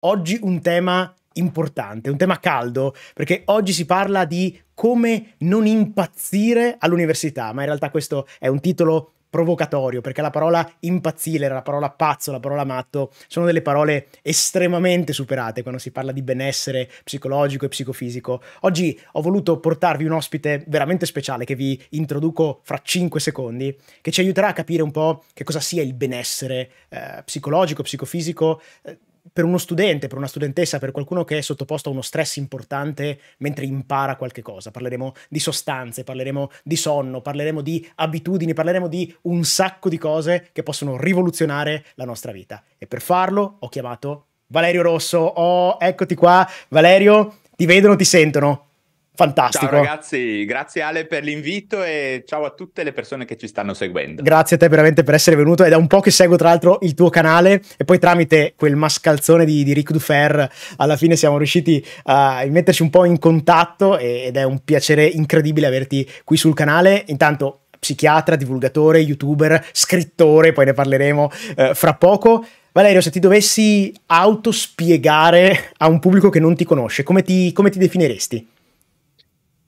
oggi un tema importante, un tema caldo, perché oggi si parla di come non impazzire all'università, ma in realtà questo è un titolo provocatorio, perché la parola impazzire, la parola pazzo, la parola matto, sono delle parole estremamente superate quando si parla di benessere psicologico e psicofisico. Oggi ho voluto portarvi un ospite veramente speciale che vi introduco fra 5 secondi, che ci aiuterà a capire un po' che cosa sia il benessere eh, psicologico, psicofisico. Eh, per uno studente, per una studentessa, per qualcuno che è sottoposto a uno stress importante mentre impara qualche cosa. Parleremo di sostanze, parleremo di sonno, parleremo di abitudini, parleremo di un sacco di cose che possono rivoluzionare la nostra vita. E per farlo ho chiamato Valerio Rosso. Oh, eccoti qua, Valerio, ti vedono, ti sentono. Fantastico. Ciao ragazzi, grazie Ale per l'invito e ciao a tutte le persone che ci stanno seguendo. Grazie a te veramente per essere venuto È da un po' che seguo tra l'altro il tuo canale e poi tramite quel mascalzone di, di Ric Dufer alla fine siamo riusciti a metterci un po' in contatto ed è un piacere incredibile averti qui sul canale. Intanto psichiatra, divulgatore, youtuber, scrittore, poi ne parleremo eh, fra poco. Valerio, se ti dovessi autospiegare a un pubblico che non ti conosce, come ti, come ti definiresti?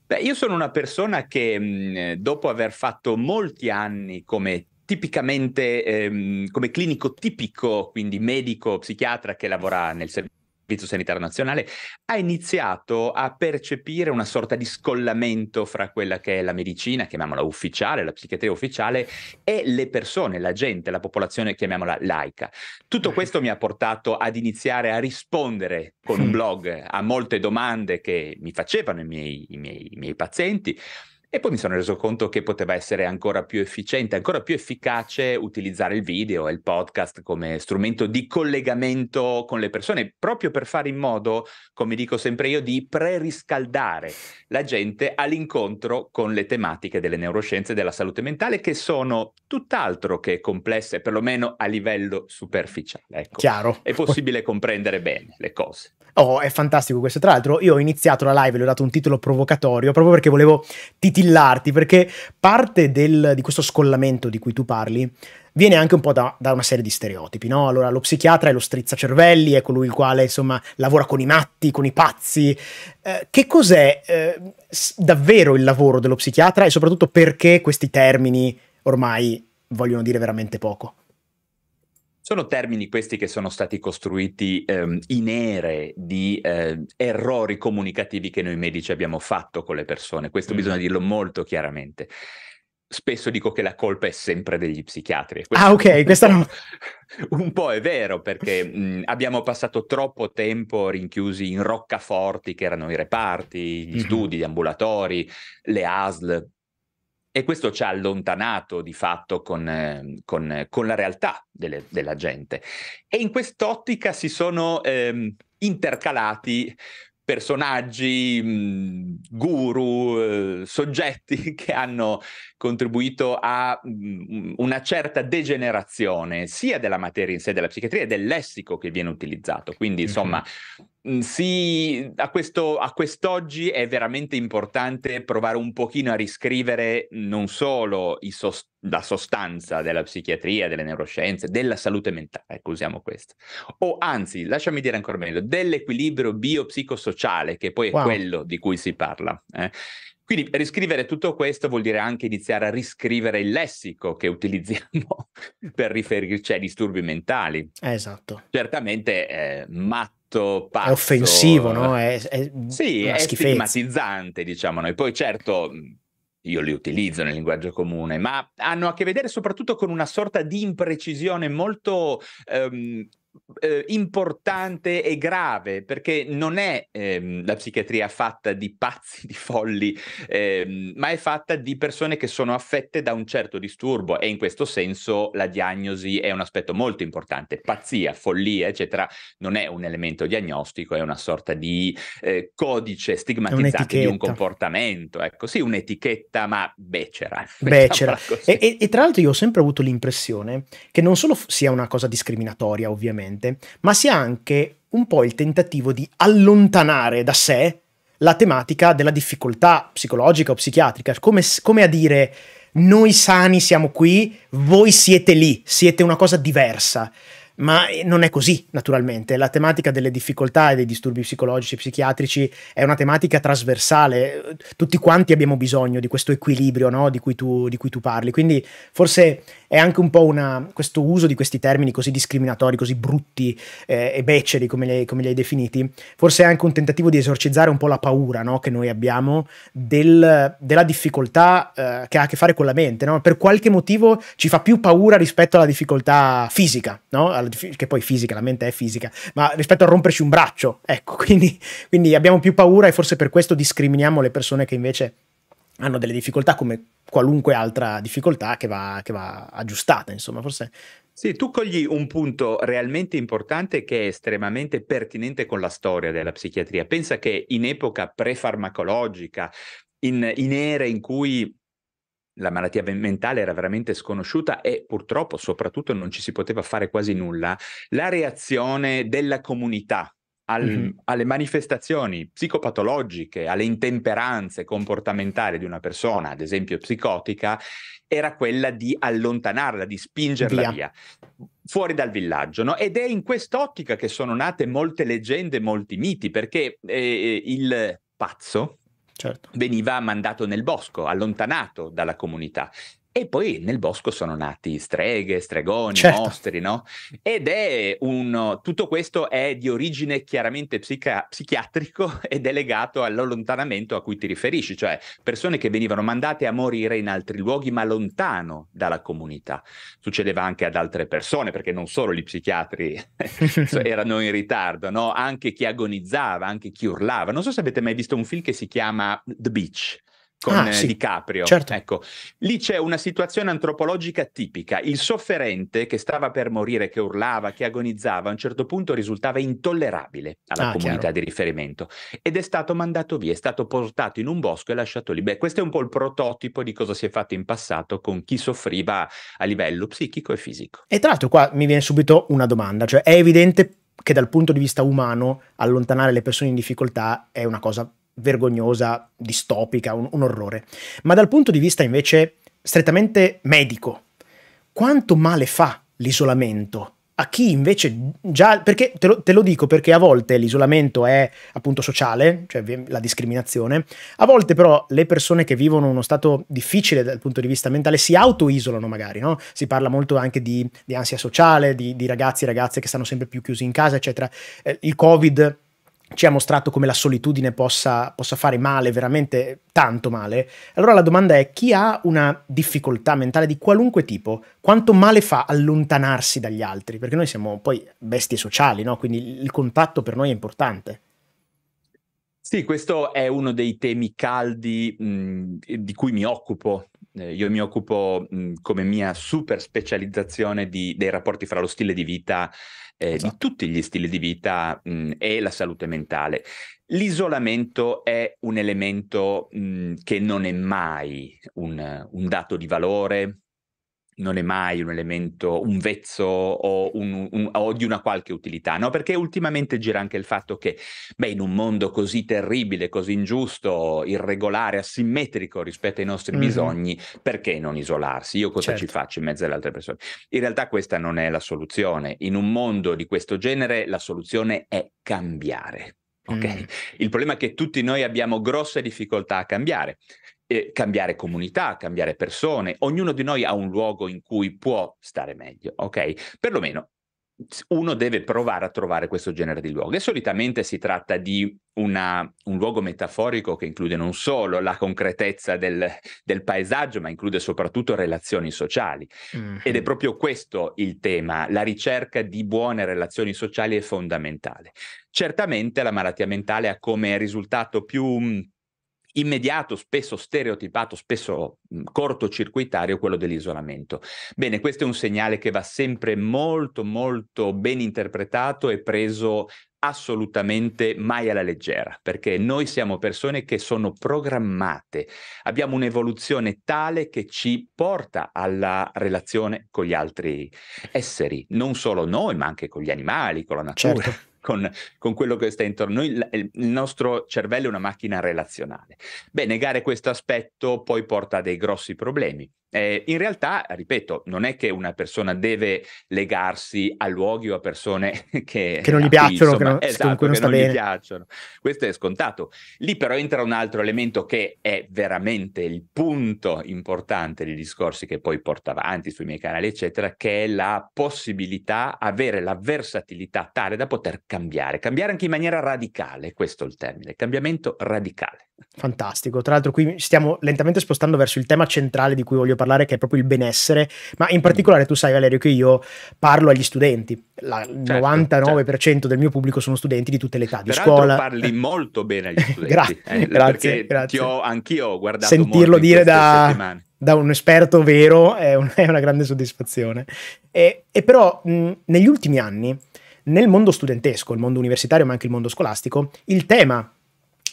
Beh, io sono una persona che mm, eh, dopo aver fatto molti anni come tipicamente ehm, come clinico tipico, quindi medico, psichiatra che lavora nel servizio Servizio Sanitario Nazionale, ha iniziato a percepire una sorta di scollamento fra quella che è la medicina, chiamiamola ufficiale, la psichiatria ufficiale, e le persone, la gente, la popolazione, chiamiamola laica. Tutto mm. questo mi ha portato ad iniziare a rispondere con un mm. blog a molte domande che mi facevano i miei, i miei, i miei pazienti. E poi mi sono reso conto che poteva essere ancora più efficiente, ancora più efficace utilizzare il video e il podcast come strumento di collegamento con le persone, proprio per fare in modo, come dico sempre io, di preriscaldare la gente all'incontro con le tematiche delle neuroscienze e della salute mentale, che sono tutt'altro che complesse, perlomeno a livello superficiale. Ecco. Chiaro. È possibile comprendere bene le cose. Oh, è fantastico questo. Tra l'altro, io ho iniziato la live, le ho dato un titolo provocatorio proprio perché volevo titolare schillarti, perché parte del, di questo scollamento di cui tu parli viene anche un po' da, da, una serie di stereotipi, no? Allora, lo psichiatra è lo strizzacervelli, è colui il quale, insomma, lavora con i matti, con i pazzi. Eh, che cos'è eh, davvero il lavoro dello psichiatra e soprattutto perché questi termini ormai vogliono dire veramente poco? Sono termini questi che sono stati costruiti ehm, in ere di eh, errori comunicativi che noi medici abbiamo fatto con le persone, questo mm. bisogna dirlo molto chiaramente. Spesso dico che la colpa è sempre degli psichiatri. Questo ah ok, questa no. Un po' è vero perché mh, mm, abbiamo passato troppo tempo rinchiusi in roccaforti che erano i reparti, gli mm-hmm. studi, gli ambulatori, le ASL, e questo ci ha allontanato di fatto con, ehm, con, con la realtà delle, della gente. E in quest'ottica si sono ehm, intercalati personaggi, mhmm, guru, eh, soggetti che hanno contribuito a mh, mm, una certa degenerazione sia della materia in sé della psichiatria e del lessico che viene utilizzato. Quindi, mhm. insomma, mm-hmm. mh, sì, a, questo, a, quest'oggi è veramente importante provare un pochino a riscrivere non solo sost- la sostanza della psichiatria, delle neuroscienze, della salute mentale, ecco, usiamo questo. O anzi, lasciami dire ancora meglio, dell'equilibrio biopsicosociale, che poi wow. è quello di cui si parla. Eh? Quindi riscrivere tutto questo vuol dire anche iniziare a riscrivere il lessico che utilizziamo per riferirci cioè ai disturbi mentali. Esatto. Certamente è matto, pazzo... È offensivo, no? Eh. È, è sì, è schifezza. stigmatizzante, diciamo noi. Poi certo io li utilizzo nel linguaggio comune, ma hanno a che vedere soprattutto con una sorta di imprecisione molto ehm, eh, importante e grave, perché non è ehm, la psichiatria fatta di pazzi, di folli, ehm, ma è fatta di persone che sono affette da un certo disturbo e in questo senso la diagnosi è un aspetto molto importante. Pazzia, follia, eccetera, non è un elemento diagnostico, è una sorta di eh, codice stigmatizzato di un comportamento. Ecco, sì, un'etichetta, ma becera. becera. E, e, e tra l'altro io ho sempre avuto l'impressione che non solo sia una cosa discriminatoria, ovviamente, ovviamente, ma sia anche un po' il tentativo di allontanare da sé la tematica della difficoltà psicologica o psichiatrica, come, come a dire noi sani siamo qui, voi siete lì, siete una cosa diversa ma eh, non è così naturalmente. La tematica delle difficoltà e dei disturbi psicologici e psichiatrici è una tematica trasversale, tutti quanti abbiamo bisogno di questo equilibrio no? di, cui tu, di, cui tu, parli, quindi forse è anche un po' una, questo uso di questi termini così discriminatori, così brutti eh, e beceri come li, come li, hai definiti, forse è anche un tentativo di esorcizzare un po' la paura no? che noi abbiamo del, della difficoltà eh, che ha a che fare con la mente, no? per qualche motivo ci fa più paura rispetto alla difficoltà fisica, alla che poi fisica, la mente è fisica, ma rispetto a romperci un braccio, ecco, quindi, quindi abbiamo più paura e forse per questo discriminiamo le persone che invece hanno delle difficoltà come qualunque altra difficoltà che va, che va aggiustata, insomma, forse sì, tu cogli un punto realmente importante che è estremamente pertinente con la storia della psichiatria. Pensa che in epoca prefarmacologica, in, in era in cui la malattia mentale era veramente sconosciuta e purtroppo soprattutto non ci si poteva fare quasi nulla, la reazione della comunità al, mm alle manifestazioni psicopatologiche, alle intemperanze comportamentali di una persona, ad esempio psicotica, era quella di allontanarla, di spingerla via. via fuori dal villaggio. No? Ed è in quest'ottica che sono nate molte leggende, molti miti, perché eh, eh il pazzo, certo. veniva mandato nel bosco, allontanato dalla comunità. E poi nel bosco sono nati streghe, stregoni, certo. mostri, no? Ed è un... tutto questo è di origine chiaramente psica- psichiatrico ed è legato all'allontanamento a cui ti riferisci, cioè persone che venivano mandate a morire in altri luoghi ma lontano dalla comunità. Succedeva anche ad altre persone, perché non solo gli psichiatri erano in ritardo, no? Anche chi agonizzava, anche chi urlava. Non so se avete mai visto un film che si chiama The Beach con ah, eh, sì. DiCaprio. Certo. Ecco, lì c'è una situazione antropologica tipica. Il sofferente che stava per morire, che urlava, che agonizzava, a un certo punto risultava intollerabile alla ah, comunità chiaro. di riferimento ed è stato mandato via, è stato portato in un bosco e lasciato lì. Beh, questo è un po' il prototipo di cosa si è fatto in passato con chi soffriva a livello psichico e fisico. E tra l'altro qua mi viene subito una domanda, cioè è evidente che dal punto di vista umano allontanare le persone in difficoltà è una cosa vergognosa, distopica, un, un orrore. Ma dal punto di vista invece strettamente medico, quanto male fa l'isolamento a chi invece già, perché te lo, te lo, dico perché a volte l'isolamento è appunto sociale, cioè la discriminazione, a volte però le persone che vivono uno stato difficile dal punto di vista mentale si auto-isolano magari, no? si parla molto anche di, di ansia sociale, di, di ragazzi e ragazze che stanno sempre più chiusi in casa, eccetera. Eh, il Covid ci ha mostrato come la solitudine possa, possa, fare male, veramente tanto male, allora la domanda è chi ha una difficoltà mentale di qualunque tipo, quanto male fa allontanarsi dagli altri? Perché noi siamo poi bestie sociali, no? quindi il contatto per noi è importante. Sì, questo è uno dei temi caldi mh, di cui mi occupo. Eh, io mi occupo mh, come mia super specializzazione di, dei rapporti fra lo stile di vita eh, esatto. di tutti gli stili di vita mh, mhmm, e la salute mentale. L'isolamento è un elemento mh, mhmm, che non è mai un, un dato di valore, non è mai un elemento, un vezzo o, un, un, o, di una qualche utilità, no? Perché ultimamente gira anche il fatto che, beh, in un mondo così terribile, così ingiusto, irregolare, asimmetrico rispetto ai nostri mm-hmm. bisogni, perché non isolarsi? Io cosa certo. ci faccio in mezzo alle altre persone? In realtà questa non è la soluzione. In un mondo di questo genere la soluzione è cambiare. Okay? Mm. Il problema è che tutti noi abbiamo grosse difficoltà a cambiare eh, cambiare comunità, cambiare persone. Ognuno di noi ha un luogo in cui può stare meglio, ok? Perlomeno uno deve provare a trovare questo genere di luogo. e solitamente si tratta di una, un luogo metaforico che include non solo la concretezza del, del paesaggio ma include soprattutto relazioni sociali mm-hmm. ed è mm-hmm. proprio questo il tema la ricerca di buone relazioni sociali è fondamentale certamente la malattia mentale ha come risultato più immediato, spesso stereotipato, spesso cortocircuitario, quello dell'isolamento. Bene, questo è un segnale che va sempre molto, molto ben interpretato e preso assolutamente mai alla leggera, perché noi siamo persone che sono programmate, abbiamo un'evoluzione tale che ci porta alla relazione con gli altri esseri, non solo noi, ma anche con gli animali, con la natura. Certo con, con quello che sta intorno. Noi, il nostro cervello è una macchina relazionale. Beh, negare questo aspetto poi porta a dei grossi problemi eh, in realtà, ripeto, non è che una persona deve legarsi a luoghi o a persone che, che non gli piacciono, insomma, che non, esatto, con non, che non gli piacciono. Questo è scontato. Lì però entra un altro elemento che è veramente il punto importante dei discorsi che poi porto avanti sui miei canali, eccetera, che è la possibilità, avere la versatilità tale da poter cambiare, cambiare anche in maniera radicale, questo è il termine, cambiamento radicale. Fantastico, tra l'altro qui stiamo lentamente spostando verso il tema centrale di cui voglio parlare parlare, che è proprio il benessere, ma in mm. particolare tu sai Valerio che io parlo agli studenti, il certo, 99% certo. del mio pubblico sono studenti di tutte le età, di Peraltro scuola. parli molto bene agli studenti. Gra- eh, grazie, grazie. Ho, anch'io ho guardato Sentirlo dire da... da un esperto vero è, un, è una grande soddisfazione. E, e però mh, negli ultimi anni, nel mondo studentesco, il mondo universitario ma anche il mondo scolastico, il tema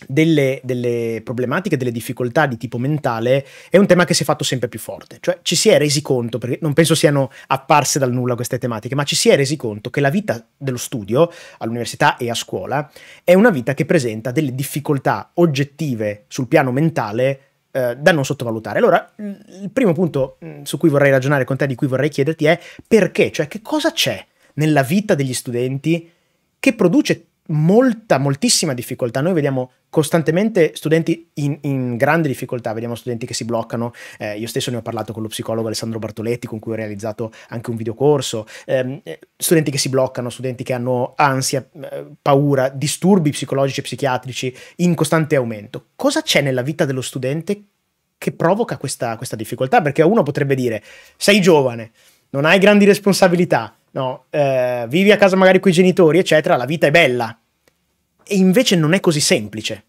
delle, delle, problematiche, delle difficoltà di tipo mentale è un tema che si è fatto sempre più forte. Cioè ci si è resi conto, perché non penso siano apparse dal nulla queste tematiche, ma ci si è resi conto che la vita dello studio all'università e a scuola è una vita che presenta delle difficoltà oggettive sul piano mentale eh, da non sottovalutare. Allora, il primo punto mm, su cui vorrei ragionare con te, di cui vorrei chiederti è perché, cioè che cosa c'è nella vita degli studenti che produce molta, moltissima difficoltà. Noi vediamo costantemente studenti in, in grande difficoltà, vediamo studenti che si bloccano. Eh, io stesso ne ho parlato con lo psicologo Alessandro Bartoletti, con cui ho realizzato anche un videocorso. Ehm, eh, studenti che si bloccano, studenti che hanno ansia, eh, paura, disturbi psicologici e psichiatrici in costante aumento. Cosa c'è nella vita dello studente che provoca questa, questa difficoltà? Perché uno potrebbe dire: sei giovane, non hai grandi responsabilità. No, eh, vivi a casa magari con i genitori, eccetera, la vita è bella, e invece non è così semplice.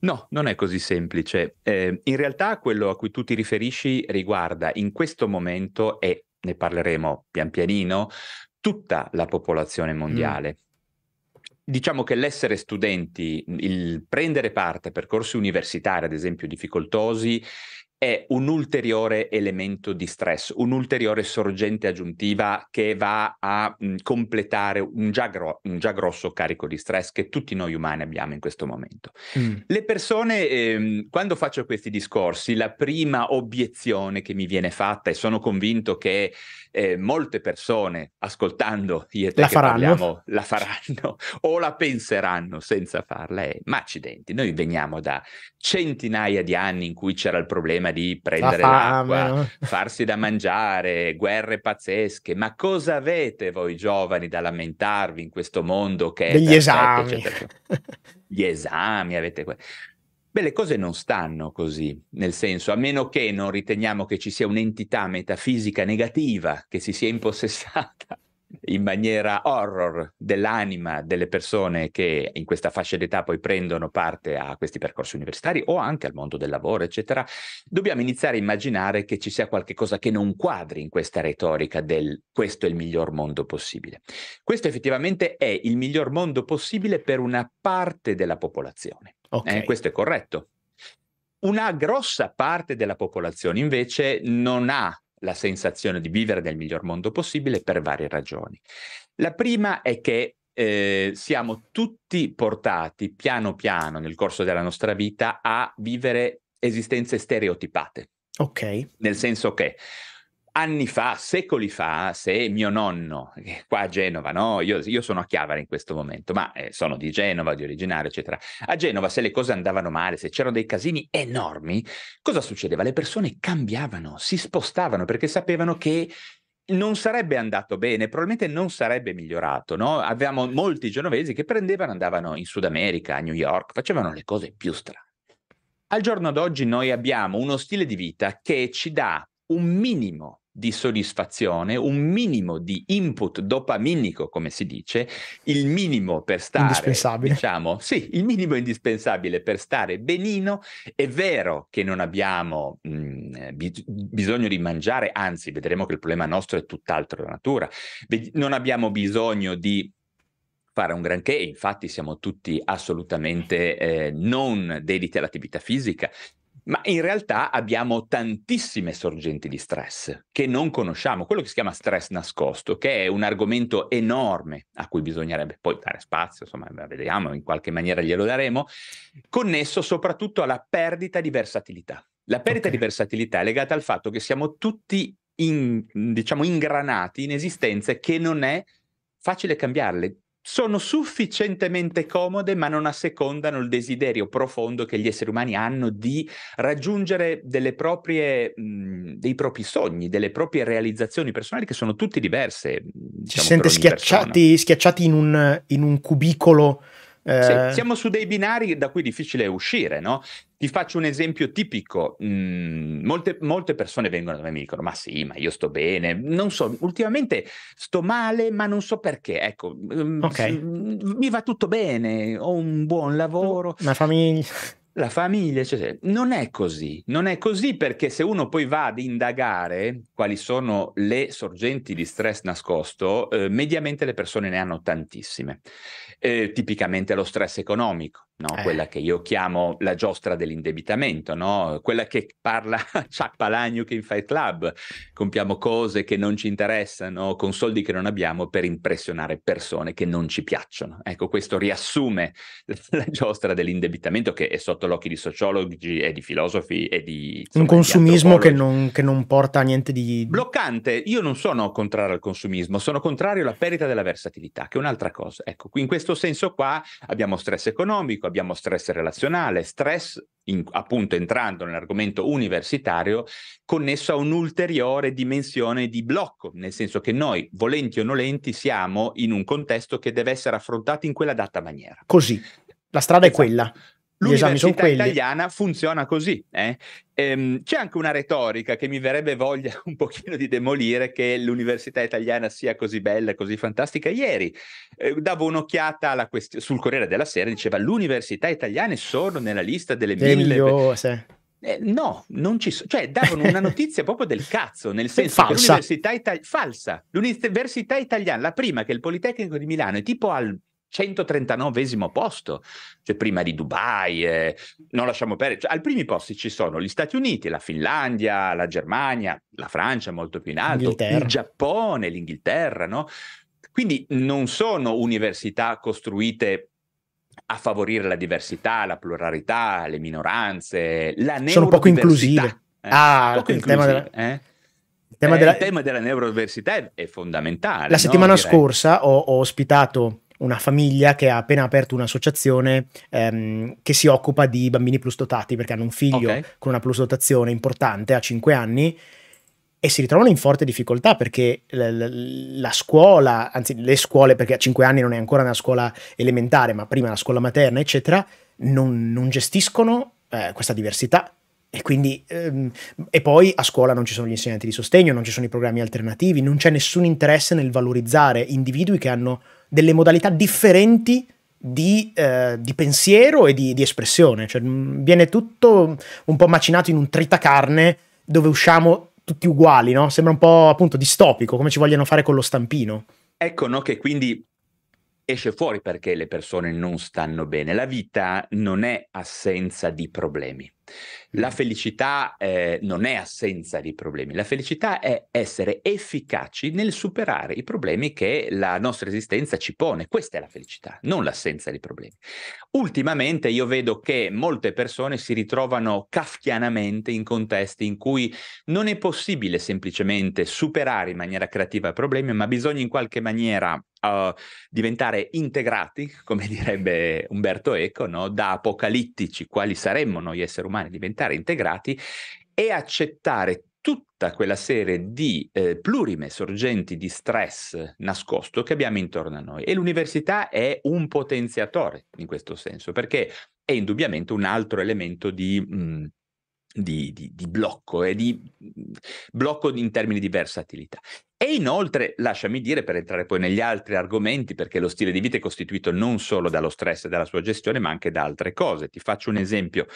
No, non è così semplice. Eh, in realtà quello a cui tu ti riferisci riguarda in questo momento, e ne parleremo pian pianino, tutta la popolazione mm. mondiale. Mm diciamo che l'essere studenti, il prendere parte a percorsi universitari, ad esempio, difficoltosi, è un ulteriore elemento di stress, un'ulteriore sorgente aggiuntiva che va a mh, completare un già, gro- un già, grosso carico di stress che tutti noi umani abbiamo in questo momento. Mm. Le persone, ehm, quando faccio questi discorsi, la prima obiezione che mi viene fatta, e sono convinto che eh, molte persone ascoltando io te la faranno. Parliamo, la faranno o la penseranno senza farla. Eh, ma accidenti, noi veniamo da centinaia di anni in cui c'era il problema di prendere la fame, ah, l'acqua, farsi da mangiare, guerre pazzesche. Ma cosa avete voi giovani da lamentarvi in questo mondo che è Degli perfetto, esami. Eccetera? Gli esami avete... Que- Beh, le cose non stanno così, nel senso, a meno che non riteniamo che ci sia un'entità metafisica negativa che si sia impossessata in maniera horror dell'anima delle persone che in questa fascia d'età poi prendono parte a questi percorsi universitari o anche al mondo del lavoro, eccetera, dobbiamo iniziare a immaginare che ci sia qualcosa che non quadri in questa retorica del questo è il miglior mondo possibile. Questo effettivamente è il miglior mondo possibile per una parte della popolazione. Okay. Eh, questo è corretto. Una grossa parte della popolazione invece non ha la sensazione di vivere nel miglior mondo possibile per varie ragioni. La prima è che eh, siamo tutti portati piano piano nel corso della nostra vita a vivere esistenze stereotipate. Ok. Nel senso che anni fa, secoli fa, se mio nonno, qua a Genova, no? io, io sono a Chiavara in questo momento, ma eh, sono di Genova, di originario, eccetera, a Genova se le cose andavano male, se c'erano dei casini enormi, cosa succedeva? Le persone cambiavano, si spostavano perché sapevano che non sarebbe andato bene, probabilmente non sarebbe migliorato. No? Avevamo molti genovesi che prendevano, andavano in Sud America, a New York, facevano le cose più strane. Al giorno d'oggi noi abbiamo uno stile di vita che ci dà un minimo di soddisfazione, un minimo di input dopaminico, come si dice, il minimo per stare, indispensabile. diciamo, sì, il minimo indispensabile per stare benino. È vero che non abbiamo mh, mm, bisogno di mangiare, anzi, vedremo che il problema nostro è tutt'altro la natura. non abbiamo bisogno di fare un granché, infatti siamo tutti assolutamente eh, non dediti all'attività fisica, ma in realtà abbiamo tantissime sorgenti di stress che non conosciamo, quello che si chiama stress nascosto, che è un argomento enorme a cui bisognerebbe poi dare spazio, insomma, vediamo, in qualche maniera glielo daremo, connesso soprattutto alla perdita di versatilità. La perdita okay. di versatilità è legata al fatto che siamo tutti in, diciamo, ingranati in esistenze che non è facile cambiarle, sono sufficientemente comode ma non assecondano il desiderio profondo che gli esseri umani hanno di raggiungere proprie, mh, dei propri sogni, delle proprie realizzazioni personali che sono tutte diverse. Diciamo, Ci sente schiacciati, schiacciati in, un, in un cubicolo eh... Sì, siamo su dei binari da cui è difficile uscire, no? Ti faccio un esempio tipico. Mm, molte, molte, persone vengono da me e mi dicono: Ma sì, ma io sto bene. Non so, ultimamente sto male, ma non so perché. Ecco, mm, okay. Mm, mi va tutto bene, ho un buon lavoro. Una famiglia la famiglia, eccetera. Cioè, non è così, non è così perché se uno poi va ad indagare quali sono le sorgenti di stress nascosto, eh, mediamente le persone ne hanno tantissime. Eh, tipicamente lo stress economico, no? eh. quella che io chiamo la giostra dell'indebitamento, no? quella che parla Chuck Palahniuk in Fight Club, compiamo cose che non ci interessano con soldi che non abbiamo per impressionare persone che non ci piacciono. Ecco, questo riassume la, giostra dell'indebitamento che è sotto colloqui di sociologi e di filosofi e di... Insomma, un consumismo che non, che non, porta a niente di... Bloccante, io non sono contrario al consumismo, sono contrario alla perdita della versatilità, che è un'altra cosa. Ecco, qui in questo senso qua abbiamo stress economico, abbiamo stress relazionale, stress in, appunto entrando nell'argomento universitario, connesso a un'ulteriore dimensione di blocco, nel senso che noi, volenti o nolenti, siamo in un contesto che deve essere affrontato in quella data maniera. Così, la strada esatto. è quella. L'università italiana funziona così. Eh? Ehm, c'è anche una retorica che mi verrebbe voglia un pochino di demolire che l'università italiana sia così bella, così fantastica. Ieri eh, davo un'occhiata quest- sul Corriere della Sera, diceva l'università italiana è nella lista delle migliori. Eh, no, non ci sono. Cioè, davano una notizia proprio del cazzo, nel senso falsa. che l'università italiana falsa. L'università italiana, la prima che il Politecnico di Milano è tipo al 139 posto, cioè prima di Dubai, eh, non lasciamo perdere, cioè, al primi posti ci sono gli Stati Uniti, la Finlandia, la Germania, la Francia molto più in alto, il Giappone, l'Inghilterra, no? Quindi non sono università costruite a favorire la diversità, la pluralità, le minoranze, la neurodiversità. Sono poco inclusive. Eh? Ah, poco il tema della... Eh? Tema eh, della... Il tema della neurodiversità è fondamentale. La settimana no? scorsa ho, ho ospitato una famiglia che ha appena aperto un'associazione ehm, che si occupa di bambini plus dotati perché hanno un figlio okay. con una plus dotazione importante a 5 anni e si ritrovano in forte difficoltà perché la scuola, anzi le scuole, perché a 5 anni non è ancora nella scuola elementare, ma prima la scuola materna, eccetera, non, non gestiscono eh, questa diversità. E quindi, ehm, e poi a scuola non ci sono gli insegnanti di sostegno, non ci sono i programmi alternativi, non c'è nessun interesse nel valorizzare individui che hanno delle modalità differenti di, eh, di pensiero e di, di espressione. Cioè, mm, viene tutto un po' macinato in un tritacarne dove usciamo tutti uguali, no? Sembra un po' appunto distopico, come ci vogliono fare con lo stampino. Ecco, no, che quindi esce fuori perché le persone non stanno bene. La vita non è assenza di problemi. Mm. La felicità eh, non è assenza di problemi, la felicità è essere efficaci nel superare i problemi che la nostra esistenza ci pone. Questa è la felicità, non l'assenza di problemi. Ultimamente io vedo che molte persone si ritrovano kafkianamente in contesti in cui non è possibile semplicemente superare in maniera creativa i problemi, ma bisogna in qualche maniera Uh, diventare integrati, come direbbe Umberto Eco, no? da apocalittici, quali saremmo noi esseri umani umani diventare integrati e accettare tutta quella serie di eh, plurime sorgenti di stress nascosto che abbiamo intorno a noi. E l'università è un potenziatore in questo senso, perché è indubbiamente un altro elemento di... Mh, mm, di, di, di, blocco e di mm, blocco in termini di versatilità. E inoltre, lasciami dire, per entrare poi negli altri argomenti, perché lo stile di vita è costituito non solo dallo stress e dalla sua gestione, ma anche da altre cose. Ti faccio un esempio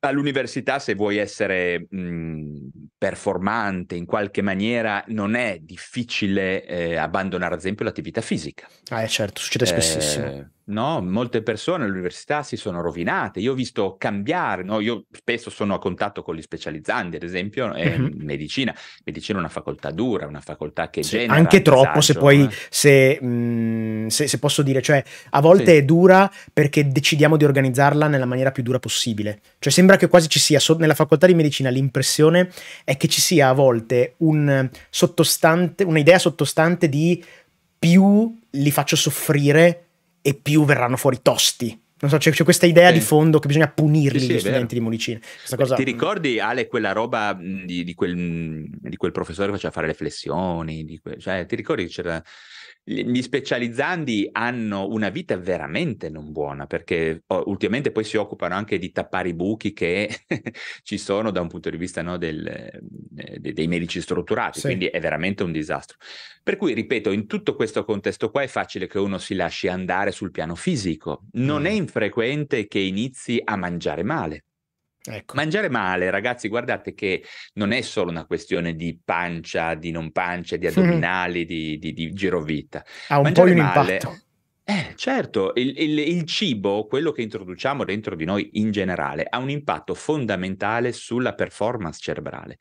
all'università, se vuoi essere mh, mhmm, performante in qualche maniera, non è difficile eh, abbandonare, ad esempio, l'attività fisica. Ah, eh, certo, succede spessissimo. Eh, No, molte persone all'università si sono rovinate. Io ho visto cambiare, no? io spesso sono a contatto con gli specializzanti, ad esempio, eh, mm-hmm. medicina. Medicina è una facoltà dura, una facoltà che sì, genera. Anche troppo, disagio, se poi, eh. se, mh, mhmm, se, se, posso dire, cioè a volte sì. è dura perché decidiamo di organizzarla nella maniera più dura possibile. Cioè sembra che quasi ci sia, so, nella facoltà di medicina l'impressione è che ci sia a volte un sottostante, un'idea sottostante di più li faccio soffrire e più verranno fuori tosti. Non so, c'è, c'è questa idea sì. di fondo che bisogna punirli sì, sì, gli studenti di Monicina. Eh, cosa... Ti ricordi, Ale, quella roba mm, di, di, quel, mm, di, quel, professore che faceva fare le flessioni? Que... Cioè, ti ricordi che c'era gli specializzandi hanno una vita veramente non buona perché ultimamente poi si occupano anche di tappare i buchi che ci sono da un punto di vista no, del, eh, dei medici strutturati, sì. quindi è veramente un disastro. Per cui, ripeto, in tutto questo contesto qua è facile che uno si lasci andare sul piano fisico, non mm. è infrequente che inizi a mangiare male Ecco. Mangiare male, ragazzi, guardate che non è solo una questione di pancia, di non pancia, di addominali, mm. di, di, di, girovita. Ha un Mangiare po' un male... impatto. Eh, certo, il, il, il, cibo, quello che introduciamo dentro di noi in generale, ha un impatto fondamentale sulla performance cerebrale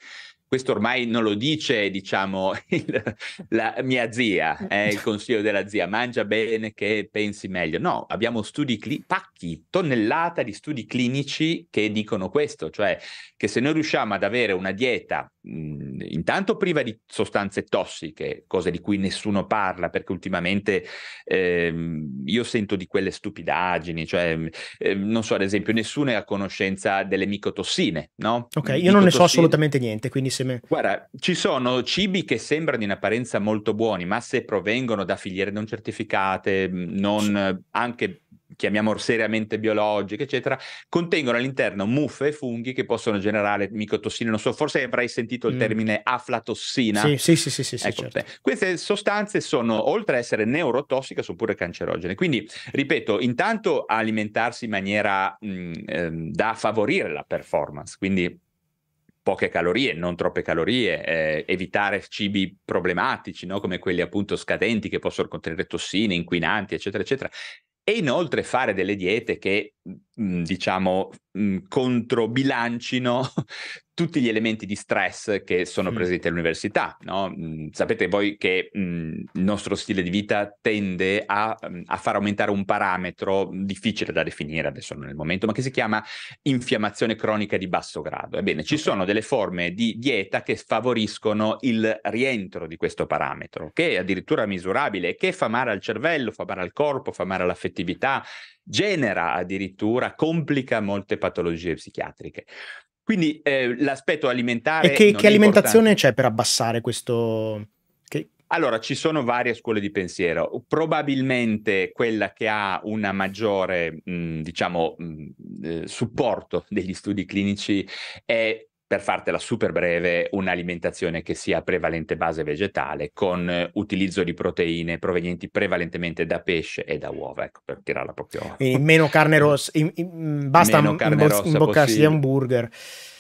questo ormai non lo dice, diciamo, il, la mia zia, eh, il consiglio della zia, mangia bene che pensi meglio. No, abbiamo studi cli- pacchi, tonnellata di studi clinici che dicono questo, cioè che se noi riusciamo ad avere una dieta mh, mhmm, intanto priva di sostanze tossiche, cose di cui nessuno parla, perché ultimamente ehm, io sento di quelle stupidaggini, cioè ehm, non so, ad esempio, nessuno è a conoscenza delle micotossine, no? Ok, io non ne so assolutamente niente, quindi se buonissime. Guarda, ci sono cibi che sembrano in apparenza molto buoni, ma se provengono da filiere non certificate, mm, non eh, anche chiamiamo seriamente biologiche, eccetera, contengono all'interno muffe e funghi che possono generare micotossine. Non so, forse avrai sentito il mm. termine mm. aflatossina. Sì, sì, sì, sì, sì, ecco, sì certo. Queste sostanze sono, oltre ad essere neurotossiche, sono pure cancerogene. Quindi, ripeto, intanto alimentarsi in maniera mh, mm, eh, da favorire la performance, quindi poche calorie, non troppe calorie, eh, evitare cibi problematici, no? come quelli appunto scadenti che possono contenere tossine, inquinanti, eccetera, eccetera. E inoltre fare delle diete che Mhmm, diciamo, mhmm, controbilancino tutti gli elementi di stress che sono presenti all'università. No? Mhmm, sapete voi che mh, il nostro stile di vita tende a, a, far aumentare un parametro difficile da definire adesso non nel momento, ma che si chiama infiammazione cronica di basso grado. Ebbene, ci okay. sono delle forme di dieta che favoriscono il rientro di questo parametro, che è addirittura misurabile, che fa male al cervello, fa male al corpo, fa male all'affettività, genera addirittura, complica molte patologie psichiatriche. Quindi eh, l'aspetto alimentare... E che, che alimentazione c'è per abbassare questo... Che... Allora, ci sono varie scuole di pensiero. Probabilmente quella che ha un maggiore, mh, diciamo, mh, eh, supporto degli studi clinici è per fartela super breve, un'alimentazione che sia prevalente base vegetale con eh, utilizzo di proteine provenienti prevalentemente da pesce e da uova, ecco, per tirarla proprio... Quindi meno carne rossa, basta meno carne rossa imboccarsi possibile. di hamburger.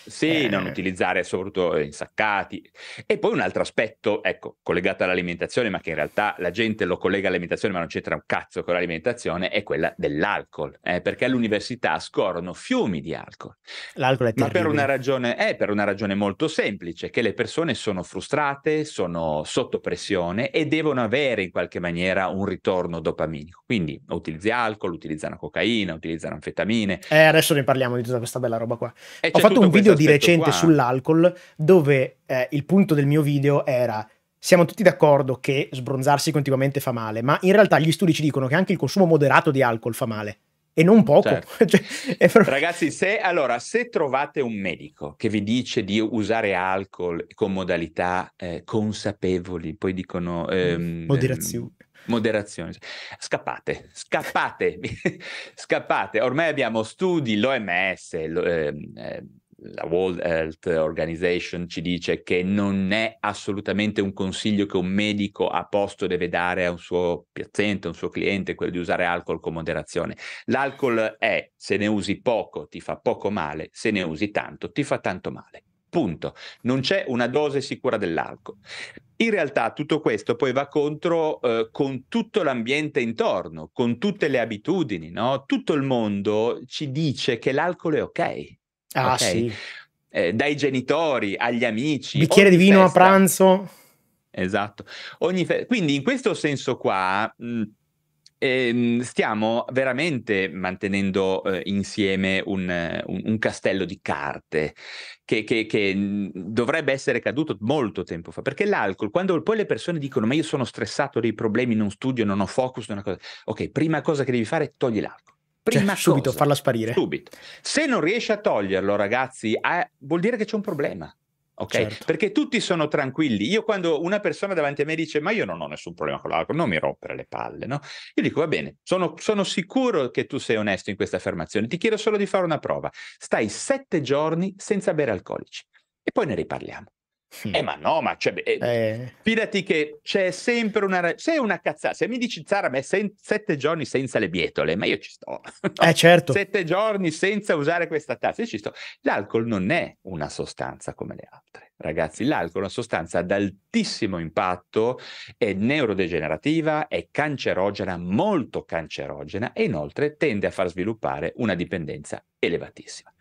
Sì, eh... non utilizzare soprattutto insaccati. E poi un altro aspetto, ecco, collegato all'alimentazione, ma che in realtà la gente lo collega all'alimentazione, ma non c'entra un cazzo con l'alimentazione, è quella dell'alcol, eh, perché all'università scorrono fiumi di alcol. L'alcol è terribile. Ma per una, ragione, è eh, per una ragione molto semplice, che le persone sono frustrate, sono sotto pressione e devono avere in qualche maniera un ritorno dopaminico. Quindi utilizzi alcol, utilizzano cocaina, utilizzano anfetamine. Eh, adesso ne parliamo di tutta questa bella roba qua. E Ho fatto un video di recente qua. sull'alcol dove eh, il punto del mio video era siamo tutti d'accordo che sbronzarsi continuamente fa male, ma in realtà gli studi ci dicono che anche il consumo moderato di alcol fa male. E non poco. Certo. cioè, proprio... Ragazzi, se, allora, se trovate un medico che vi dice di usare alcol con modalità eh, consapevoli, poi dicono... Ehm, Moderazione. Ehm, moderazione. Scappate, scappate, scappate. Ormai abbiamo studi, l'OMS, ehm, eh, la World Health Organization ci dice che non è assolutamente un consiglio che un medico a posto deve dare a un suo paziente, a un suo cliente, quello di usare alcol con moderazione. L'alcol è, se ne usi poco ti fa poco male, se ne usi tanto ti fa tanto male. Punto. Non c'è una dose sicura dell'alcol. In realtà tutto questo poi va contro eh, con tutto l'ambiente intorno, con tutte le abitudini, no? Tutto il mondo ci dice che l'alcol è ok Ah, okay? sì. eh, dai genitori agli amici. Bicchiere di vino festa. a pranzo. Esatto. Fe- quindi in questo senso qua... Mh, ehm, stiamo veramente mantenendo eh, insieme un, un, un, castello di carte che, che, che, dovrebbe essere caduto molto tempo fa, perché l'alcol, quando poi le persone dicono ma io sono stressato dei problemi, non studio, non ho focus, non ho cosa, ok, prima cosa che devi fare, togli l'alcol. Cioè, Prima cioè, subito cosa, farla sparire. Subito. Se non riesci a toglierlo, ragazzi, eh, vuol dire che c'è un problema. Ok? Certo. Perché tutti sono tranquilli. Io quando una persona davanti a me dice "Ma io non ho nessun problema con l'alcol, non mi rompere le palle", no? Io dico "Va bene, sono, sono sicuro che tu sei onesto in questa affermazione. Ti chiedo solo di fare una prova. Stai sette giorni senza bere alcolici e poi ne riparliamo". Eh ma no, ma cioè, eh, eh. fidati che c'è sempre una... Se una cazzata, se mi dici Zara, ma è sen- sette giorni senza le bietole, ma io ci sto. no? Eh certo. Sette giorni senza usare questa tazza, io ci sto. L'alcol non è una sostanza come le altre, ragazzi. L'alcol è una sostanza ad altissimo impatto, è neurodegenerativa, è cancerogena, molto cancerogena e inoltre tende a far sviluppare una dipendenza elevatissima.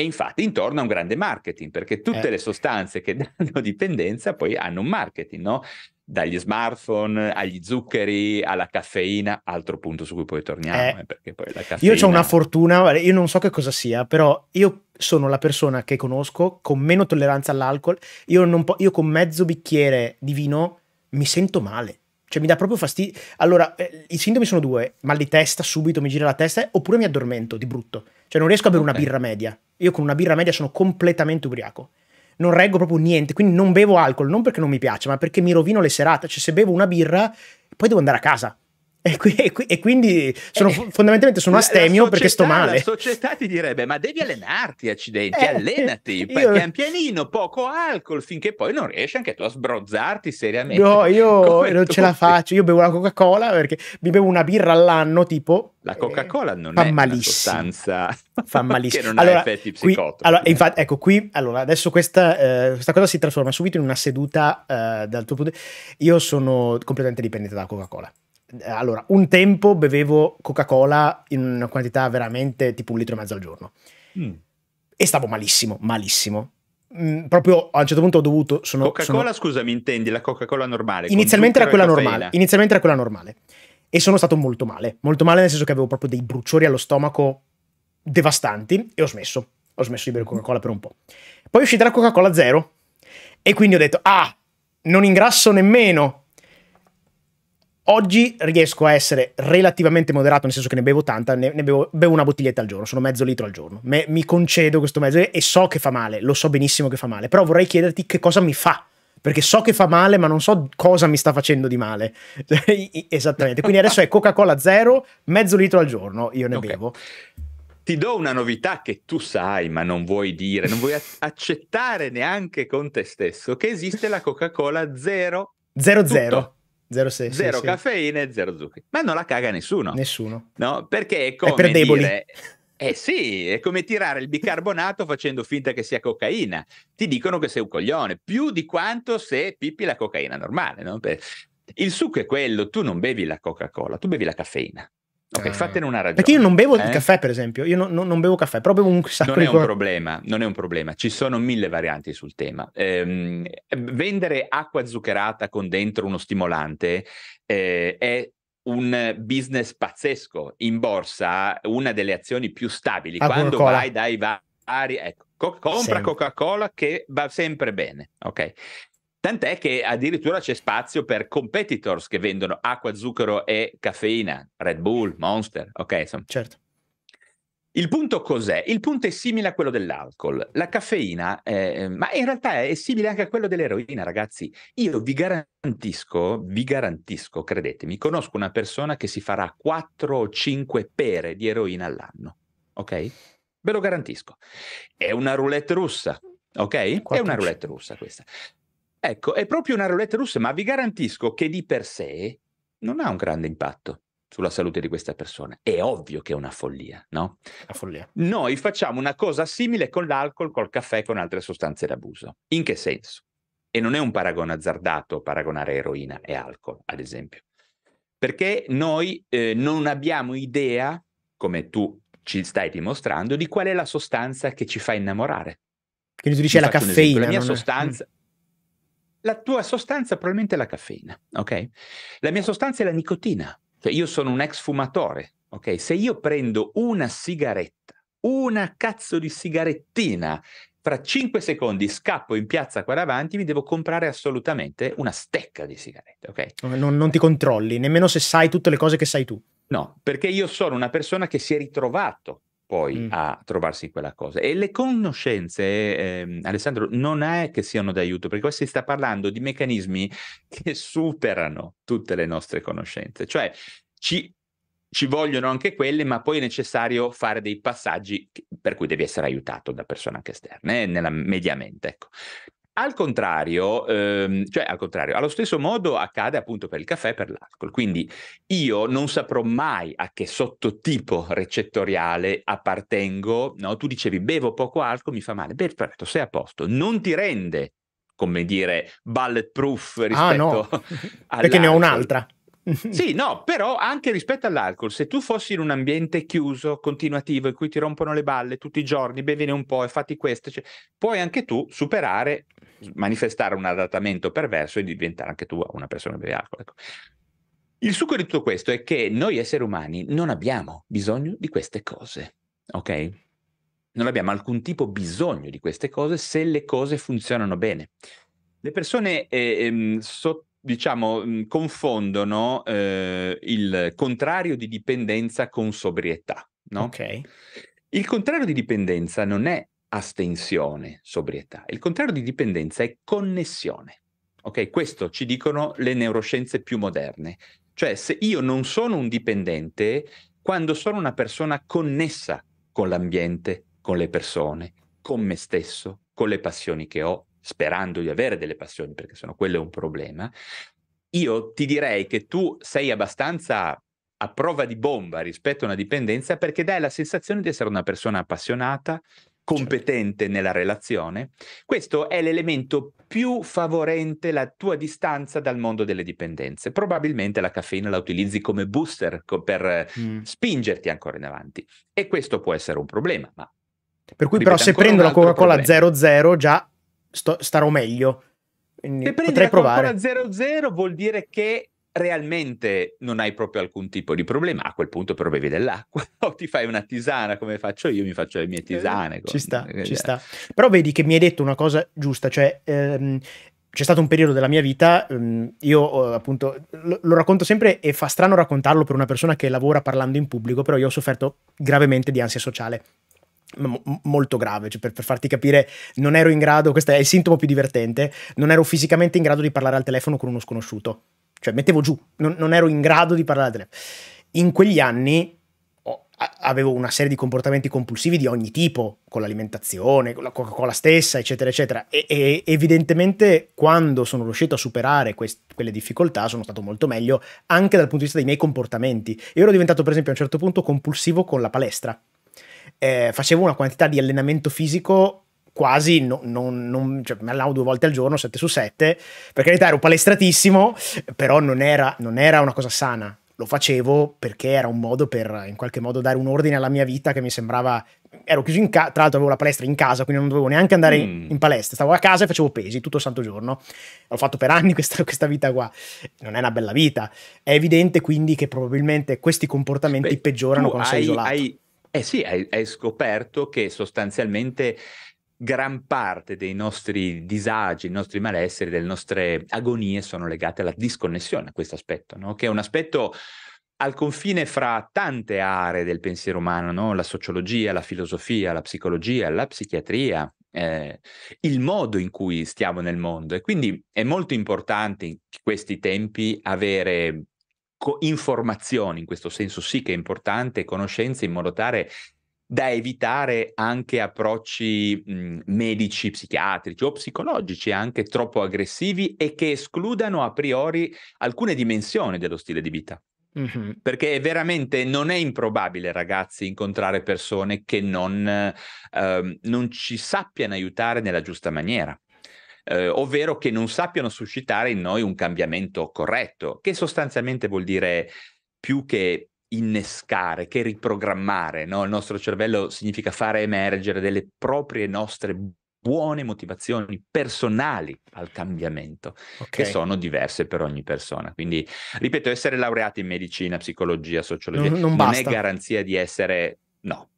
E infatti intorno a un grande marketing, perché tutte eh. le sostanze che danno dipendenza poi hanno un marketing, no? Dagli smartphone agli zuccheri alla caffeina, altro punto su cui poi torniamo. Eh. Eh, poi caffeina... Io ho una fortuna, io non so che cosa sia, però io sono la persona che conosco con meno tolleranza all'alcol. Io, po- io con mezzo bicchiere di vino mi sento male cioè, mi dà proprio fastidio. Allora, eh, i sintomi sono due: mal di testa, subito mi gira la testa, oppure mi addormento di brutto. Cioè, non riesco a bere okay. una birra media. Io con una birra media sono completamente ubriaco. Non reggo proprio niente, quindi non bevo alcol, non perché non mi piace, ma perché mi rovino le serate. Cioè, se bevo una birra, poi devo andare a casa. E, qui, e, qui, e quindi sono, eh, fondamentalmente sono astemio società, perché sto male. La società ti direbbe: Ma devi allenarti, accidenti, eh, allenati io... pian pianino, poco alcol, finché poi non riesci anche tu a sbrozzarti seriamente. No, io non tu. ce la faccio. Io bevo la Coca-Cola perché mi bevo una birra all'anno, tipo. La eh, Coca-Cola non fa è malissimo. una sostanza fa malissimo. che non allora, ha effetti psicotici. Allora, infatti, ecco qui, allora, adesso questa, eh, questa, cosa si trasforma subito in una seduta eh, dal tuo punto di vista. Io sono completamente dipendente dalla Coca-Cola. Eh, allora, un tempo bevevo Coca-Cola in una quantità veramente tipo un litro e mezzo al giorno. Mm. E stavo malissimo, malissimo. Mm, proprio a un certo punto ho dovuto... Coca-Cola, sono... scusami, intendi la Coca-Cola normale? Inizialmente era quella normale. Inizialmente era quella normale. E sono stato molto male. Molto male nel senso che avevo proprio dei bruciori allo stomaco devastanti e ho smesso. Ho smesso di bere Coca-Cola per un po'. Poi è uscita la Coca-Cola zero. E quindi ho detto, ah, non ingrasso nemmeno Oggi riesco a essere relativamente moderato, nel senso che ne bevo tanta, ne, ne bevo, bevo, una bottiglietta al giorno, sono mezzo litro al giorno. Me, mi concedo questo mezzo litro e so che fa male, lo so benissimo che fa male, però vorrei chiederti che cosa mi fa. Perché so che fa male, ma non so cosa mi sta facendo di male. Esattamente. Quindi adesso è Coca-Cola zero, mezzo litro al giorno, io ne okay. bevo ti do una novità che tu sai, ma non vuoi dire, non vuoi accettare neanche con te stesso, che esiste la Coca-Cola zero. Zero tutto. Zero, se, zero sì, caffeina sì. e zero zuccheri. Ma non la caga nessuno. Nessuno. No? Perché è come è per deboli. Dire... Eh sì, è come tirare il bicarbonato facendo finta che sia cocaina. Ti dicono che sei un coglione, più di quanto se pippi la cocaina normale. No? Il succo è quello, tu non bevi la Coca-Cola, tu bevi la caffeina. Ok, eh. fatene una ragione. Perché io non bevo eh? il caffè, per esempio. Io no, no, non bevo caffè, proprio un sacco non di è un problema, Non è un problema, ci sono mille varianti sul tema. Ehm, vendere acqua zuccherata con dentro uno stimolante eh, è un business pazzesco. In borsa, una delle azioni più stabili. Ah, Quando vai dai vari... Ecco, co- compra Coca-Cola che va sempre bene, ok? Tant'è che addirittura c'è spazio per competitors che vendono acqua, zucchero e caffeina, Red Bull, Monster, ok? Insomma. Certo. Il punto cos'è? Il punto è simile a quello dell'alcol. La caffeina, eh, ma in realtà è simile anche a quello dell'eroina, ragazzi. Io vi garantisco, vi garantisco, credetemi, conosco una persona che si farà 4 o 5 pere di eroina all'anno, ok? Ve lo garantisco. È una roulette russa, ok? È una roulette russa questa. Ecco, è proprio una roulette russa, ma vi garantisco che di per sé non ha un grande impatto sulla salute di questa persona. È ovvio che è una follia, no? Una follia. Noi facciamo una cosa simile con l'alcol, col caffè, con altre sostanze d'abuso. In che senso? E non è un paragone azzardato paragonare eroina e alcol, ad esempio. Perché noi eh, non abbiamo idea, come tu ci stai dimostrando, di qual è la sostanza che ci fa innamorare. Quindi tu dici la caffeina. La mia sostanza... Mm la tua sostanza probabilmente è la caffeina, ok? La mia sostanza è la nicotina, cioè io sono un ex fumatore, ok? Se io prendo una sigaretta, una cazzo di sigarettina, fra 5 secondi scappo in piazza qua davanti, mi devo comprare assolutamente una stecca di sigarette, ok? Non, non ti controlli, nemmeno se sai tutte le cose che sai tu. No, perché io sono una persona che si è ritrovato poi mm. a trovarsi quella cosa. E le conoscenze, eh, Alessandro, non è che siano d'aiuto, perché qua si sta parlando di meccanismi che superano tutte le nostre conoscenze, cioè ci, ci vogliono anche quelle, ma poi è necessario fare dei passaggi per cui devi essere aiutato da persone anche esterne, eh, nella, mediamente. Ecco. Al contrario, ehm, cioè al contrario, allo stesso modo accade appunto per il caffè e per l'alcol. Quindi io non saprò mai a che sottotipo recettoriale appartengo. No? Tu dicevi bevo poco alcol, mi fa male. Beh, perfetto, sei a posto. Non ti rende, come dire, bulletproof rispetto ah, no. Perché ne ho un'altra. sì, no, però anche rispetto all'alcol, se tu fossi in un ambiente chiuso, continuativo, in cui ti rompono le balle tutti i giorni, bevine un po' e fatti questo, cioè, puoi anche tu superare manifestare un adattamento perverso e diventare anche tu una persona che ubriaca. Ecco. Il succo di tutto questo è che noi esseri umani non abbiamo bisogno di queste cose, ok? Non abbiamo alcun tipo bisogno di queste cose se le cose funzionano bene. Le persone eh, ehm, so, diciamo, mm, confondono eh, il contrario di dipendenza con sobrietà, no? Ok. Il contrario di dipendenza non è astensione, sobrietà. Il contrario di dipendenza è connessione. Ok, questo ci dicono le neuroscienze più moderne. Cioè, se io non sono un dipendente, quando sono una persona connessa con l'ambiente, con le persone, con me stesso, con le passioni che ho, sperando di avere delle passioni, perché sono quello è un problema, io ti direi che tu sei abbastanza a prova di bomba rispetto a una dipendenza perché dai la sensazione di essere una persona appassionata, competente certo. nella relazione, questo è l'elemento più favorente la tua distanza dal mondo delle dipendenze. Probabilmente la caffeina la utilizzi come booster co- per mm. spingerti ancora in avanti e questo può essere un problema. Ma per cui però se prendo la Coca-Cola 00 già sto, starò meglio. Quindi se prendi la Coca-Cola 00 vuol dire che realmente non hai proprio alcun tipo di problema, a quel punto però bevi dell'acqua o ti fai una tisana come faccio io, mi faccio le mie eh, tisane. con... Ci sta, eh, ci eh. sta. Però vedi che mi hai detto una cosa giusta, cioè... Ehm, c'è stato un periodo della mia vita, ehm, io appunto lo, lo racconto sempre e fa strano raccontarlo per una persona che lavora parlando in pubblico, però io ho sofferto gravemente di ansia sociale molto grave, cioè per, per, farti capire non ero in grado, questo è il sintomo più divertente, non ero fisicamente in grado di parlare al telefono con uno sconosciuto cioè mettevo giù, non, non ero in grado di parlare delle... In quegli anni oh, avevo una serie di comportamenti compulsivi di ogni tipo, con l'alimentazione, con la Coca-Cola stessa, eccetera, eccetera, e, e, evidentemente quando sono riuscito a superare quest- quelle difficoltà sono stato molto meglio anche dal punto di vista dei miei comportamenti. Io ero diventato per esempio a un certo punto compulsivo con la palestra. Eh, facevo una quantità di allenamento fisico quasi no, non, non cioè, mi allenavo due volte al giorno, 7 su 7, per carità ero palestratissimo, però non era, non era, una cosa sana. Lo facevo perché era un modo per in qualche modo dare un ordine alla mia vita che mi sembrava. Ero chiuso in casa, tra l'altro avevo la palestra in casa, quindi non dovevo neanche andare mm. in palestra. Stavo a casa e facevo pesi tutto il santo giorno. L'ho fatto per anni questa, questa, vita qua. Non è una bella vita. È evidente quindi che probabilmente questi comportamenti Beh, peggiorano quando hai, sei isolato. Hai, eh sì, hai, hai scoperto che sostanzialmente gran parte dei nostri disagi, dei nostri malesseri, delle nostre agonie sono legate alla disconnessione, a questo aspetto, no? che è un aspetto al confine fra tante aree del pensiero umano, no? la sociologia, la filosofia, la psicologia, la psichiatria, eh, il modo in cui stiamo nel mondo. E quindi è molto importante in questi tempi avere co- informazioni, in questo senso sì che è importante, conoscenze in modo tale da evitare anche approcci mh, mhmm, medici, psichiatrici o psicologici anche troppo aggressivi e che escludano a priori alcune dimensioni dello stile di vita. Mm-hmm. Perché veramente non è improbabile, ragazzi, incontrare persone che non, eh, non ci sappiano aiutare nella giusta maniera. Eh, ovvero che non sappiano suscitare in noi un cambiamento corretto, che sostanzialmente vuol dire più che innescare che riprogrammare, no? Il nostro cervello significa fare emergere delle proprie nostre buone motivazioni personali al cambiamento, okay. che sono diverse per ogni persona. Quindi, ripeto, essere laureati in medicina, psicologia, sociologia non, non, non è garanzia di essere... No,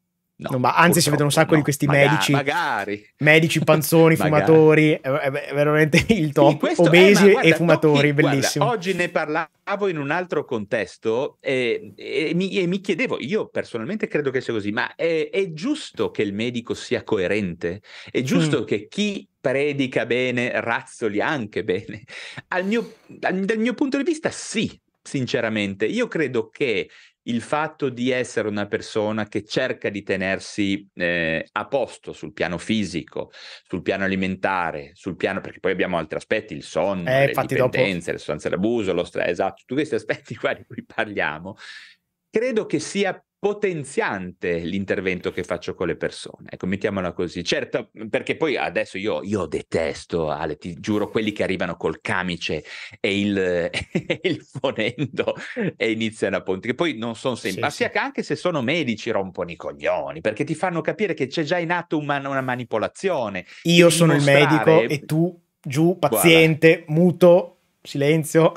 No, no, ma anzi si vedono un sacco no, di questi magari, medici, magari. medici panzoni, fumatori, è, eh, eh, veramente il top, questo, eh, obesi eh, guarda, e fumatori, top, bellissimo. Guarda, oggi ne parlavo in un altro contesto e, e, mi, e, mi, chiedevo, io personalmente credo che sia così, ma è, è giusto che il medico sia coerente? È giusto mm. che chi predica bene razzoli anche bene? Mio, dal mio punto di vista sì, sinceramente. Io credo che il fatto di essere una persona che cerca di tenersi eh, a posto sul piano fisico, sul piano alimentare, sul piano, perché poi abbiamo altri aspetti, il sonno, eh, le dipendenze, dopo... le sostanze d'abuso, lo stress, esatto, tutti questi aspetti qua di cui parliamo, credo che sia potenziante l'intervento che faccio con le persone. Ecco, mettiamola così. Certo, mhmm, perché poi adesso io, io detesto, Ale, ti giuro, quelli che arrivano col camice e il, e il fonendo e iniziano a ponti, che poi non sono sempre, sì, ma sì. sia che anche se sono medici rompono i coglioni, perché ti fanno capire che c'è già in atto una, una manipolazione. Io sono il medico e tu giù, paziente, Guarda. muto, silenzio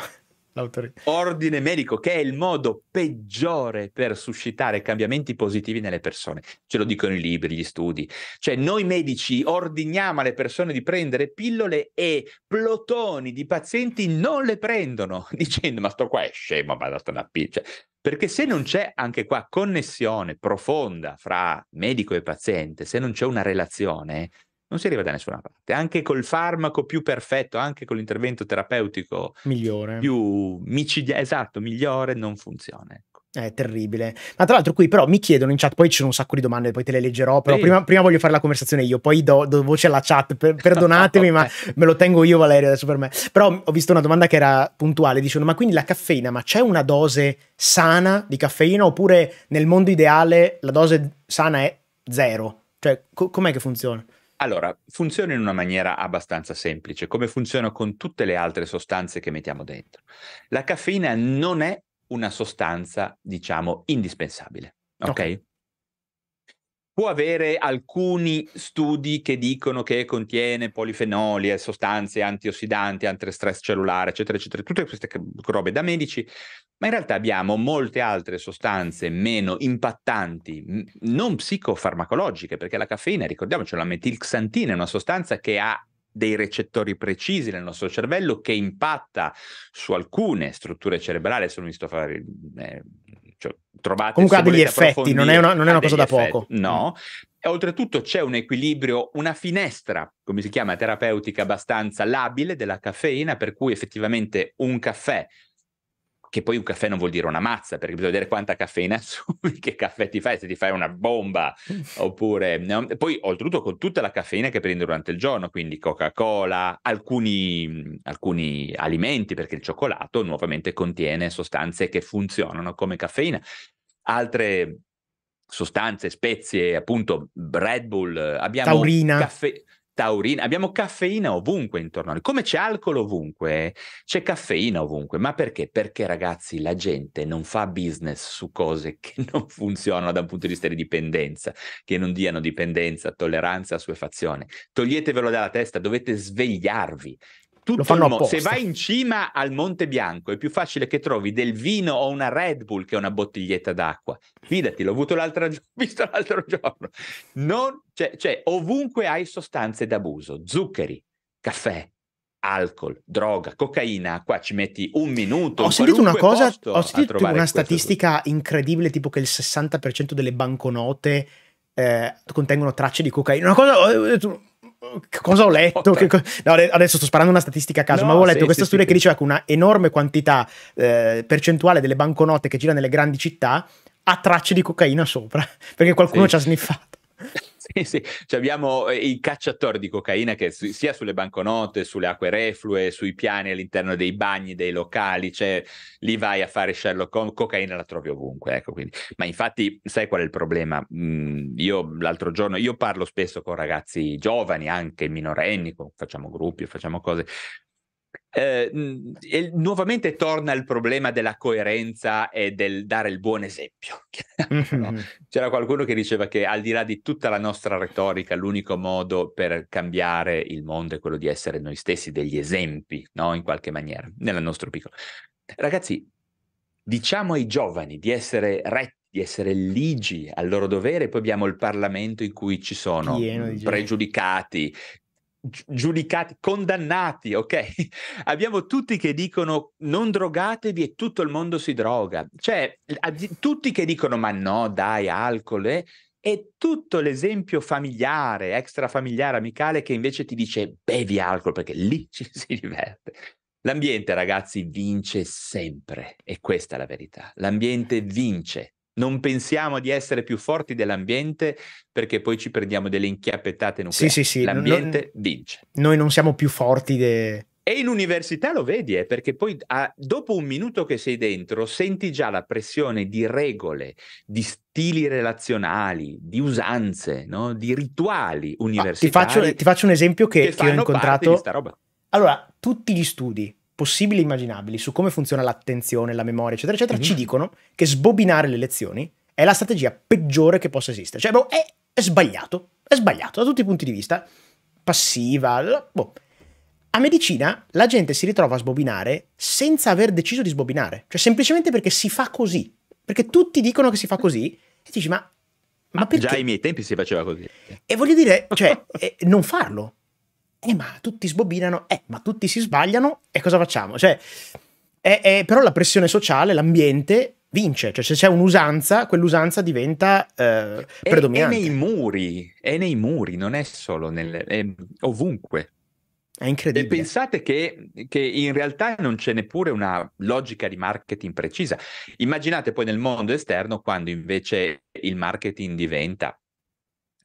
l'autorità. Ordine medico, che è il modo peggiore per suscitare cambiamenti positivi nelle persone. Ce lo dicono i libri, gli studi. Cioè, noi medici ordiniamo alle persone di prendere pillole e plotoni di pazienti non le prendono, dicendo: Ma sto qua è scemo, ma sto una piccia. Cioè, perché se non c'è anche qua connessione profonda fra medico e paziente, se non c'è una relazione, non si arriva da nessuna parte. Anche col farmaco più perfetto, anche con l'intervento terapeutico migliore, più micidia- esatto, migliore, non funziona. Ecco. È terribile. Ma tra l'altro qui però mi chiedono in chat, poi ci sono un sacco di domande, poi te le leggerò, però sì. prima, prima, voglio fare la conversazione io, poi do, do voce alla chat, per, perdonatemi ma me lo tengo io Valerio adesso per me. Però ho visto una domanda che era puntuale, dicevano ma quindi la caffeina, ma c'è una dose sana di caffeina oppure nel mondo ideale la dose sana è zero? Cioè co- com'è che funziona? Allora, funziona in una maniera abbastanza semplice, come funziona con tutte le altre sostanze che mettiamo dentro. La caffeina non è una sostanza, diciamo, indispensabile, ok? okay può avere alcuni studi che dicono che contiene polifenoli, e sostanze antiossidanti, antistress cellulare, eccetera, eccetera, tutte queste robe da medici, ma in realtà abbiamo molte altre sostanze meno impattanti, non psicofarmacologiche, perché la caffeina, ricordiamoci, la metilxantina è una sostanza che ha dei recettori precisi nel nostro cervello che impatta su alcune strutture cerebrali, adesso non mi sto a fare eh, cioè, trovate, Comunque ha degli effetti, non è una, non è una cosa da effetti, poco. No, mm. e oltretutto c'è un equilibrio, una finestra, come si chiama, terapeutica abbastanza labile della caffeina, per cui effettivamente un caffè che poi un caffè non vuol dire una mazza, perché bisogna vedere quanta caffeina assumi, che caffè ti fai, se ti fai una bomba, oppure... No? Poi oltretutto con tutta la caffeina che prendi durante il giorno, quindi Coca-Cola, alcuni, alcuni alimenti, perché il cioccolato nuovamente contiene sostanze che funzionano come caffeina, altre sostanze, spezie, appunto Red Bull, abbiamo... Taurina. Caffè taurina, abbiamo caffeina ovunque intorno a noi. Come c'è alcol ovunque, c'è caffeina ovunque. Ma perché? Perché ragazzi la gente non fa business su cose che non funzionano da un punto di vista di dipendenza, che non diano dipendenza, tolleranza, assuefazione. Toglietevelo dalla testa, dovete svegliarvi tutto lo mo- se vai in cima al Monte Bianco è più facile che trovi del vino o una Red Bull che una bottiglietta d'acqua. Fidati, l'ho avuto l'altro, visto l'altro giorno. Non, cioè, cioè, ovunque hai sostanze d'abuso, zuccheri, caffè, alcol, droga, cocaina, qua ci metti un minuto. Ho sentito una cosa, ho sentito una statistica tutto. incredibile, tipo che il 60% delle banconote eh, contengono tracce di cocaina. Una cosa... ho detto cosa ho letto? Che, no, adesso sto sparando una statistica a caso, no, ma ho letto sì, questa sì, studia sì, che diceva che una enorme quantità eh, percentuale delle banconote che gira nelle grandi città ha tracce di cocaina sopra, perché qualcuno ci ha sniffato. sì, Cioè abbiamo eh, i cacciatori di cocaina che su, sia sulle banconote, sulle acque reflue, sui piani all'interno dei bagni, dei locali, cioè lì vai a fare Sherlock Holmes, cocaina la trovi ovunque. Ecco, Ma infatti sai qual è il problema? Mm, io l'altro giorno, io parlo spesso con ragazzi giovani, anche minorenni, facciamo gruppi, facciamo cose eh, e nuovamente torna il problema della coerenza e del dare il buon esempio. no? Mm-hmm. C'era qualcuno che diceva che al di là di tutta la nostra retorica, l'unico modo per cambiare il mondo è quello di essere noi stessi degli esempi, no? in qualche maniera, nel nostro piccolo. Ragazzi, diciamo ai giovani di essere retti di essere ligi al loro dovere, poi abbiamo il Parlamento in cui ci sono pregiudicati, giudicati, condannati, ok? Abbiamo tutti che dicono non drogatevi e tutto il mondo si droga. Cioè, tutti che dicono ma no, dai, alcol eh? e tutto l'esempio familiare, extrafamiliare, amicale che invece ti dice bevi alcol perché lì ci si diverte. L'ambiente, ragazzi, vince sempre e questa è la verità. L'ambiente vince non pensiamo di essere più forti dell'ambiente perché poi ci prendiamo delle inchiappettate nucleari. Sì, sì, sì. L'ambiente non, vince. Noi non siamo più forti de... E in università lo vedi, eh, perché poi ah, dopo un minuto che sei dentro senti già la pressione di regole, di stili relazionali, di usanze, no? di rituali universitari. ti, faccio, ti faccio, un esempio che, che, che ho incontrato. Allora, tutti gli studi, possibili e immaginabili su come funziona l'attenzione, la memoria, eccetera, eccetera, mm-hmm. ci mhm. dicono che sbobinare le lezioni è la strategia peggiore che possa esistere. Cioè, boh, è, è, sbagliato, è sbagliato da tutti i punti di vista, passiva, boh. A medicina la gente si ritrova a sbobinare senza aver deciso di sbobinare, cioè semplicemente perché si fa così, perché tutti dicono che si fa così e dici ma... Ma ah, perché? Già ai miei tempi si faceva così. E voglio dire, cioè, eh, non farlo eh ma tutti sbobinano, eh ma tutti si sbagliano e cosa facciamo? Cioè, è, è, però la pressione sociale, l'ambiente vince, cioè se c'è un'usanza, quell'usanza diventa eh, predominante. È nei muri, è nei muri, non è solo nel, è ovunque. È incredibile. E pensate che, che, in realtà non c'è neppure una logica di marketing precisa. Immaginate poi nel mondo esterno quando invece il marketing diventa,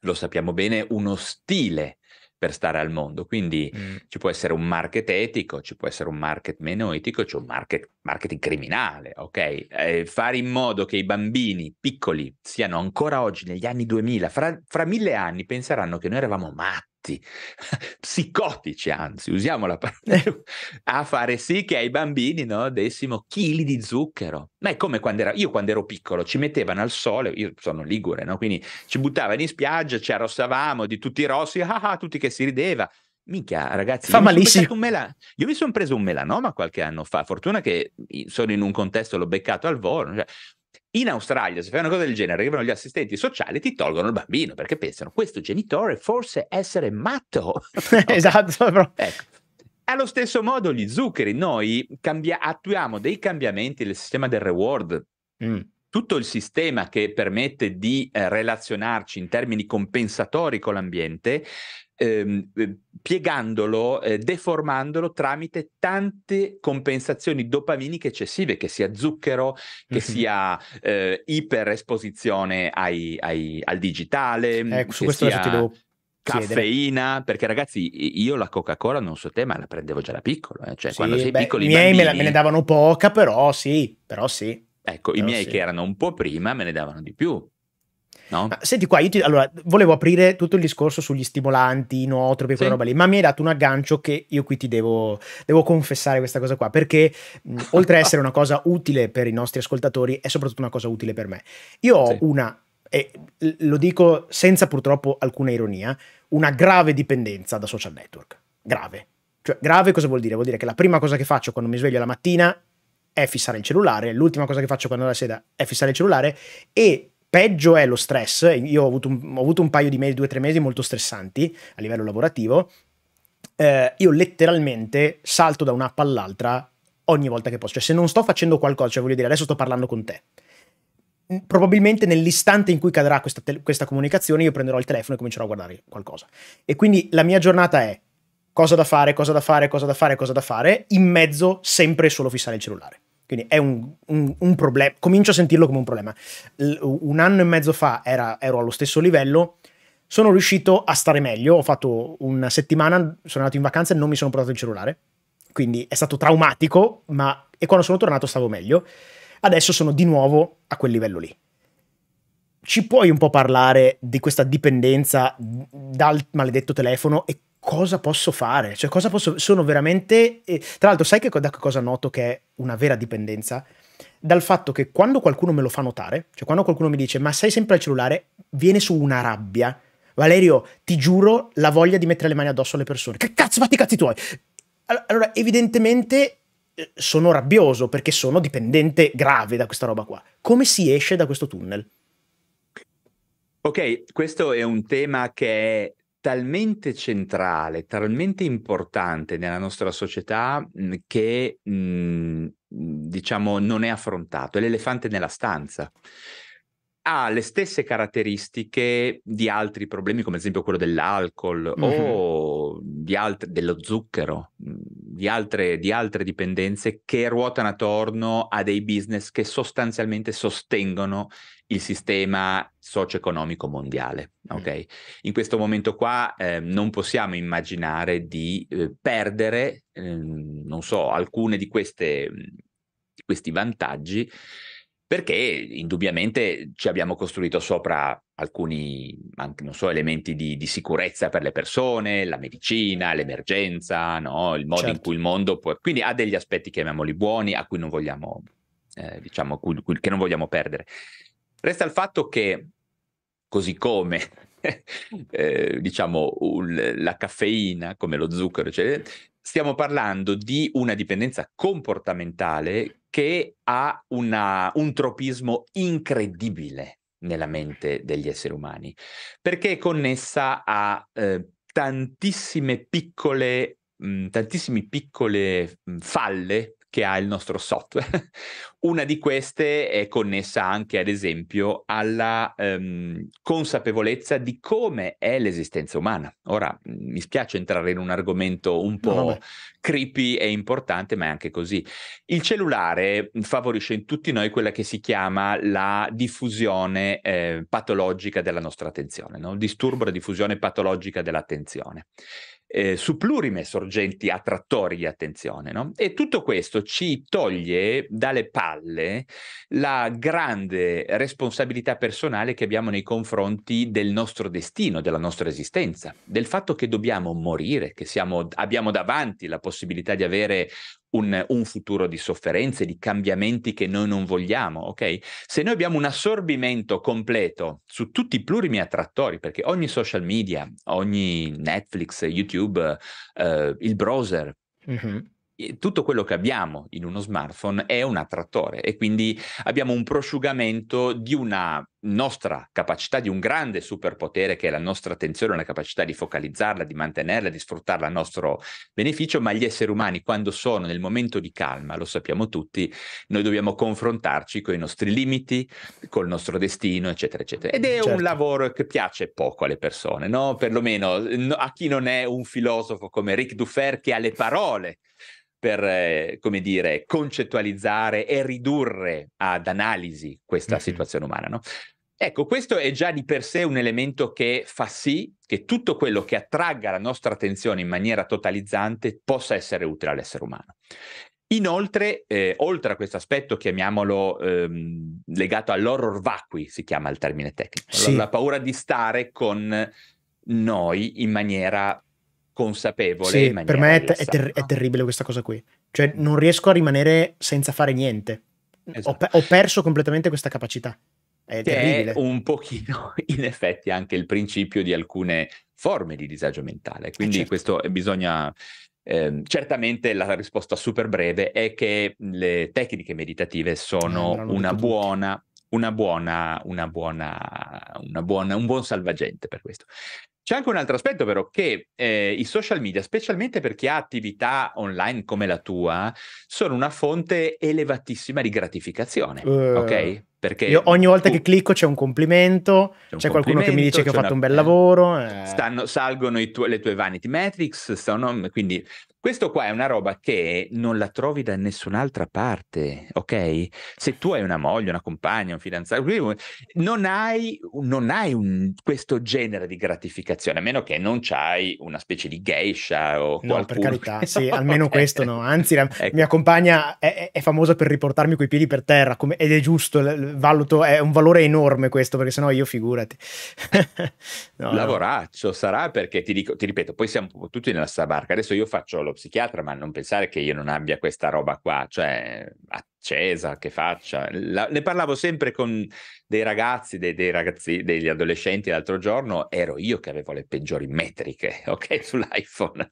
lo sappiamo bene, uno stile per stare al mondo. Quindi mm. ci può essere un market etico, ci può essere un market meno etico, c'è un market, marketing criminale, ok? Eh, fare in modo che i bambini piccoli siano ancora oggi, negli anni 2000, fra, fra mille anni, penseranno che noi eravamo matti matti, psicotici anzi, usiamo la parola, eh. a fare sì che ai bambini no, dessimo chili di zucchero. Ma è come quando era, io quando ero piccolo ci mettevano al sole, io sono ligure, no? quindi ci buttavano in spiaggia, ci arrossavamo di tutti i rossi, ah, ah, tutti che si rideva. Minchia, ragazzi, fa malissimo. Melan... Io mi sono preso un melanoma qualche anno fa. Fortuna che sono in un contesto l'ho beccato al volo. Cioè, in Australia, se fai una cosa del genere, arrivano gli assistenti sociali e ti tolgono il bambino perché pensano questo genitore forse essere matto. esatto. Però. Ecco. Allo stesso modo gli zuccheri, noi cambia- attuiamo dei cambiamenti nel sistema del reward. Mm. Tutto il sistema che permette di eh, relazionarci in termini compensatori con l'ambiente Ehm, eh, piegandolo, eh, deformandolo tramite tante compensazioni dopaminiche eccessive, che sia zucchero, che mm-hmm. sia eh, iperesposizione ai, ai, al digitale. Mhmm, ecco, su questo sia... devo caffeina, perché ragazzi io la Coca-Cola non so te ma la prendevo già da piccolo, eh. cioè sì, quando sei beh, piccolo i miei bambini... me, ne davano poca però sì, però sì. Ecco, però i miei sì. che erano un po' prima me ne davano di più, No? Ma, senti qua, io ti, allora, volevo aprire tutto il discorso sugli stimolanti, nootropi, quella sì. roba lì, ma mi hai dato un aggancio che io qui ti devo, devo confessare questa cosa qua, perché mh, oltre ad essere una cosa utile per i nostri ascoltatori, è soprattutto una cosa utile per me. Io ho sì. una, e lo dico senza purtroppo alcuna ironia, una grave dipendenza da social network. Grave. Cioè, grave cosa vuol dire? Vuol dire che la prima cosa che faccio quando mi sveglio la mattina è fissare il cellulare, l'ultima cosa che faccio quando la sera è fissare il cellulare e Peggio è lo stress, io ho avuto un, ho avuto un paio di mesi, due o tre mesi molto stressanti a livello lavorativo, eh, io letteralmente salto da un'app all'altra ogni volta che posso, cioè se non sto facendo qualcosa, cioè voglio dire adesso sto parlando con te, probabilmente nell'istante in cui cadrà questa, te- questa, comunicazione io prenderò il telefono e comincerò a guardare qualcosa. E quindi la mia giornata è cosa da fare, cosa da fare, cosa da fare, cosa da fare, in mezzo sempre solo fissare il cellulare. Quindi è un, un, un problema, comincio a sentirlo come un problema. L- un anno e mezzo fa era, ero allo stesso livello, sono riuscito a stare meglio, ho fatto una settimana, sono andato in vacanza e non mi sono portato il cellulare, quindi è stato traumatico, ma e quando sono tornato stavo meglio. Adesso sono di nuovo a quel livello lì. Ci puoi un po' parlare di questa dipendenza dal maledetto telefono e cosa posso fare? Cioè, cosa posso... Sono veramente... Eh, tra l'altro, sai che da cosa noto che è una vera dipendenza? Dal fatto che quando qualcuno me lo fa notare, cioè quando qualcuno mi dice ma sei sempre al cellulare, viene su una rabbia. Valerio, ti giuro, la voglia di mettere le mani addosso alle persone. Che cazzo, fatti i cazzi tuoi! Allora, evidentemente eh, sono rabbioso perché sono dipendente grave da questa roba qua. Come si esce da questo tunnel? Ok, questo è un tema che è talmente centrale, talmente importante nella nostra società mhmm, che mh, mhmm, diciamo non è affrontato, è l'elefante nella stanza. Ha le stesse caratteristiche di altri problemi, come ad esempio quello dell'alcol mm-hmm. o alt- dello zucchero, mhmm, di altre, di altre dipendenze che ruotano attorno a dei business che sostanzialmente sostengono il sistema socio-economico mondiale. Mm. Okay? In questo momento qua eh, non possiamo immaginare di eh, perdere, eh, non so, alcune di, queste, questi vantaggi perché indubbiamente ci abbiamo costruito sopra alcuni anche, so, elementi di, di, sicurezza per le persone, la medicina, l'emergenza, no? il modo certo. in cui il mondo può... Quindi ha degli aspetti, chiamiamoli buoni, a cui non vogliamo, eh, diciamo, cui, cui, che non vogliamo perdere. Resta il fatto che, così come eh, diciamo un, la caffeina, come lo zucchero, cioè, stiamo parlando di una dipendenza comportamentale che ha una, un tropismo incredibile nella mente degli esseri umani, perché è connessa a eh, tantissime piccole, mh, mm, tantissime piccole mm, falle che ha il nostro software. Una di queste è connessa anche, ad esempio, alla ehm, consapevolezza di come è l'esistenza umana. Ora, mhmm, mi spiace entrare in un argomento un po' no, creepy e importante, ma è anche così. Il cellulare mhmm, favorisce in tutti noi quella che si chiama la diffusione eh, patologica della nostra attenzione, no? il disturbo la diffusione patologica dell'attenzione eh, su plurime sorgenti a attenzione, no? E tutto questo ci toglie dalle palle la grande responsabilità personale che abbiamo nei confronti del nostro destino, della nostra esistenza, del fatto che dobbiamo morire, che siamo, abbiamo davanti la possibilità di avere un, un, futuro di sofferenze, di cambiamenti che noi non vogliamo, ok? Se noi abbiamo un assorbimento completo su tutti i plurimi attrattori, perché ogni social media, ogni Netflix, YouTube, eh, il browser, uh-huh tutto quello che abbiamo in uno smartphone è un attrattore e quindi abbiamo un prosciugamento di una nostra capacità di un grande superpotere che è la nostra attenzione, la capacità di focalizzarla, di mantenerla, di sfruttarla a nostro beneficio, ma gli esseri umani quando sono nel momento di calma, lo sappiamo tutti, noi dobbiamo confrontarci con i nostri limiti, col nostro destino, eccetera, eccetera. Ed è certo. un lavoro che piace poco alle persone, no? Perlomeno no, a chi non è un filosofo come Ric Dufer che ha le parole per, eh, come dire, concettualizzare e ridurre ad analisi questa mm-hmm. situazione umana, no? Ecco, questo è già di per sé un elemento che fa sì che tutto quello che attragga la nostra attenzione in maniera totalizzante possa essere utile all'essere umano. Inoltre, eh, oltre a questo aspetto, chiamiamolo ehm, legato all'horror vacui, si chiama il termine tecnico, sì. la paura di stare con noi in maniera consapevole. Sì, per me è, è, ter è, terribile questa cosa qui. Cioè, non riesco a rimanere senza fare niente. Esatto. Ho, pe ho, perso completamente questa capacità. È che terribile. È un pochino, in effetti, anche il principio di alcune forme di disagio mentale. Eh, Quindi certo. questo eh, bisogna... Eh, certamente la risposta super breve è che le tecniche meditative sono eh, una buona una buona, una buona, una buona, un buon salvagente per questo. C'è anche un altro aspetto però, che eh, i social media, specialmente per chi ha attività online come la tua, sono una fonte elevatissima di gratificazione, uh, ok? Perché io ogni volta tu... che clicco c'è un complimento, c'è, un c'è complimento, qualcuno che mi dice che ho fatto una... un bel eh, lavoro. Eh. Stanno, salgono tu- le tue vanity metrics, sono... quindi questo qua è una roba che non la trovi da nessun'altra parte, ok? Se tu hai una moglie, una compagna, un fidanzato, non hai, non hai un, questo genere di gratificazione, a meno che non hai una specie di geisha o no, per carità, sì, almeno okay. questo no. Anzi, la ecco. mia compagna è, è, famosa per riportarmi coi piedi per terra, come, ed è giusto, valuto, è un valore enorme questo, perché sennò io figurati. no, Lavoraccio, sarà perché ti, dico, ti ripeto, poi siamo tutti nella stessa barca, adesso io faccio dallo psichiatra, ma non pensare che io non abbia questa roba qua, cioè accesa, che faccia. La, ne parlavo sempre con dei ragazzi, dei, dei ragazzi, degli adolescenti l'altro giorno, ero io che avevo le peggiori metriche, ok, sull'iPhone,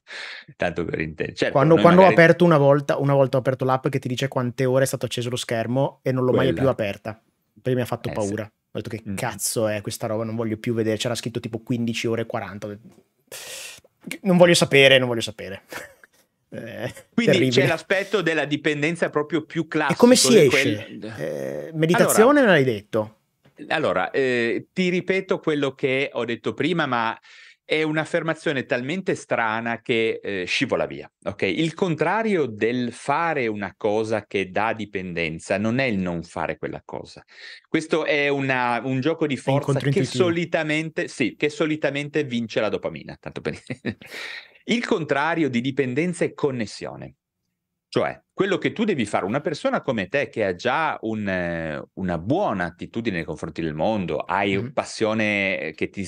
tanto per intendere. Certo, quando, quando magari... ho aperto una volta, una volta ho aperto l'app che ti dice quante ore è stato acceso lo schermo e non l'ho Quella. mai più aperta, perché mi ha fatto eh, paura. Sì. Ho detto che mm. cazzo è questa roba, non voglio più vedere, c'era scritto tipo 15 ore e 40. Non voglio sapere, non voglio sapere. Eh, Quindi terribile. c'è l'aspetto della dipendenza proprio più classica. E come si esce? Quel... Eh, eh, meditazione allora, l'hai detto? Allora, eh, ti ripeto quello che ho detto prima, ma è un'affermazione talmente strana che eh, scivola via. Okay? Il contrario del fare una cosa che dà dipendenza non è il non fare quella cosa. Questo è una, un gioco di forza che solitamente, sì, che solitamente vince la dopamina, tanto per il contrario di dipendenza è connessione. Cioè, quello che tu devi fare, una persona come te che ha già un, eh, una buona attitudine nei confronti del mondo, hai mm. passione che ti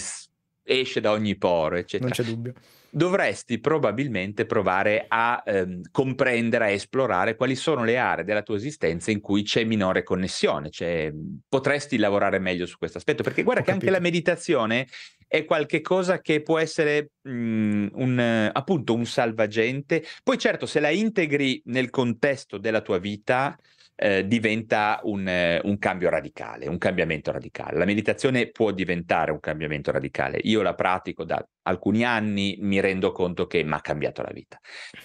esce da ogni poro, eccetera. Non c'è dubbio dovresti probabilmente provare a ehm, comprendere, a esplorare quali sono le aree della tua esistenza in cui c'è minore connessione, cioè potresti lavorare meglio su questo aspetto, perché guarda Ho che capito. anche la meditazione è qualcosa che può essere mh, mhmm, un, appunto un salvagente, poi certo se la integri nel contesto della tua vita eh, diventa un, eh, un, cambio radicale, un cambiamento radicale. La meditazione può diventare un cambiamento radicale. Io la pratico da alcuni anni, mi rendo conto che mi ha cambiato la vita.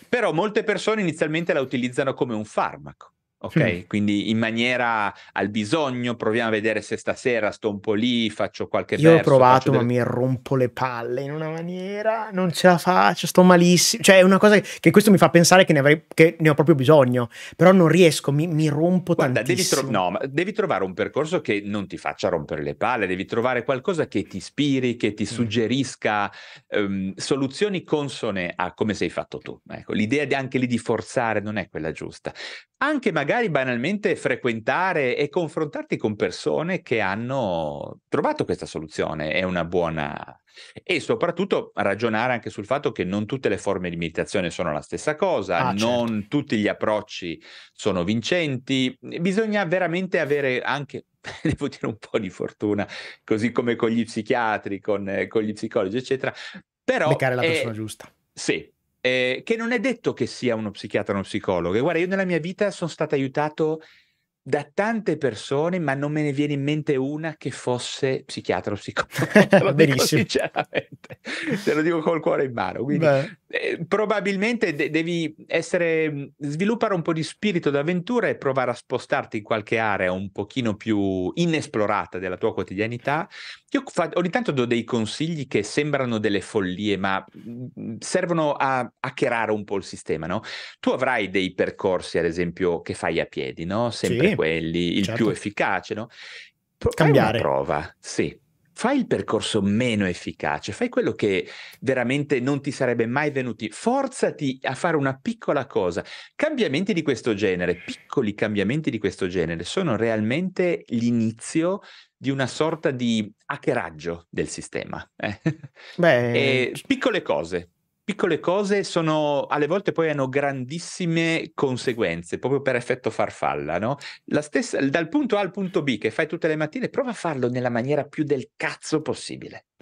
Però molte persone inizialmente la utilizzano come un farmaco. Ok, mm. quindi in maniera al bisogno proviamo a vedere se stasera sto un po' lì, faccio qualche Io ho provato, ma delle... mi rompo le palle in una maniera, non ce la faccio, sto malissimo. Cioè, è una cosa che, che questo mi fa pensare che ne, avrei, che ne, ho proprio bisogno, però non riesco, mi, mi rompo Guarda, tantissimo. Devi no, ma devi trovare un percorso che non ti faccia rompere le palle, devi trovare qualcosa che ti ispiri, che ti suggerisca mm. um, soluzioni consone a come sei fatto tu. Ecco, l'idea anche lì di forzare non è quella giusta anche magari banalmente frequentare e confrontarti con persone che hanno trovato questa soluzione è una buona e soprattutto ragionare anche sul fatto che non tutte le forme di meditazione sono la stessa cosa, ah, non certo. tutti gli approcci sono vincenti, bisogna veramente avere anche devo dire un po' di fortuna, così come con gli psichiatri, con, eh, con gli psicologi, eccetera. Però beccare la persona è... giusta. Sì, eh, che non è detto che sia uno psichiatra o uno psicologo. Guarda, io nella mia vita sono stato aiutato da tante persone, ma non me ne viene in mente una che fosse psichiatra o psicologo. Benissimo. Sinceramente, te lo dico col cuore in mano. Quindi, eh, probabilmente de- devi essere, mm, sviluppare un po' di spirito d'avventura e provare a spostarti in qualche area un pochino più inesplorata della tua quotidianità. Io fa- ogni tanto do dei consigli che sembrano delle follie, ma mm, servono a hackerare un po' il sistema, no? Tu avrai dei percorsi, ad esempio, che fai a piedi, no? Sempre sì quelli, il certo. più efficace, no? Pro- Cambiare. prova, sì. Fai il percorso meno efficace, fai quello che veramente non ti sarebbe mai venuto. Forzati a fare una piccola cosa. Cambiamenti di questo genere, piccoli cambiamenti di questo genere, sono realmente l'inizio di una sorta di hackeraggio del sistema. Eh? Beh... piccole cose, piccole cose sono alle volte poi hanno grandissime conseguenze proprio per effetto farfalla no? la stessa dal punto A al punto B che fai tutte le mattine prova a farlo nella maniera più del cazzo possibile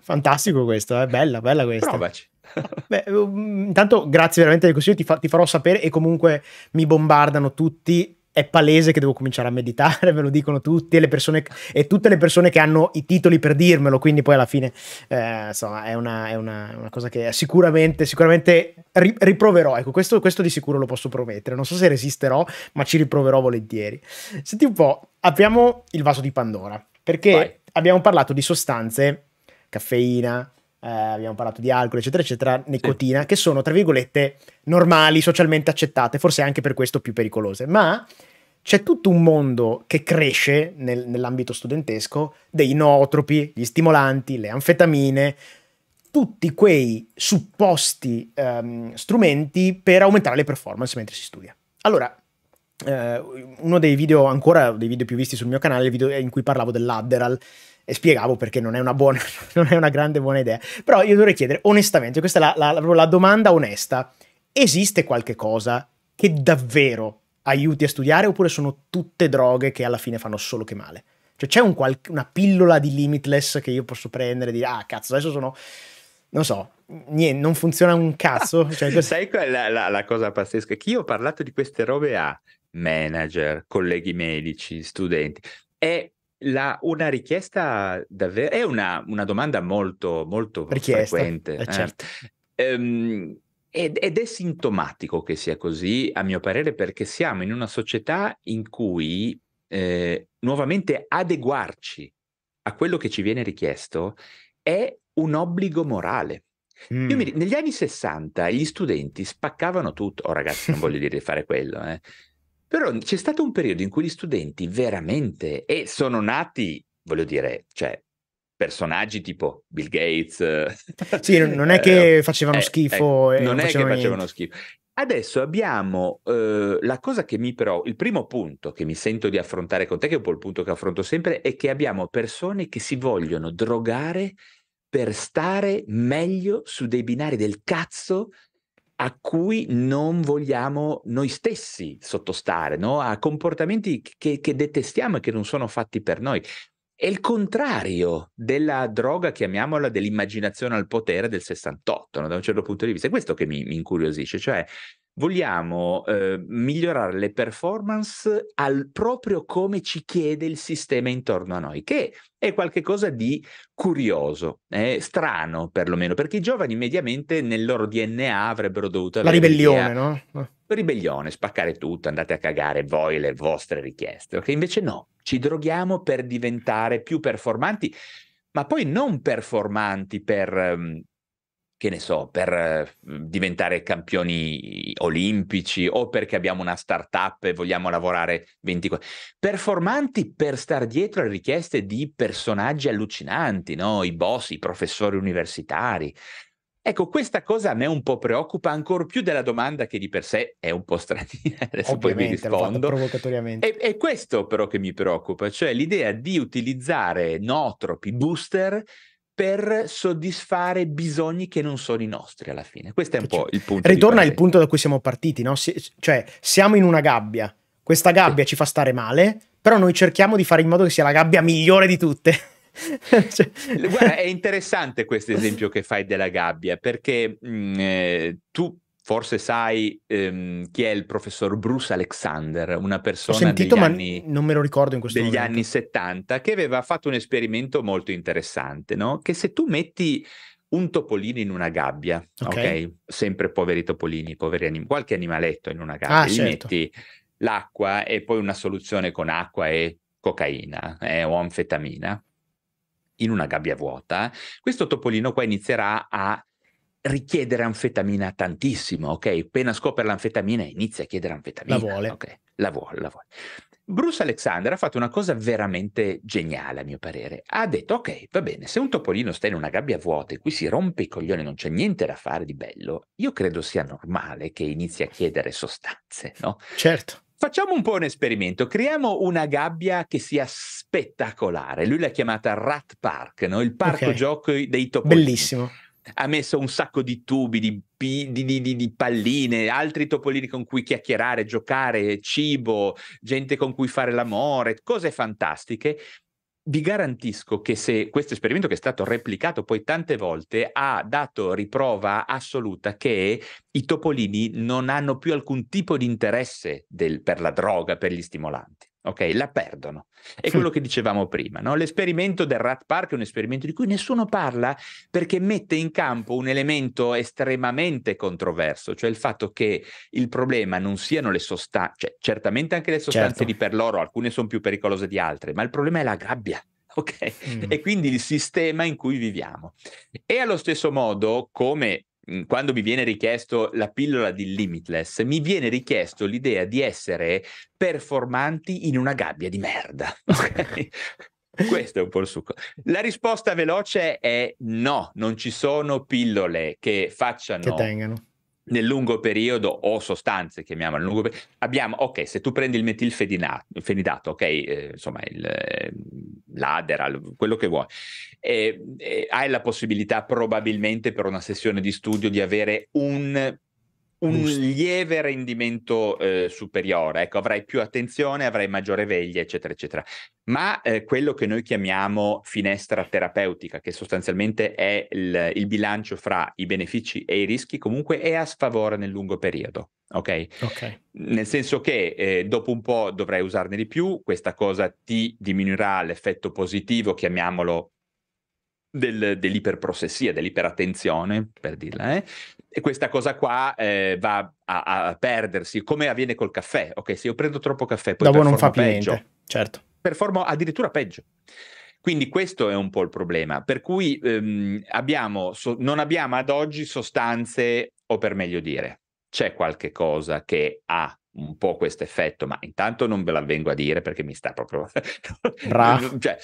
fantastico questo è eh? bella bella questa provaci Beh, um, intanto grazie veramente del consiglio ti, fa, ti farò sapere e comunque mi bombardano tutti è palese che devo cominciare a meditare, me lo dicono tutti e, le persone, e tutte le persone che hanno i titoli per dirmelo, quindi poi alla fine eh, insomma, è, una, è una, una, cosa che sicuramente, sicuramente ri, riproverò, ecco questo, questo, di sicuro lo posso promettere, non so se resisterò ma ci riproverò volentieri. Senti un po', apriamo il vaso di Pandora perché Vai. abbiamo parlato di sostanze, caffeina, eh, abbiamo parlato di alcol, eccetera, eccetera, nicotina, sì. che sono, tra virgolette, normali, socialmente accettate, forse anche per questo più pericolose. Ma c'è tutto un mondo che cresce nel, nell'ambito studentesco dei nootropi, gli stimolanti, le anfetamine, tutti quei supposti um, strumenti per aumentare le performance mentre si studia. Allora, Uh, uno dei video, ancora dei video più visti sul mio canale, il video in cui parlavo dell'Adderal e spiegavo perché non è una buona, non è una grande buona idea. Però io dovrei chiedere onestamente, questa è la, la, la domanda onesta, esiste qualche cosa che davvero aiuti a studiare oppure sono tutte droghe che alla fine fanno solo che male? Cioè c'è un una pillola di limitless che io posso prendere e dire, ah cazzo, adesso sono, non so, niente, non funziona un cazzo. Cioè, Sai quella, la, la, cosa pazzesca? Chi ho parlato di queste robe a manager, colleghi medici, studenti. È la, una richiesta davvero, è una, una domanda molto, molto richiesta, frequente. Eh, eh, certo. ehm, ed, ed è sintomatico che sia così, a mio parere, perché siamo in una società in cui eh, nuovamente adeguarci a quello che ci viene richiesto è un obbligo morale. Mm. Mi, negli anni 60 gli studenti spaccavano tutto, oh ragazzi non voglio dire di fare quello, eh. Però c'è stato un periodo in cui gli studenti veramente, e sono nati, voglio dire, cioè personaggi tipo Bill Gates. Sì, non è che eh, facevano eh, schifo. Eh, non, non è che facevano niente. schifo. Adesso abbiamo eh, la cosa che mi però, il primo punto che mi sento di affrontare con te, che è un po' il punto che affronto sempre, è che abbiamo persone che si vogliono drogare per stare meglio su dei binari del cazzo a cui non vogliamo noi stessi sottostare, no? a comportamenti che, che detestiamo e che non sono fatti per noi. È il contrario della droga, chiamiamola, dell'immaginazione al potere del 68, no? da un certo punto di vista. È questo che mi, mi incuriosisce, cioè vogliamo eh, migliorare le performance al proprio come ci chiede il sistema intorno a noi, che è qualcosa di curioso, eh, strano perlomeno, perché i giovani mediamente nel loro DNA avrebbero dovuto... La ribellione, idea. no? Eh. Ribellione, spaccare tutto, andate a cagare voi le vostre richieste, ok? Invece no, ci droghiamo per diventare più performanti, ma poi non performanti per... Um, che ne so, per mhmm, diventare campioni olimpici o perché abbiamo una startup e vogliamo lavorare 24 performanti per star dietro alle richieste di personaggi allucinanti, no? I boss, i professori universitari. Ecco, questa cosa a me un po' preoccupa ancora più della domanda che di per sé è un po' stranina, adesso poi vi rispondo. Provocatoriamente. È, è questo però che mi preoccupa, cioè l'idea di utilizzare nootropi booster per soddisfare bisogni che non sono i nostri alla fine. Questo è un cioè, po' il punto. Ritorna al punto da cui siamo partiti, no? Si, cioè, siamo in una gabbia, questa gabbia sì. ci fa stare male, però noi cerchiamo di fare in modo che sia la gabbia migliore di tutte. cioè... Guarda, è interessante questo esempio che fai della gabbia, perché mh, mm, eh, tu Forse sai ehm, chi è il professor Bruce Alexander, una persona Ho sentito, degli, ma anni, non me lo ricordo in questo degli anni 70, che aveva fatto un esperimento molto interessante, no? che se tu metti un topolino in una gabbia, okay. ok? Sempre poveri topolini, poveri anim- qualche animaletto in una ah, gabbia, ah, gli certo. metti l'acqua e poi una soluzione con acqua e cocaina eh, o anfetamina in una gabbia vuota, questo topolino qua inizierà a richiedere anfetamina tantissimo, ok? Appena scopre l'anfetamina inizia a chiedere anfetamina. La vuole. Okay? La vuole, la vuole. Bruce Alexander ha fatto una cosa veramente geniale a mio parere. Ha detto, ok, va bene, se un topolino sta in una gabbia vuota e qui si rompe i coglioni, non c'è niente da fare di bello, io credo sia normale che inizi a chiedere sostanze, no? Certo. Facciamo un po' un esperimento, creiamo una gabbia che sia spettacolare. Lui l'ha chiamata Rat Park, no? il parco okay. gioco dei topolini. Bellissimo ha messo un sacco di tubi, di, di, di, di, palline, altri topolini con cui chiacchierare, giocare, cibo, gente con cui fare l'amore, cose fantastiche. Vi garantisco che se questo esperimento che è stato replicato poi tante volte ha dato riprova assoluta che i topolini non hanno più alcun tipo di interesse del, per la droga, per gli stimolanti ok? La perdono. È quello che dicevamo prima, no? L'esperimento del Rat Park è un esperimento di cui nessuno parla perché mette in campo un elemento estremamente controverso, cioè il fatto che il problema non siano le sostanze, cioè, certamente anche le sostanze certo. di per loro, alcune sono più pericolose di altre, ma il problema è la gabbia. Ok, mm. e quindi il sistema in cui viviamo. E allo stesso modo, come Mhmm, quando mi viene richiesto la pillola di Limitless, mi viene richiesto l'idea di essere performanti in una gabbia di merda. Okay? Questo è un po' il succo. La risposta veloce è no, non ci sono pillole che facciano che tengano nel lungo periodo o sostanze, chiamiamole lungo periodo, abbiamo, ok, se tu prendi il metilfenidato, ok, eh, insomma, il, eh, l'aderal, quello che vuoi, eh, hai la possibilità probabilmente per una sessione di studio di avere un un lieve rendimento eh, superiore, ecco, avrai più attenzione, avrai maggiore veglia, eccetera, eccetera. Ma eh, quello che noi chiamiamo finestra terapeutica, che sostanzialmente è il, il, bilancio fra i benefici e i rischi, comunque è a sfavore nel lungo periodo. Ok? okay. Nel senso che eh, dopo un po' dovrai usarne di più, questa cosa ti diminuirà l'effetto positivo, chiamiamolo del, dell'iperprosessia, dell'iperattenzione, per dirla, eh? e questa cosa qua eh, va a, a, perdersi, come avviene col caffè, ok? Se io prendo troppo caffè, poi Dopo non fa più peggio, niente, certo. Performo addirittura peggio. Quindi questo è un po' il problema, per cui ehm, abbiamo, so, non abbiamo ad oggi sostanze, o per meglio dire, c'è qualche cosa che ha un po' questo effetto, ma intanto non ve l'avvengo a dire perché mi sta proprio... cioè,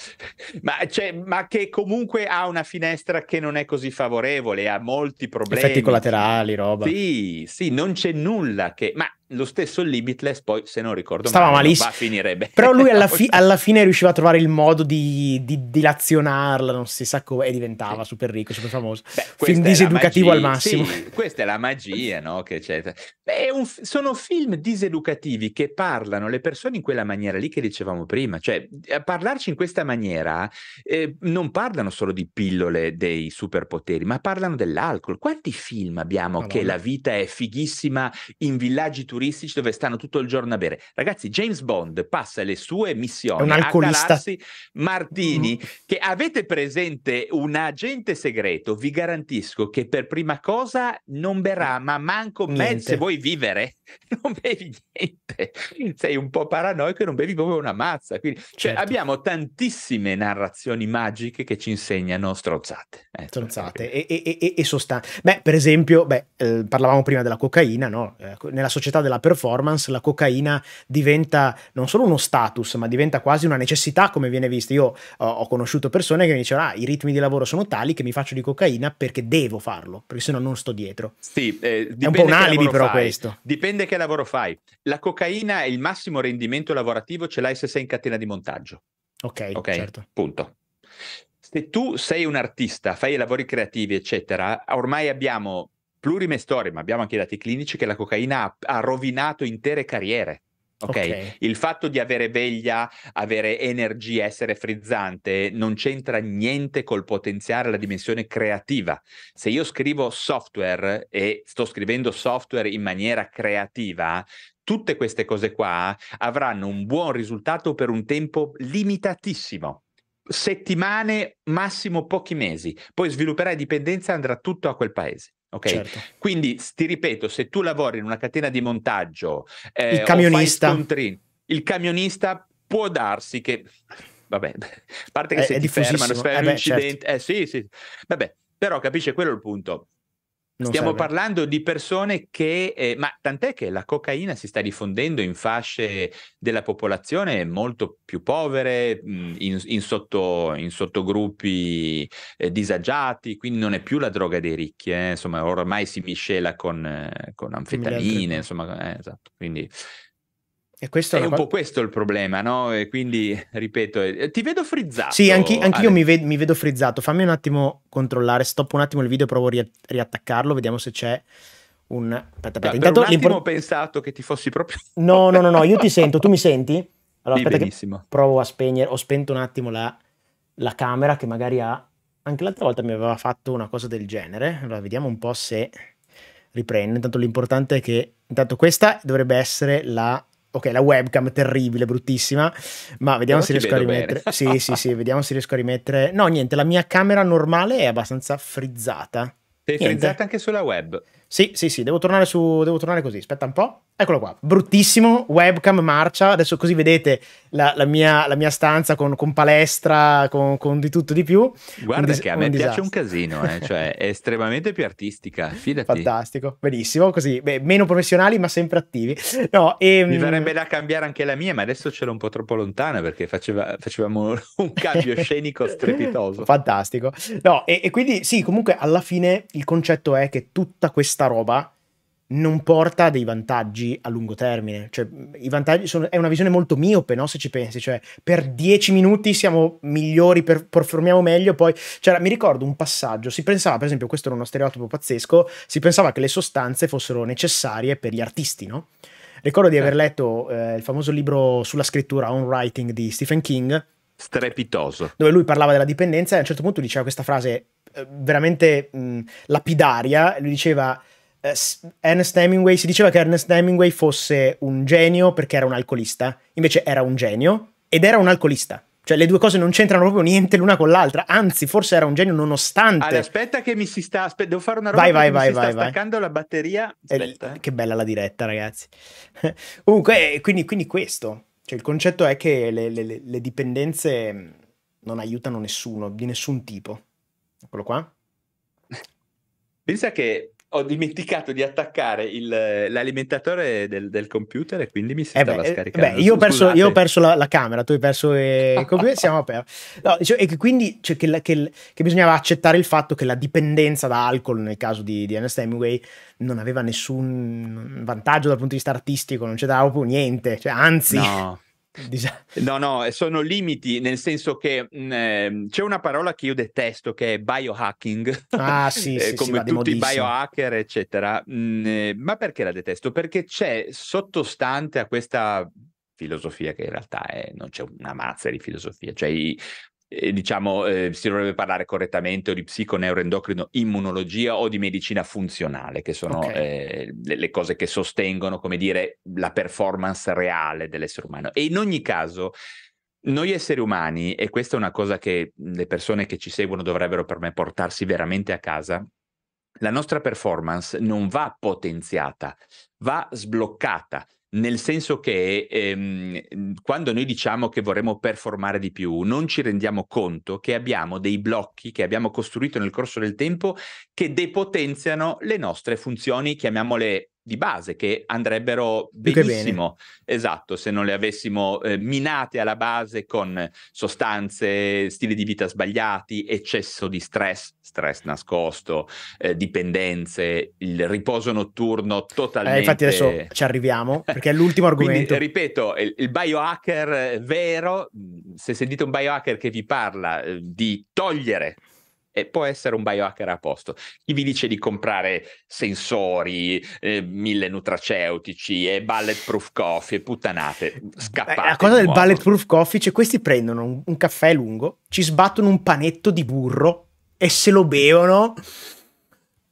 ma, cioè, ma, che comunque ha una finestra che non è così favorevole, ha molti problemi. Effetti collaterali, roba. Sì, sì, non c'è nulla che... Ma lo stesso Limitless poi se non ricordo stava male, malissimo va, finirebbe però lui alla, fi- alla, fine riusciva a trovare il modo di, di dilazionarla non si sa come e diventava sì. super ricco super famoso Beh, film diseducativo magia, al massimo sì, questa è la magia no che c'è Beh, un, sono film diseducativi che parlano le persone in quella maniera lì che dicevamo prima cioè a parlarci in questa maniera eh, non parlano solo di pillole dei superpoteri ma parlano dell'alcol quanti film abbiamo allora. che la vita è fighissima in villaggi turistici turistici dove stanno tutto il giorno a bere. Ragazzi, James Bond passa le sue missioni a Galassi Martini, mm. che avete presente un agente segreto, vi garantisco che per prima cosa non berrà, ma manco mezzo se vuoi vivere, non bevi niente. Sei un po' paranoico e non bevi proprio una mazza. Quindi, cioè, certo. abbiamo tantissime narrazioni magiche che ci insegnano strozzate. Eh, ecco. strozzate e, e, e, e sostanze. Beh, per esempio, beh, eh, parlavamo prima della cocaina, no? Eh, nella società della performance la cocaina diventa non solo uno status, ma diventa quasi una necessità come viene visto. Io eh, ho, conosciuto persone che mi dicevano, ah, i ritmi di lavoro sono tali che mi faccio di cocaina perché devo farlo, perché se no non sto dietro. Sì, eh, è un po' un alibi però fai. questo. Dipende che lavoro fai. La cocaina è il massimo rendimento lavorativo ce l'hai se sei in catena di montaggio. Ok, okay? certo. Punto. Se tu sei un artista, fai lavori creativi, eccetera, ormai abbiamo plurime storie, ma abbiamo anche i dati clinici che la cocaina ha, ha rovinato intere carriere. Okay? ok, il fatto di avere veglia, avere energia, essere frizzante non c'entra niente col potenziare la dimensione creativa. Se io scrivo software e sto scrivendo software in maniera creativa, tutte queste cose qua avranno un buon risultato per un tempo limitatissimo settimane, massimo pochi mesi. Poi svilupperai dipendenza e andrà tutto a quel paese. Ok, certo. quindi ti ripeto, se tu lavori in una catena di montaggio, eh, il camionista, il camionista può darsi che, vabbè, a parte che è, se è ti fermano, se fai eh un certo. incidente, certo. eh sì, sì, vabbè, però capisce quello il punto. Non Stiamo serve. parlando di persone che, eh, ma tant'è che la cocaina si sta diffondendo in fasce della popolazione molto più povere, in, in, sotto, in sottogruppi eh, disagiati, quindi non è più la droga dei ricchi, eh. insomma ormai si miscela con, eh, con anfetamine, insomma, eh, esatto, quindi e questo è, è un po' questo il problema, no? E quindi, ripeto, eh, ti vedo frizzato. Sì, anch'io, anch'io mi, ved mi, vedo frizzato. Fammi un attimo controllare, stop un attimo il video, provo a ri riattaccarlo, vediamo se c'è un... Aspetta, aspetta. Intanto, per un attimo ho pensato che ti fossi proprio... No, no, no, no, io ti sento, tu mi senti? Allora, sì, benissimo. provo a spegnere, ho spento un attimo la, la camera che magari ha... Anche l'altra volta mi aveva fatto una cosa del genere. Allora, vediamo un po' se riprende. Intanto l'importante è che... Intanto questa dovrebbe essere la ok, la webcam terribile, bruttissima, ma vediamo se riesco a rimettere. sì, sì, sì, vediamo se riesco a rimettere. No, niente, la mia camera normale è abbastanza frizzata. Sei frizzata anche sulla web. Sì, sì, sì, devo tornare, su, devo tornare così, aspetta un po'. Eccolo qua, bruttissimo, webcam marcia, adesso così vedete la, la, mia, la mia, stanza con, con palestra, con, con, di tutto di più. Guarda che a me piace un casino, eh? cioè è estremamente più artistica, fidati. Fantastico, benissimo, così, beh, meno professionali ma sempre attivi. No, e, ehm, Mi verrebbe da cambiare anche la mia, ma adesso ce l'ho un po' troppo lontana perché faceva, facevamo un cambio scenico strepitoso. Fantastico. No, e, e quindi sì, comunque alla fine il concetto è che tutta questa sta roba non porta dei vantaggi a lungo termine. Cioè, i vantaggi sono, è una visione molto miope, no? Se ci pensi, cioè, per dieci minuti siamo migliori, per, performiamo meglio, poi... Cioè, mi ricordo un passaggio, si pensava, per esempio, questo era uno stereotipo pazzesco, si pensava che le sostanze fossero necessarie per gli artisti, no? Ricordo di aver certo. letto eh, il famoso libro sulla scrittura, On Writing, di Stephen King. Strepitoso. Dove lui parlava della dipendenza e a un certo punto diceva questa frase eh, veramente mh, mm, lapidaria, lui diceva... Eh, Ernest Hemingway si diceva che Ernest Hemingway fosse un genio perché era un alcolista, invece era un genio ed era un alcolista. Cioè le due cose non c'entrano proprio niente l'una con l'altra, anzi forse era un genio nonostante. Allora, aspetta che mi si sta, aspetta, devo fare una roba vai, vai, vai, vai, sta vai. staccando la batteria. Eh, aspetta, eh, che bella la diretta ragazzi. Comunque, quindi, quindi, questo, cioè, il concetto è che le, le, le dipendenze mm, non aiutano nessuno, di nessun tipo. Eccolo qua. Pensa che ho dimenticato di attaccare il, l'alimentatore del, del, computer e quindi mi si eh stava beh, scaricando. Beh, io ho perso, io ho perso la, la, camera, tu hai perso eh, il computer, siamo aperti. No, cioè, e quindi cioè, che, che, che, bisognava accettare il fatto che la dipendenza da alcol nel caso di, di Ernest Hemingway non aveva nessun vantaggio dal punto di vista artistico, non c'era proprio niente, cioè, anzi... No no, no, sono limiti, nel senso che mh, mm, ehm, c'è una parola che io detesto che è biohacking. Ah, sì, eh, sì come sì, tutti i biohacker, eccetera. Mh, mm, eh, ma perché la detesto? Perché c'è sottostante a questa filosofia che in realtà è, non c'è una mazza di filosofia, cioè i, diciamo, eh, si dovrebbe parlare correttamente o di psiconeuroendocrino immunologia o di medicina funzionale, che sono okay. eh, le, le, cose che sostengono, come dire, la performance reale dell'essere umano. E in ogni caso, noi esseri umani, e questa è una cosa che le persone che ci seguono dovrebbero per me portarsi veramente a casa, la nostra performance non va potenziata, va sbloccata nel senso che ehm, quando noi diciamo che vorremmo performare di più, non ci rendiamo conto che abbiamo dei blocchi che abbiamo costruito nel corso del tempo che depotenziano le nostre funzioni, chiamiamole di base che andrebbero benissimo, esatto, se non le avessimo eh, minate alla base con sostanze, stili di vita sbagliati, eccesso di stress, stress nascosto, eh, dipendenze, il riposo notturno totalmente... Eh, infatti adesso ci arriviamo perché è l'ultimo argomento. Quindi, ripeto, il, il biohacker eh, vero, mm, se sentite un biohacker che vi parla eh, di togliere e può essere un biohacker a posto. Chi vi dice di comprare sensori, eh, mille nutraceutici e bulletproof coffee, puttanate, mm, scappate. Beh, la cosa del modo. bulletproof coffee, cioè questi prendono un, un caffè lungo, ci sbattono un panetto di burro e se lo bevono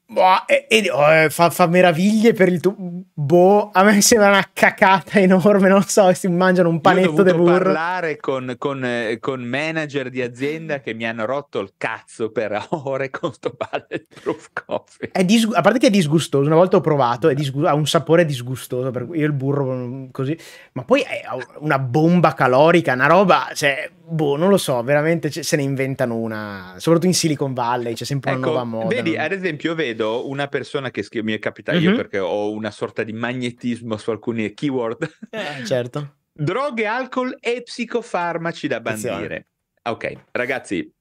Boh, e, e, oh, fa, fa, meraviglie per il tuo. Boh, a me sembra una cacata enorme. Non so, si mangiano un panetto di burro. Ho parlare con, con, eh, con, manager di azienda che mi hanno rotto il cazzo per ore con sto bullet proof coffee. Disgu- a parte che è disgustoso. Una volta ho provato, disgu- ha un sapore disgustoso. Per io il burro mm, così. Ma poi è una bomba calorica, una roba. Cioè, boh, non lo so. Veramente cioè, se ne inventano una. Soprattutto in Silicon Valley c'è sempre una ecco, nuova moda. Vedi, ad esempio, vedi vedo una persona che mi è capitata mm-hmm. io perché ho una sorta di magnetismo su alcune keyword. Eh, certo. Droghe, alcol e psicofarmaci da bandire. Ok, ragazzi,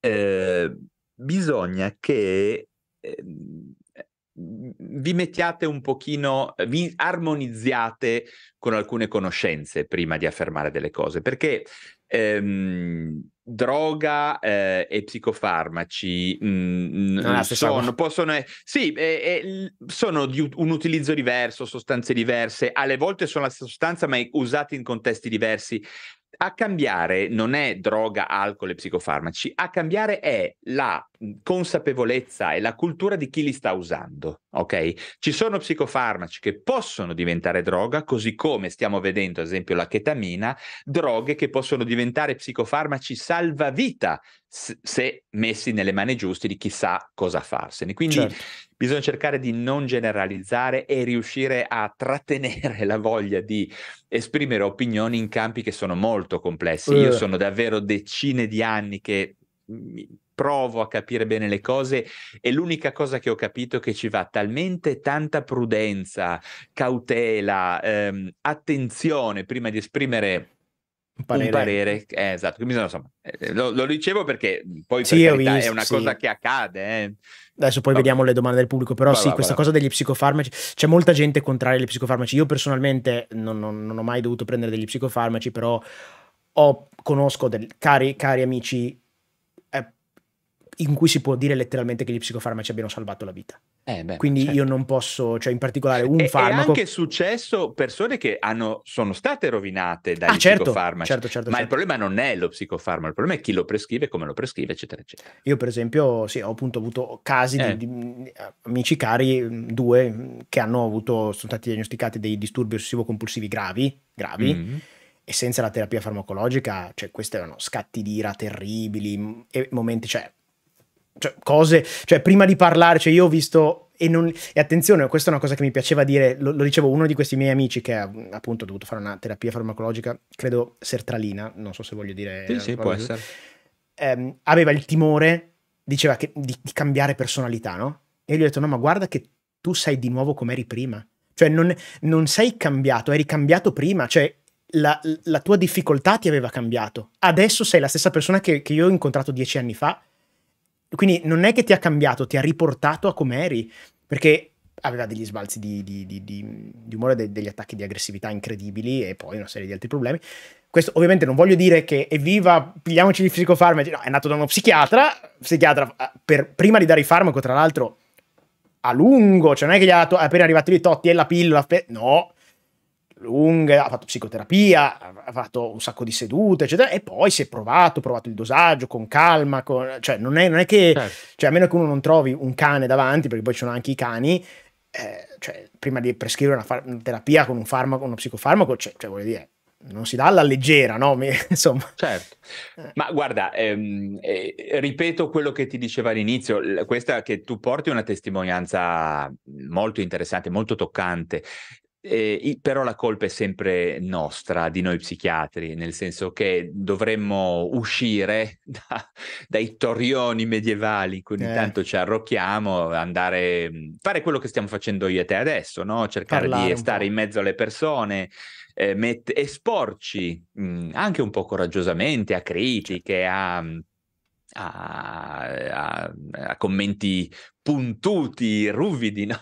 eh, bisogna che ehm, vi mettiate un pochino, vi armonizziate con alcune conoscenze prima di affermare delle cose, perché ehm, droga eh, e psicofarmaci mh, mm, ah, sono, possono, sì, eh, eh, sono di un utilizzo diverso, sostanze diverse, alle volte sono la stessa sostanza ma usate in contesti diversi a cambiare non è droga, alcol e psicofarmaci, a cambiare è la mhmm, consapevolezza e la cultura di chi li sta usando, ok? Ci sono psicofarmaci che possono diventare droga, così come stiamo vedendo ad esempio la chetamina, droghe che possono diventare psicofarmaci salvavita se messi nelle mani giuste di chissà cosa farsene. Quindi certo. Bisogna cercare di non generalizzare e riuscire a trattenere la voglia di esprimere opinioni in campi che sono molto complessi. Io eh. sono davvero decine di anni che provo a capire bene le cose e l'unica cosa che ho capito è che ci va talmente tanta prudenza, cautela, ehm, attenzione prima di esprimere un parere, un parere eh, esatto insomma, eh, lo, lo, dicevo perché poi sì, carità, visto, è una sì. cosa che accade eh. Adesso poi no. vediamo le domande del pubblico, però va, sì, va, questa va. cosa degli psicofarmaci, c'è molta gente contraria agli psicofarmaci, io personalmente non, non, non, ho mai dovuto prendere degli psicofarmaci, però ho, conosco del, cari, cari amici eh, in cui si può dire letteralmente che gli psicofarmaci abbiano salvato la vita. Eh beh, Quindi certo. io non posso, cioè in particolare un e, farmaco... È anche successo persone che hanno, sono state rovinate dagli ah, certo, certo, psicofarmaci, certo, certo, ma certo. il problema non è lo psicofarmaco, il problema è chi lo prescrive, come lo prescrive, eccetera, eccetera. Io per esempio sì, ho appunto avuto casi eh. di, di, amici cari, due, che hanno avuto, sono stati diagnosticati dei disturbi ossessivo-compulsivi gravi, gravi, mm -hmm e senza la terapia farmacologica, cioè questi erano scatti di ira terribili, e momenti, cioè cioè, cose, cioè prima di parlare, cioè io ho visto e, non, e, attenzione, questa è una cosa che mi piaceva dire, lo, lo, dicevo uno di questi miei amici che ha appunto dovuto fare una terapia farmacologica, credo sertralina, non so se voglio dire... Sì, sì, può essere. Ehm, aveva il timore, diceva che, di, di, cambiare personalità, no? E io gli ho detto, no, ma guarda che tu sei di nuovo come eri prima. Cioè non, non sei cambiato, eri cambiato prima, cioè la, la, tua difficoltà ti aveva cambiato. Adesso sei la stessa persona che, che io ho incontrato dieci anni fa quindi non è che ti ha cambiato, ti ha riportato a com'eri, perché aveva degli sbalzi di, di, di, di umore, de, degli attacchi di aggressività incredibili e poi una serie di altri problemi. Questo ovviamente non voglio dire che evviva, pigliamoci di psicofarmaci, no, è nato da uno psichiatra, psichiatra ah, per, prima di dare il farmaco tra l'altro a lungo, cioè non è che gli ha dato, appena arrivato lì Totti e la pillola, no, lunghe, ha fatto psicoterapia, ha fatto un sacco di sedute, eccetera, e poi si è provato, provato il dosaggio con calma, con, cioè non è, non è che, certo. cioè a meno che uno non trovi un cane davanti, perché poi ci sono anche i cani, eh, cioè prima di prescrivere una, far- una, terapia con un farmaco, uno psicofarmaco, cioè, cioè voglio dire, non si dà alla leggera, no? Mi, insomma. Certo. Eh. Ma guarda, ehm, eh, ripeto quello che ti dicevo all'inizio, questa che tu porti una testimonianza molto interessante, molto toccante. Eh, però la colpa è sempre nostra, di noi psichiatri, nel senso che dovremmo uscire da, dai torrioni medievali in cui ogni eh. tanto ci arrocchiamo, andare, mm, fare quello che stiamo facendo io e te adesso, no? cercare Parlare di stare in mezzo alle persone, eh, met- esporci mh, mm, anche un po' coraggiosamente a cioè critiche, a mm, a, a, a commenti puntuti, ruvidi, no?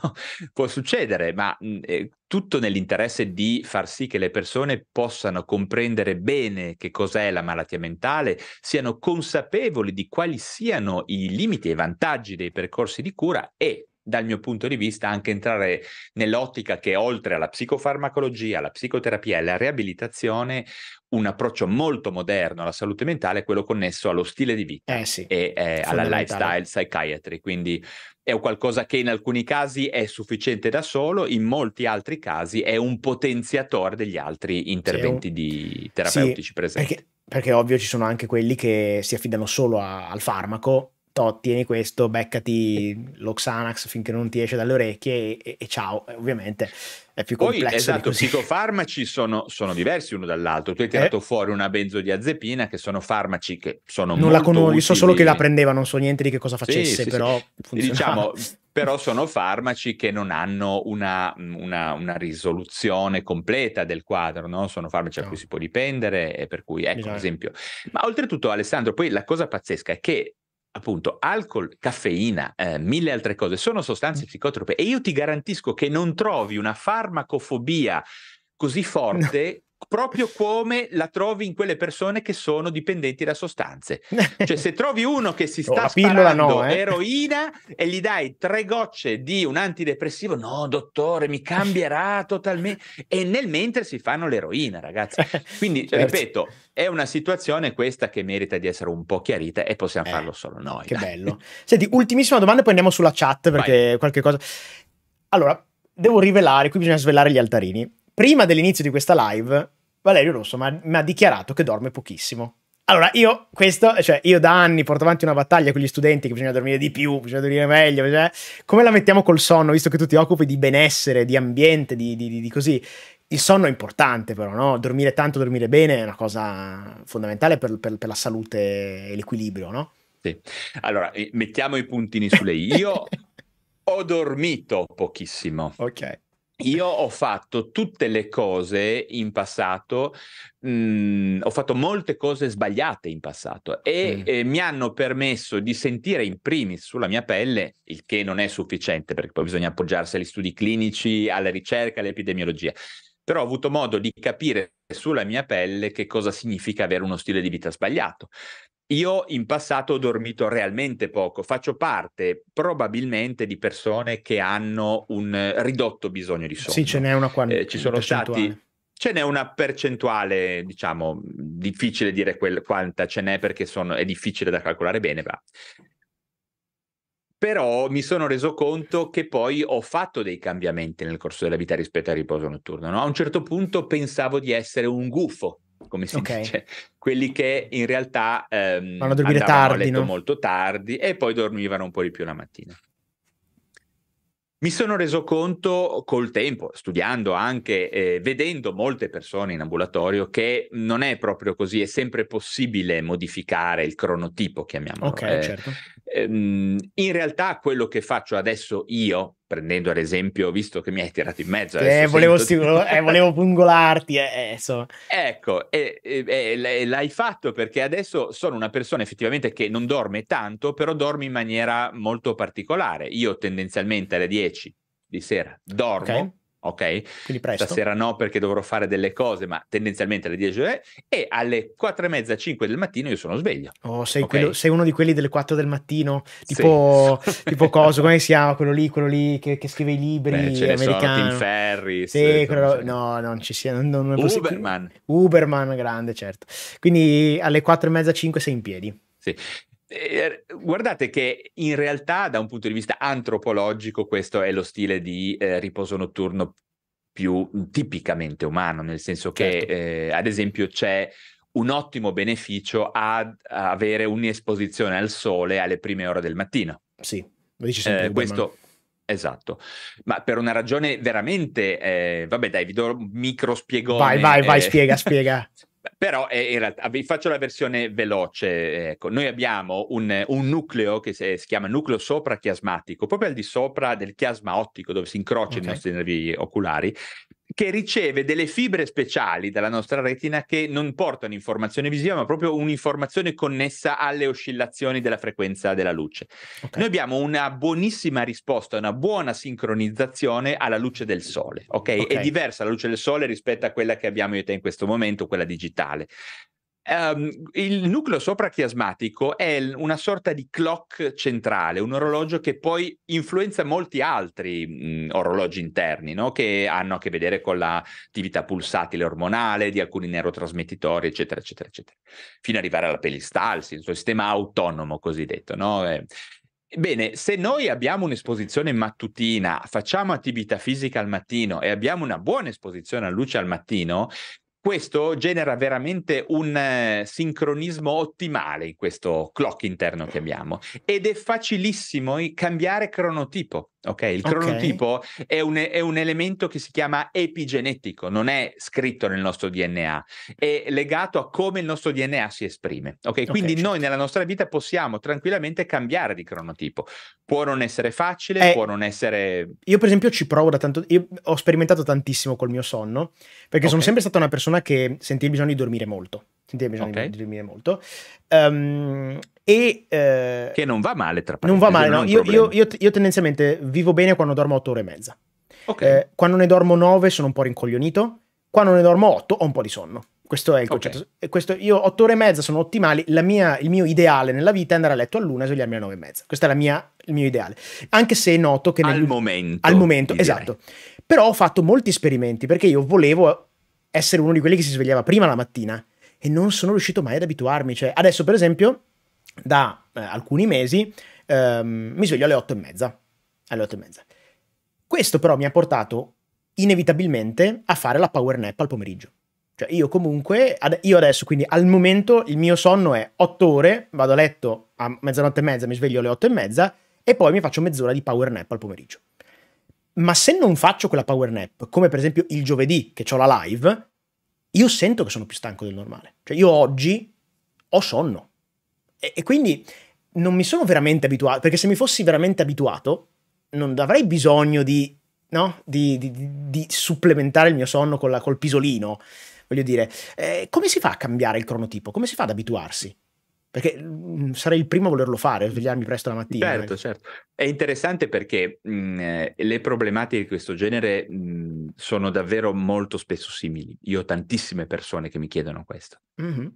Può succedere, ma eh, tutto nell'interesse di far sì che le persone possano comprendere bene che cos'è la malattia mentale, siano consapevoli di quali siano i limiti e i vantaggi dei percorsi di cura e dal mio punto di vista anche entrare nell'ottica che oltre alla psicofarmacologia, alla psicoterapia e alla riabilitazione un approccio molto moderno alla salute mentale è quello connesso allo stile di vita eh sì, e eh, alla lifestyle psychiatry, quindi è qualcosa che in alcuni casi è sufficiente da solo, in molti altri casi è un potenziatore degli altri interventi sì, di terapeutici sì, presenti. Perché, perché ovvio ci sono anche quelli che si affidano solo a, al farmaco to, tieni questo, beccati lo Xanax finché non ti esce dalle orecchie e, e ciao, eh, ovviamente è più Poi, complesso. esatto, i psicofarmaci sono, sono, diversi uno dall'altro. Tu hai eh? tirato eh. fuori una benzodiazepina, che sono farmaci che sono non la conosco, so solo che la prendeva, non so niente di che cosa facesse, sì, sì, però sì. Diciamo, però sono farmaci che non hanno una, una, una risoluzione completa del quadro, no? sono farmaci no. a cui si può dipendere e per cui, ecco, ad esempio. Ma oltretutto, Alessandro, poi la cosa pazzesca è che appunto alcol, caffeina, eh, mille altre cose, sono sostanze mm. psicotrope e io ti garantisco che non trovi una farmacofobia così forte proprio come la trovi in quelle persone che sono dipendenti da sostanze. Cioè se trovi uno che si oh, sta oh, sparando no, eh. eroina e gli dai tre gocce di un antidepressivo, no dottore, mi cambierà totalmente. E nel mentre si fanno l'eroina, ragazzi. Quindi, certo. ripeto, è una situazione questa che merita di essere un po' chiarita e possiamo eh, farlo solo noi. Che dai. bello. Senti, ultimissima domanda e poi andiamo sulla chat perché Vai. qualche cosa... Allora, devo rivelare, qui bisogna svelare gli altarini prima dell'inizio di questa live, Valerio Rosso mi ha dichiarato che dorme pochissimo. Allora, io questo, cioè, io da anni porto avanti una battaglia con gli studenti che bisogna dormire di più, bisogna dormire meglio, cioè, come la mettiamo col sonno, visto che tu ti occupi di benessere, di ambiente, di, di, di, di così. Il sonno è importante però, no? Dormire tanto, dormire bene è una cosa fondamentale per, per, per la salute e l'equilibrio, no? Sì. Allora, eh, mettiamo i puntini sulle i. Io ho dormito pochissimo. Ok. Io ho fatto tutte le cose in passato, mh, mhmm, ho fatto molte cose sbagliate in passato e, mm. e, mi hanno permesso di sentire in primis sulla mia pelle, il che non è sufficiente perché poi bisogna appoggiarsi agli studi clinici, alla ricerca, all'epidemiologia, però ho avuto modo di capire sulla mia pelle che cosa significa avere uno stile di vita sbagliato. Io in passato ho dormito realmente poco, faccio parte probabilmente di persone che hanno un ridotto bisogno di sonno. Sì, ce n'è una quantità. Eh, ci sono stati ce n'è una percentuale, diciamo, difficile dire quel, quanta ce n'è perché sono, è difficile da calcolare bene, ma... Però mi sono reso conto che poi ho fatto dei cambiamenti nel corso della vita rispetto al riposo notturno. No? A un certo punto pensavo di essere un gufo, come si okay. dice, quelli che in realtà ehm, vanno a dormire tardi, a no? molto tardi e poi dormivano un po' di più la mattina. Mi sono reso conto col tempo, studiando anche, eh, vedendo molte persone in ambulatorio, che non è proprio così, è sempre possibile modificare il cronotipo, chiamiamolo. Ok, eh, certo. Ehm, in realtà quello che faccio adesso io, prendendo ad esempio, visto che mi hai tirato in mezzo. Eh, volevo, sicuro, eh, volevo pungolarti. Eh, eh, so. Ecco, e, e, e, l'hai fatto perché adesso sono una persona effettivamente che non dorme tanto, però dorme in maniera molto particolare. Io tendenzialmente alle 10 di sera dormo. Okay ok? Quindi presto. Stasera no perché dovrò fare delle cose, ma tendenzialmente alle 10 e alle 4 e mezza, 5 del mattino io sono sveglio. Oh, sei, okay? quello, sei uno di quelli delle 4 del mattino, tipo, sì. tipo coso, come si chiama quello lì, quello lì che, che scrive i libri Beh, ce americano. Sono, Tim Ferris. Sì, quello, no, non ci sia. Non, non Uberman. Uberman, grande, certo. Quindi alle 4 e mezza, 5 sei in piedi. Sì. Eh, guardate che in realtà da un punto di vista antropologico questo è lo stile di eh, riposo notturno più mhmm, tipicamente umano, nel senso certo. che eh, ad esempio c'è un ottimo beneficio a avere un'esposizione al sole alle prime ore del mattino. Sì, lo dici sempre. Eh, questo, Esatto, ma per una ragione veramente, eh, vabbè dai, vi do un micro spiegone. Vai, vai, vai, eh. spiega, spiega. Però eh, in realtà vi faccio la versione veloce. Ecco. Noi abbiamo un, un nucleo che si, si chiama nucleo soprachiasmatico, proprio al di sopra del chiasma ottico dove si incrociano okay. i nostri nervi oculari, che riceve delle fibre speciali dalla nostra retina che non portano informazione visiva, ma proprio un'informazione connessa alle oscillazioni della frequenza della luce. Okay. Noi abbiamo una buonissima risposta, una buona sincronizzazione alla luce del sole, ok? È diversa la luce del sole rispetto a quella che abbiamo io e te in questo momento, quella digitale. Um, il nucleo soprachiasmatico è una sorta di clock centrale, un orologio che poi influenza molti altri mh, mm, orologi interni, no? che hanno a che vedere con l'attività pulsatile ormonale di alcuni neurotrasmettitori, eccetera, eccetera, eccetera, fino ad arrivare alla peristalsi, il suo sistema autonomo cosiddetto. No? Eh, Bene, se noi abbiamo un'esposizione mattutina, facciamo attività fisica al mattino e abbiamo una buona esposizione a luce al mattino, questo genera veramente un eh, sincronismo ottimale in questo clock interno che abbiamo ed è facilissimo cambiare cronotipo. Ok, il cronotipo okay. È, un, è, un, elemento che si chiama epigenetico, non è scritto nel nostro DNA, è legato a come il nostro DNA si esprime. Ok, quindi okay, certo. noi nella nostra vita possiamo tranquillamente cambiare di cronotipo. Può non essere facile, eh, può non essere. Io, per esempio, ci provo da tanto. Io ho sperimentato tantissimo col mio sonno, perché okay. sono sempre stata una persona che sentiva il bisogno di dormire molto. Intelligent okay. di Lumine molto. Um, e, eh, che non va male, tra parentesi. Non va male, no. Io, io, io, io, tendenzialmente vivo bene quando dormo 8 ore e mezza. Okay. Eh, quando ne dormo 9 sono un po' rincoglionito. Quando ne dormo 8 ho un po' di sonno. Questo è il concetto. Okay. Questo, io 8 ore e mezza sono ottimali. Mia, il mio ideale nella vita è andare a letto luna e svegliarmi alle 9 e mezza. Questo è mia, il mio ideale. Anche se noto che. Nel, al momento. Al momento, esatto. Però ho fatto molti esperimenti perché io volevo essere uno di quelli che si svegliava prima la mattina e non sono riuscito mai ad abituarmi. Cioè, adesso, per esempio, da eh, alcuni mesi ehm, mi sveglio alle otto e mezza. Alle otto e mezza. Questo però mi ha portato inevitabilmente a fare la power nap al pomeriggio. Cioè io comunque, ad, io adesso quindi al momento il mio sonno è otto ore, vado a letto a mezzanotte e mezza, mi sveglio alle otto e mezza e poi mi faccio mezz'ora di power nap al pomeriggio. Ma se non faccio quella power nap, come per esempio il giovedì che ho la live, io sento che sono più stanco del normale. Cioè io oggi ho sonno. E, e quindi non mi sono veramente abituato, perché se mi fossi veramente abituato, non avrei bisogno di, no? di, di, di supplementare il mio sonno la, col pisolino. Voglio dire, eh, come si fa a cambiare il cronotipo? Come si fa ad abituarsi? perché mh, mhmm, sarei il primo a volerlo fare, svegliarmi presto la mattina. Certo, magari. Eh. certo. È interessante perché mh, mhmm, eh, le problematiche di questo genere mh, mhmm, sono davvero molto spesso simili. Io ho tantissime persone che mi chiedono questo. Mm-hmm.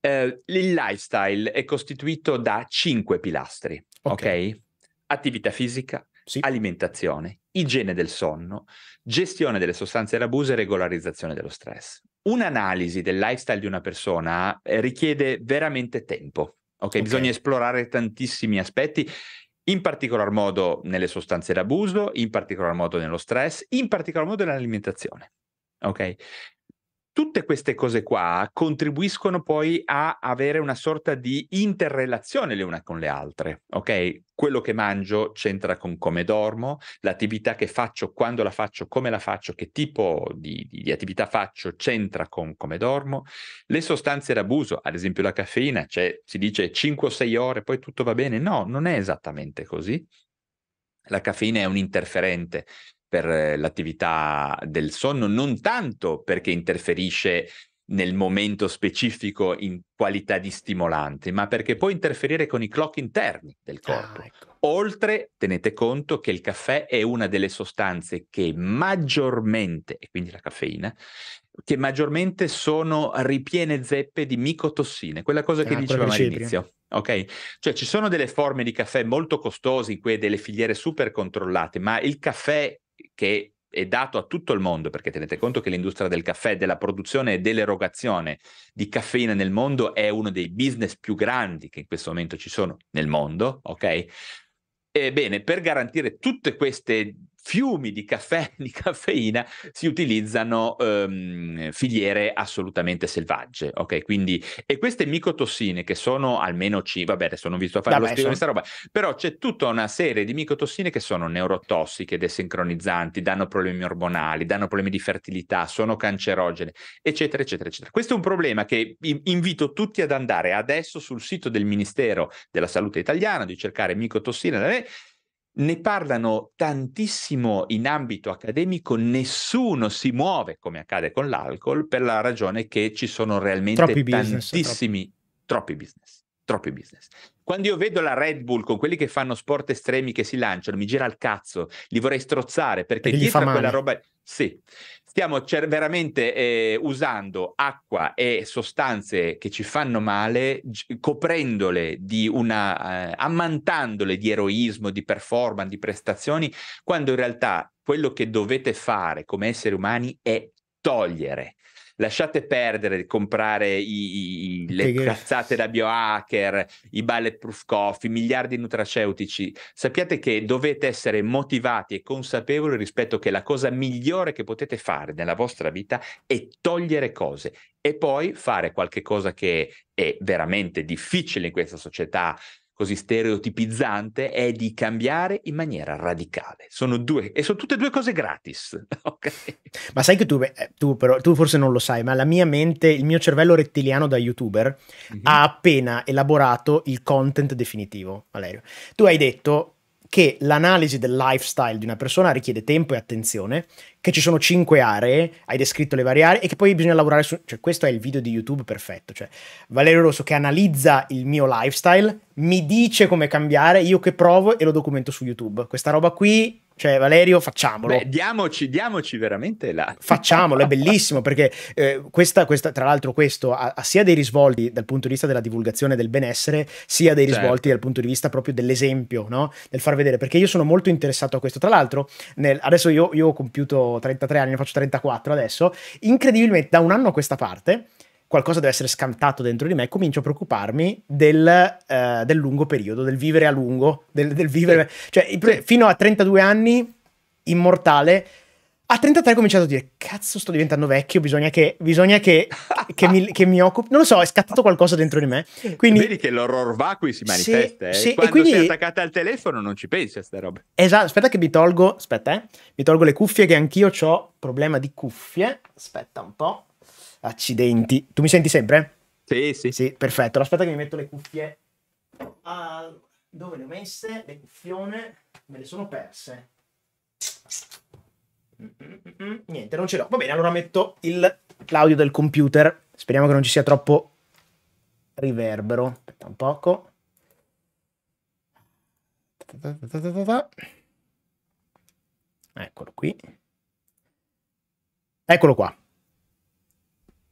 Eh, il lifestyle è costituito da cinque pilastri, ok? okay? Attività fisica, sì. Alimentazione, igiene del sonno, gestione delle sostanze d'abuse e regolarizzazione dello stress. Un'analisi del lifestyle di una persona eh, richiede veramente tempo. Okay? okay. Bisogna esplorare tantissimi aspetti in particolar modo nelle sostanze d'abuso, in particolar modo nello stress, in particolar modo nell'alimentazione. Ok? Tutte queste cose qua contribuiscono poi a avere una sorta di interrelazione le una con le altre, ok? Quello che mangio c'entra con come dormo, l'attività che faccio, quando la faccio, come la faccio, che tipo di, di, di attività faccio c'entra con come dormo, le sostanze d'abuso, ad esempio la caffeina, cioè, si dice 5 o 6 ore, poi tutto va bene, no, non è esattamente così. La caffeina è un interferente, per eh, l'attività del sonno, non tanto perché interferisce nel momento specifico in qualità di stimolante, ma perché può interferire con i clock interni del ah, corpo. Ah, ecco. Oltre, tenete conto che il caffè è una delle sostanze che maggiormente, e quindi la caffeina, che maggiormente sono ripiene zeppe di micotossine, quella cosa che ah, dicevamo all'inizio. Ok? Cioè ci sono delle forme di caffè molto costose in cui delle filiere super controllate, ma il caffè che è dato a tutto il mondo, perché tenete conto che l'industria del caffè, della produzione e dell'erogazione di caffeina nel mondo è uno dei business più grandi che in questo momento ci sono nel mondo, ok? Ebbene, per garantire tutte queste fiumi di caffè, di caffeina, si utilizzano ehm, filiere assolutamente selvagge, ok? Quindi, e queste micotossine che sono almeno c vabbè adesso non vi sto a fare Vabbè, lo spiego questa roba, però c'è tutta una serie di micotossine che sono neurotossiche, desincronizzanti, danno problemi ormonali, danno problemi di fertilità, sono cancerogene, eccetera, eccetera, eccetera. Questo è un problema che invito tutti ad andare adesso sul sito del Ministero della Salute italiano, di cercare micotossine, da ne parlano tantissimo in ambito accademico, nessuno si muove come accade con l'alcol per la ragione che ci sono realmente troppi tantissimi, business, troppi. troppi business, troppi business. Quando io vedo la Red Bull con quelli che fanno sport estremi che si lanciano, mi gira il cazzo, li vorrei strozzare perché, perché dietro a quella roba sì, stiamo cer- veramente eh, usando acqua e sostanze che ci fanno male, g- coprendole di una, eh, ammantandole di eroismo, di performance, di prestazioni, quando in realtà quello che dovete fare come esseri umani è togliere lasciate perdere di comprare i, i, le che cazzate che... da biohacker, i bulletproof coffee, miliardi nutraceutici. Sappiate che dovete essere motivati e consapevoli rispetto che la cosa migliore che potete fare nella vostra vita è togliere cose e poi fare qualche cosa che è veramente difficile in questa società così stereotipizzante è di cambiare in maniera radicale. Sono due, e sono tutte e due cose gratis. okay. Ma sai che tu, eh, tu, però, tu, forse non lo sai, ma la mia mente, il mio cervello rettiliano da youtuber mm-hmm. ha appena elaborato il content definitivo, Valerio. Tu hai detto che l'analisi del lifestyle di una persona richiede tempo e attenzione, che ci sono cinque aree, hai descritto le varie aree, e che poi bisogna lavorare su... Cioè, questo è il video di YouTube perfetto, cioè Valerio Rosso che analizza il mio lifestyle, mi dice come cambiare, io che provo e lo documento su YouTube. Questa roba qui cioè, Valerio, facciamolo. Beh, diamoci, diamoci veramente là. Facciamolo, è bellissimo perché eh, questa, questa, tra l'altro, questo ha, ha, sia dei risvolti dal punto di vista della divulgazione del benessere, sia dei risvolti certo. dal punto di vista proprio dell'esempio, no? Del far vedere, perché io sono molto interessato a questo. Tra l'altro, nel, adesso io, io, ho compiuto 33 anni, ne faccio 34 adesso. Incredibilmente, da un anno a questa parte, qualcosa deve essere scantato dentro di me, comincio a preoccuparmi del, uh, del lungo periodo, del vivere a lungo, del, del vivere... Cioè, fino a 32 anni, immortale, a 33 ho cominciato a dire, cazzo sto diventando vecchio, bisogna che, bisogna che, che, mi, che mi, occupi, non lo so, è scattato qualcosa dentro di me. Quindi, Vedi che l'horror va qui, si manifesta, sì, eh? sì, quando e quindi, sei attaccata al telefono non ci pensi a ste robe. Esatto, aspetta che mi tolgo, aspetta eh, mi tolgo le cuffie che anch'io ho problema di cuffie, aspetta un po'. Accidenti. Tu mi senti sempre? Sì, sì. Sì, perfetto. Aspetta che mi metto le cuffie. Ah, dove le ho messe? Le cuffione. Me le sono perse. Niente, non ce l'ho. Va bene, allora metto il, l'audio del computer. Speriamo che non ci sia troppo riverbero. Aspetta un poco. Eccolo qui. Eccolo qua.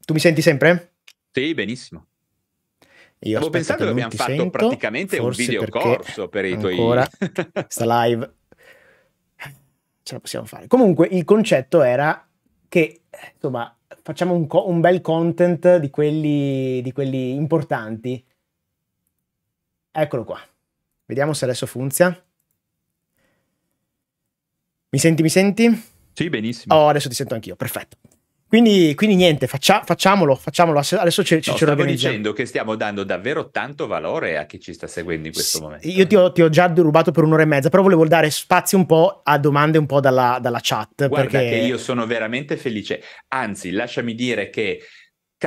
Tu mi senti sempre? Sì, benissimo. Io Stavo pensando che abbiamo fatto sento, praticamente un video corso per i tuoi... Ancora sta live. Ce la possiamo fare. Comunque, il concetto era che, insomma, facciamo un, co- un bel content di quelli, di quelli importanti. Eccolo qua. Vediamo se adesso funziona. Mi senti, mi senti? Sì, benissimo. Oh, adesso ti sento anch'io, perfetto. Quindi, quindi niente, faccia, facciamolo, facciamolo. Adesso ci, ci, no, stavo dicendo che stiamo dando davvero tanto valore a chi ci sta seguendo in questo sì, momento. Io ti ho, ti ho, già rubato per un'ora e mezza, però volevo dare spazio un po' a domande un po' dalla, dalla chat. Guarda perché... che io sono veramente felice. Anzi, lasciami dire che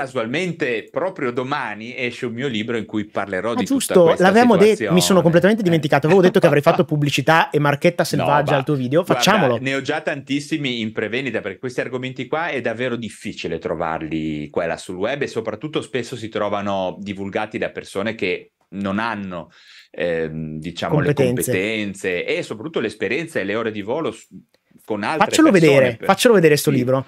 casualmente proprio domani esce un mio libro in cui parlerò ah, di giusto, l'avevamo detto, mi sono completamente dimenticato, avevo detto che avrei fatto pubblicità e marchetta selvaggia no, al tuo video, facciamolo. Guarda, ne ho già tantissimi in prevenita perché questi argomenti qua è davvero difficile trovarli qua e là sul web e soprattutto spesso si trovano divulgati da persone che non hanno eh, diciamo competenze. le competenze e soprattutto l'esperienza e le ore di volo con altre faccelo persone. Vedere, per... Faccelo vedere questo sì. libro.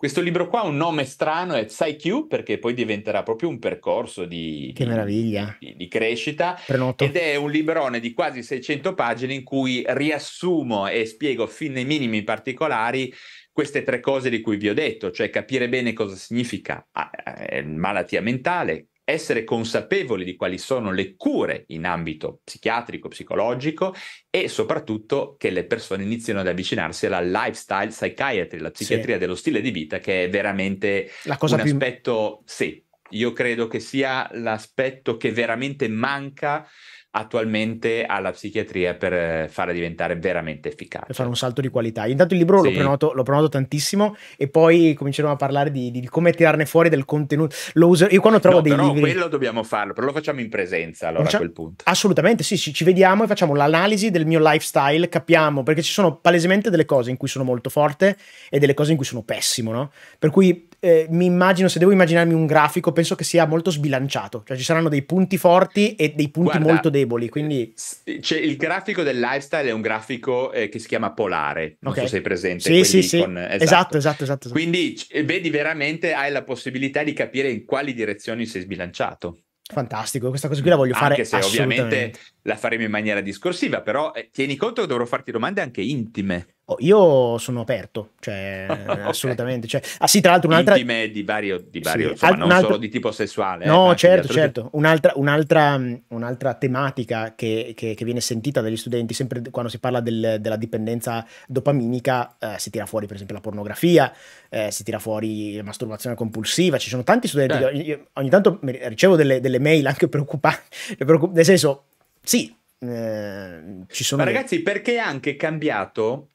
Questo libro qua ha un nome strano, è PsyQ, perché poi diventerà proprio un percorso di, di, di crescita. Prenoto. Ed è un librone di quasi 600 pagine in cui riassumo e spiego fin nei minimi particolari queste tre cose di cui vi ho detto, cioè capire bene cosa significa eh, eh, malattia mentale, essere consapevoli di quali sono le cure in ambito psichiatrico, psicologico e soprattutto che le persone inizino ad avvicinarsi alla lifestyle psychiatry, la psichiatria sì. dello stile di vita, che è veramente la cosa un più... aspetto, sì, io credo che sia l'aspetto che veramente manca attualmente alla psichiatria per eh, farla diventare veramente efficace. Per fare un salto di qualità. Intanto il libro sì. lo, prenoto, lo, prenoto, tantissimo e poi cominceremo a parlare di, di come tirarne fuori del contenuto. Lo user... Io quando trovo no, dei però libri... quello dobbiamo farlo, però lo facciamo in presenza allora facciamo... a quel punto. Assolutamente, sì, ci, ci vediamo e facciamo l'analisi del mio lifestyle, capiamo, perché ci sono palesemente delle cose in cui sono molto forte e delle cose in cui sono pessimo, no? Per cui eh, mi immagino, se devo immaginarmi un grafico, penso che sia molto sbilanciato, cioè ci saranno dei punti forti e dei punti Guarda, molto deboli. Quindi... Eh, c'è il grafico del lifestyle è un grafico eh, che si chiama polare, non okay. so se sei presente. Sì, sì, sì. Con... Esatto. Esatto, esatto, esatto, esatto. Quindi eh, vedi veramente, hai la possibilità di capire in quali direzioni sei sbilanciato. Fantastico, questa cosa qui la voglio fare. Anche se ovviamente la faremo in maniera discorsiva, però eh, tieni conto che dovrò farti domande anche intime. Oh, io sono aperto, cioè, okay. assolutamente. Cioè, ah sì, tra l'altro un'altra... Intime di vario, di vario sì, insomma, al, non altro... solo di tipo sessuale. Eh, no, eh, certo, certo. Tipo... Un'altra, un'altra, un'altra, tematica che, che, che, viene sentita dagli studenti, sempre quando si parla del, della dipendenza dopaminica, eh, si tira fuori per esempio la pornografia, eh, si tira fuori la masturbazione compulsiva. Ci sono tanti studenti, che certo. ogni, ogni, tanto ricevo delle, delle mail anche preoccupanti, preoccup... nel senso, sì, ehm, ci sono... Ma ragazzi, perché è anche cambiato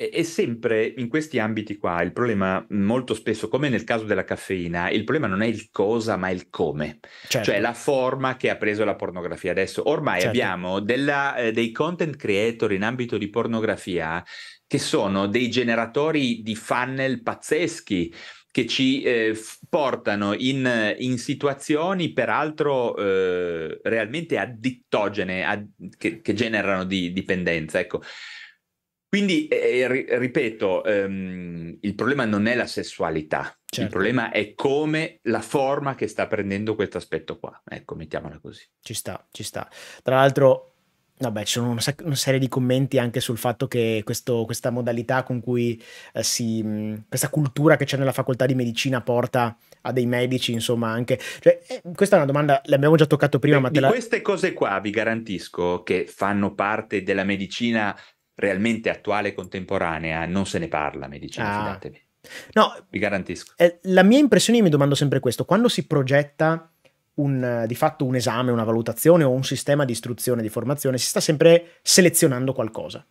è sempre in questi ambiti qua il problema molto spesso, come nel caso della caffeina, il problema non è il cosa ma il come, cioè certo. cioè la forma che ha preso la pornografia adesso. Ormai certo. abbiamo della, eh, dei content creator in ambito di pornografia che sono dei generatori di funnel pazzeschi che ci eh, f- portano in, in, situazioni peraltro eh, realmente addittogene, ad- che, che, generano di dipendenza. Ecco quindi, eh, eh ripeto, ehm, il problema non è la sessualità, certo. il problema è come la forma che sta prendendo questo aspetto qua. Ecco, mettiamola così. Ci sta, ci sta. Tra l'altro, Vabbè, ci sono una, una, serie di commenti anche sul fatto che questo, questa modalità con cui eh, si. Mh, questa cultura che c'è nella facoltà di medicina porta a dei medici, insomma, anche. Cioè, eh, questa è una domanda, l'abbiamo già toccato prima, Beh, ma te la... Queste cose qua vi garantisco che fanno parte della medicina realmente attuale e contemporanea non se ne parla medicina, ah. fidatevi. No, vi garantisco. Eh, la mia impressione, io mi domando sempre questo, quando si progetta un, di fatto un esame, una valutazione o un sistema di istruzione, di formazione, si sta sempre selezionando qualcosa.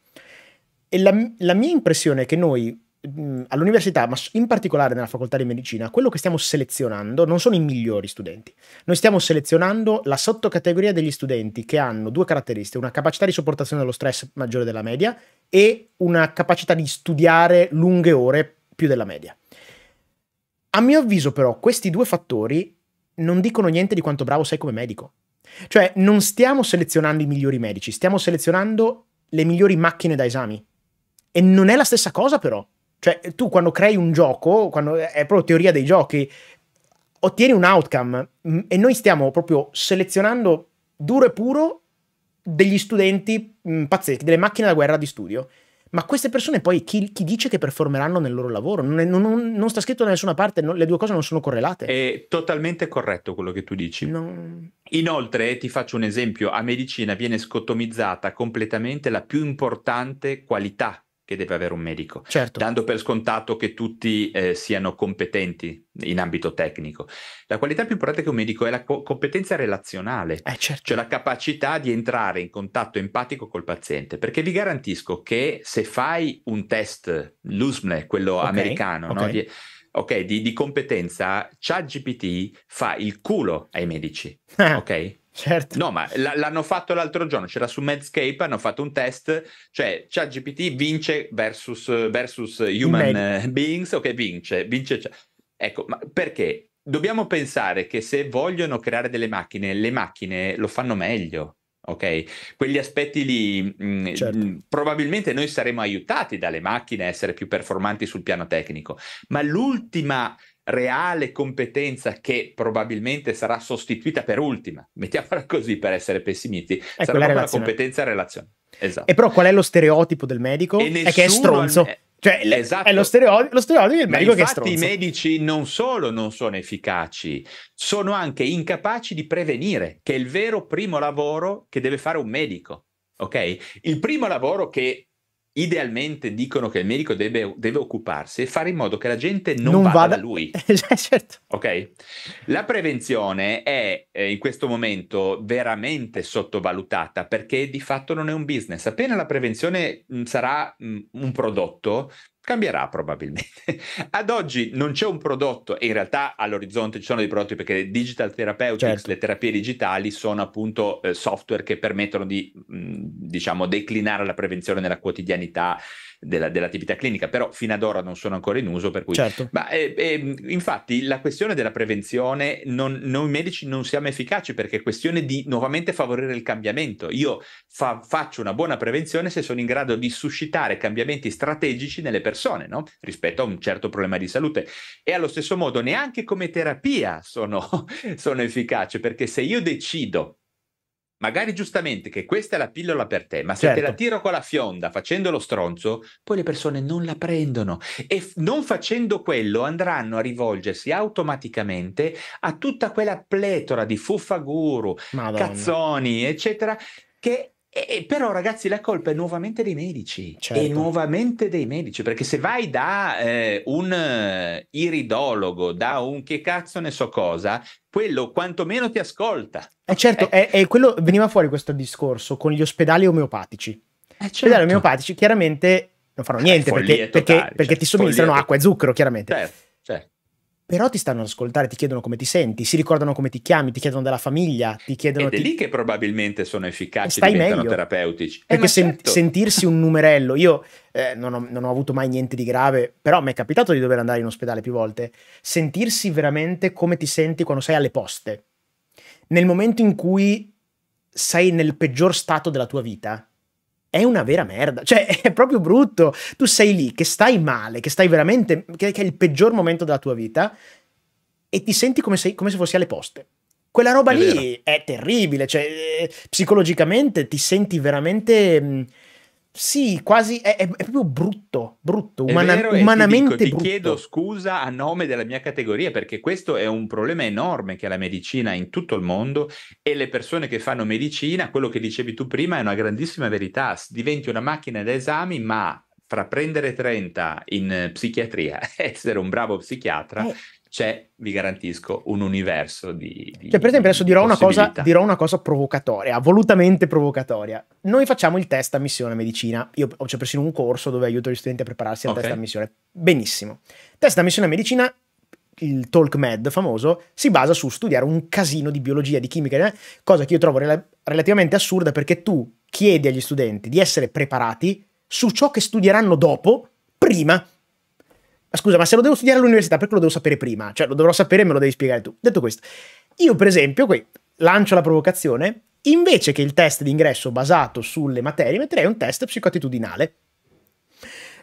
E la, la mia impressione è che noi Mm, all'università, ma in particolare nella facoltà di medicina, quello che stiamo selezionando non sono i migliori studenti. Noi stiamo selezionando la sottocategoria degli studenti che hanno due caratteristiche, una capacità di sopportazione dello stress maggiore della media e una capacità di studiare lunghe ore più della media. A mio avviso però questi due fattori non dicono niente di quanto bravo sei come medico. Cioè non stiamo selezionando i migliori medici, stiamo selezionando le migliori macchine da esami. E non è la stessa cosa però. Cioè, tu quando crei un gioco, è proprio teoria dei giochi, ottieni un outcome mm, e noi stiamo proprio selezionando duro e puro degli studenti mh, mm, pazzeschi, delle macchine da guerra di studio. Ma queste persone poi chi, chi dice che performeranno nel loro lavoro? Non, è, non, non sta scritto da nessuna parte, non, le due cose non sono correlate. È totalmente corretto quello che tu dici. No. Inoltre, ti faccio un esempio, a medicina viene scotomizzata completamente la più importante qualità che deve avere un medico, certo. dando per scontato che tutti eh, siano competenti in ambito tecnico. La qualità più importante che un medico è la co- competenza relazionale, eh, certo. cioè la capacità di entrare in contatto empatico col paziente, perché vi garantisco che se fai un test, l'USMLE, quello okay, americano, okay. No, di, okay, di, di competenza, ChatGPT fa il culo ai medici, ok? Certo. No, ma l- l'hanno fatto l'altro giorno, c'era su Medscape, hanno fatto un test, cioè ChatGPT vince versus, versus human beings, ok, vince, vince. Ecco, ma perché? Dobbiamo pensare che se vogliono creare delle macchine, le macchine lo fanno meglio. Ok, quegli aspetti lì mh, mm, certo. mh, mm, probabilmente noi saremo aiutati dalle macchine a essere più performanti sul piano tecnico, ma l'ultima reale competenza che probabilmente sarà sostituita per ultima, mettiamola così per essere pessimisti, ecco, sarà la, la competenza relazione. Esatto. E però qual è lo stereotipo del medico? È che è stronzo. Cioè, è... Cioè, esatto. è lo stereotipo, lo stereotipo del medico che è stronzo. Infatti i medici non solo non sono efficaci, sono anche incapaci di prevenire, che è il vero primo lavoro che deve fare un medico. Ok? Il primo lavoro che idealmente dicono che il medico deve, deve, occuparsi e fare in modo che la gente non, non vada, vada da lui. Eh, cioè, certo. Ok? La prevenzione è eh, in questo momento veramente sottovalutata perché di fatto non è un business. Appena la prevenzione mh, mm, sarà mh, mm, un prodotto, Cambierà probabilmente. Ad oggi non c'è un prodotto, e in realtà all'orizzonte ci sono dei prodotti perché le digital therapeutics, certo. le terapie digitali, sono appunto eh, software che permettono di, mh, mm, diciamo, declinare la prevenzione nella quotidianità della, dell'attività clinica, però fino ad ora non sono ancora in uso. Per cui... certo. Ma, eh, eh, infatti la questione della prevenzione, non, noi medici non siamo efficaci perché è questione di nuovamente favorire il cambiamento. Io fa, faccio una buona prevenzione se sono in grado di suscitare cambiamenti strategici nelle persone persone no? rispetto a un certo problema di salute. E allo stesso modo neanche come terapia sono, sono efficace perché se io decido magari giustamente che questa è la pillola per te, ma se te la certo. tiro con la fionda facendo lo stronzo, poi le persone non la prendono e f- non facendo quello andranno a rivolgersi automaticamente a tutta quella pletora di fuffaguru, Madonna. cazzoni, eccetera, che e però ragazzi la colpa è nuovamente dei medici, certo. è nuovamente dei medici, perché se vai da eh, un eh, iridologo, da un che cazzo ne so cosa, quello quantomeno ti ascolta. Eh certo, eh. È, è quello, veniva fuori questo discorso con gli ospedali omeopatici. Eh certo. Ospedali omeopatici chiaramente non fanno eh, niente perché, totale, perché, cioè, perché, ti somministrano acqua e zucchero chiaramente. Certo, certo però ti stanno ad ascoltare, ti chiedono come ti senti, si ricordano come ti chiami, ti chiedono della famiglia, ti chiedono... Ed è ti... lì che probabilmente sono efficaci, stai diventano meglio. terapeutici. Perché eh, sen- certo. sentirsi un numerello, io eh, non, ho, non, ho, avuto mai niente di grave, però mi è capitato di dover andare in ospedale più volte, sentirsi veramente come ti senti quando sei alle poste. Nel momento in cui sei nel peggior stato della tua vita, è una vera merda, cioè è proprio brutto. Tu sei lì che stai male, che stai veramente, che, che è il peggior momento della tua vita e ti senti come, sei, come se fossi alle poste. Quella roba è lì vero. è terribile, cioè eh, psicologicamente ti senti veramente... Mh, mm, sì, quasi è, è, proprio brutto, brutto, umana, vero, umanamente ti dico, brutto. Ti chiedo scusa a nome della mia categoria perché questo è un problema enorme che ha la medicina in tutto il mondo e le persone che fanno medicina, quello che dicevi tu prima è una grandissima verità, diventi una macchina da esami, ma fra prendere 30 in psichiatria e essere un bravo psichiatra eh c'è, vi garantisco, un universo di... di cioè, per esempio, adesso dirò una, cosa, dirò una, cosa, provocatoria, volutamente provocatoria. Noi facciamo il test a missione medicina. Io ho c'è persino un corso dove aiuto gli studenti a prepararsi al okay. test a missione. Benissimo. Test a missione medicina, il Talk Med famoso, si basa su studiare un casino di biologia, di chimica, eh, cosa che io trovo rela relativamente assurda perché tu chiedi agli studenti di essere preparati su ciò che studieranno dopo, prima scusa, ma se lo devo studiare all'università, perché lo devo sapere prima? Cioè, lo dovrò sapere e me lo devi spiegare tu. Detto questo, io per esempio, qui lancio la provocazione, invece che il test d'ingresso basato sulle materie, metterei un test psicoattitudinale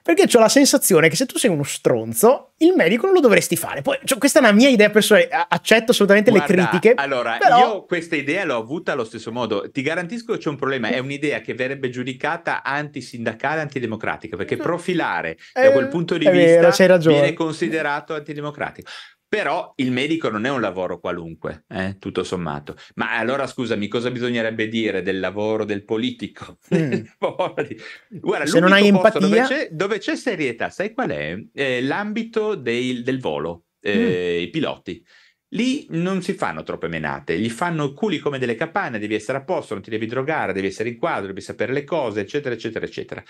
perché ho la sensazione che se tu sei uno stronzo, il medico non lo dovresti fare. Poi, cioè, questa è una mia idea personale, eh, accetto assolutamente Guarda, le critiche. Allora, però... io questa idea l'ho avuta allo stesso modo. Ti garantisco che c'è un problema. È un'idea che verrebbe giudicata antisindacale, antidemocratica, perché esatto. profilare eh, da quel punto di vista vero, viene considerato antidemocratico. Però il medico non è un lavoro qualunque, eh, tutto sommato. Ma allora scusami, cosa bisognerebbe dire del lavoro del politico? Mm. Guarda, Se non hai empatia... Dove c'è, dove c'è, serietà, sai qual è? Eh, l'ambito dei, del volo, eh, mm. i piloti. Lì non si fanno troppe menate, gli fanno culi come delle capanne, devi essere a posto, non ti devi drogare, devi essere in quadro, devi sapere le cose, eccetera, eccetera, eccetera.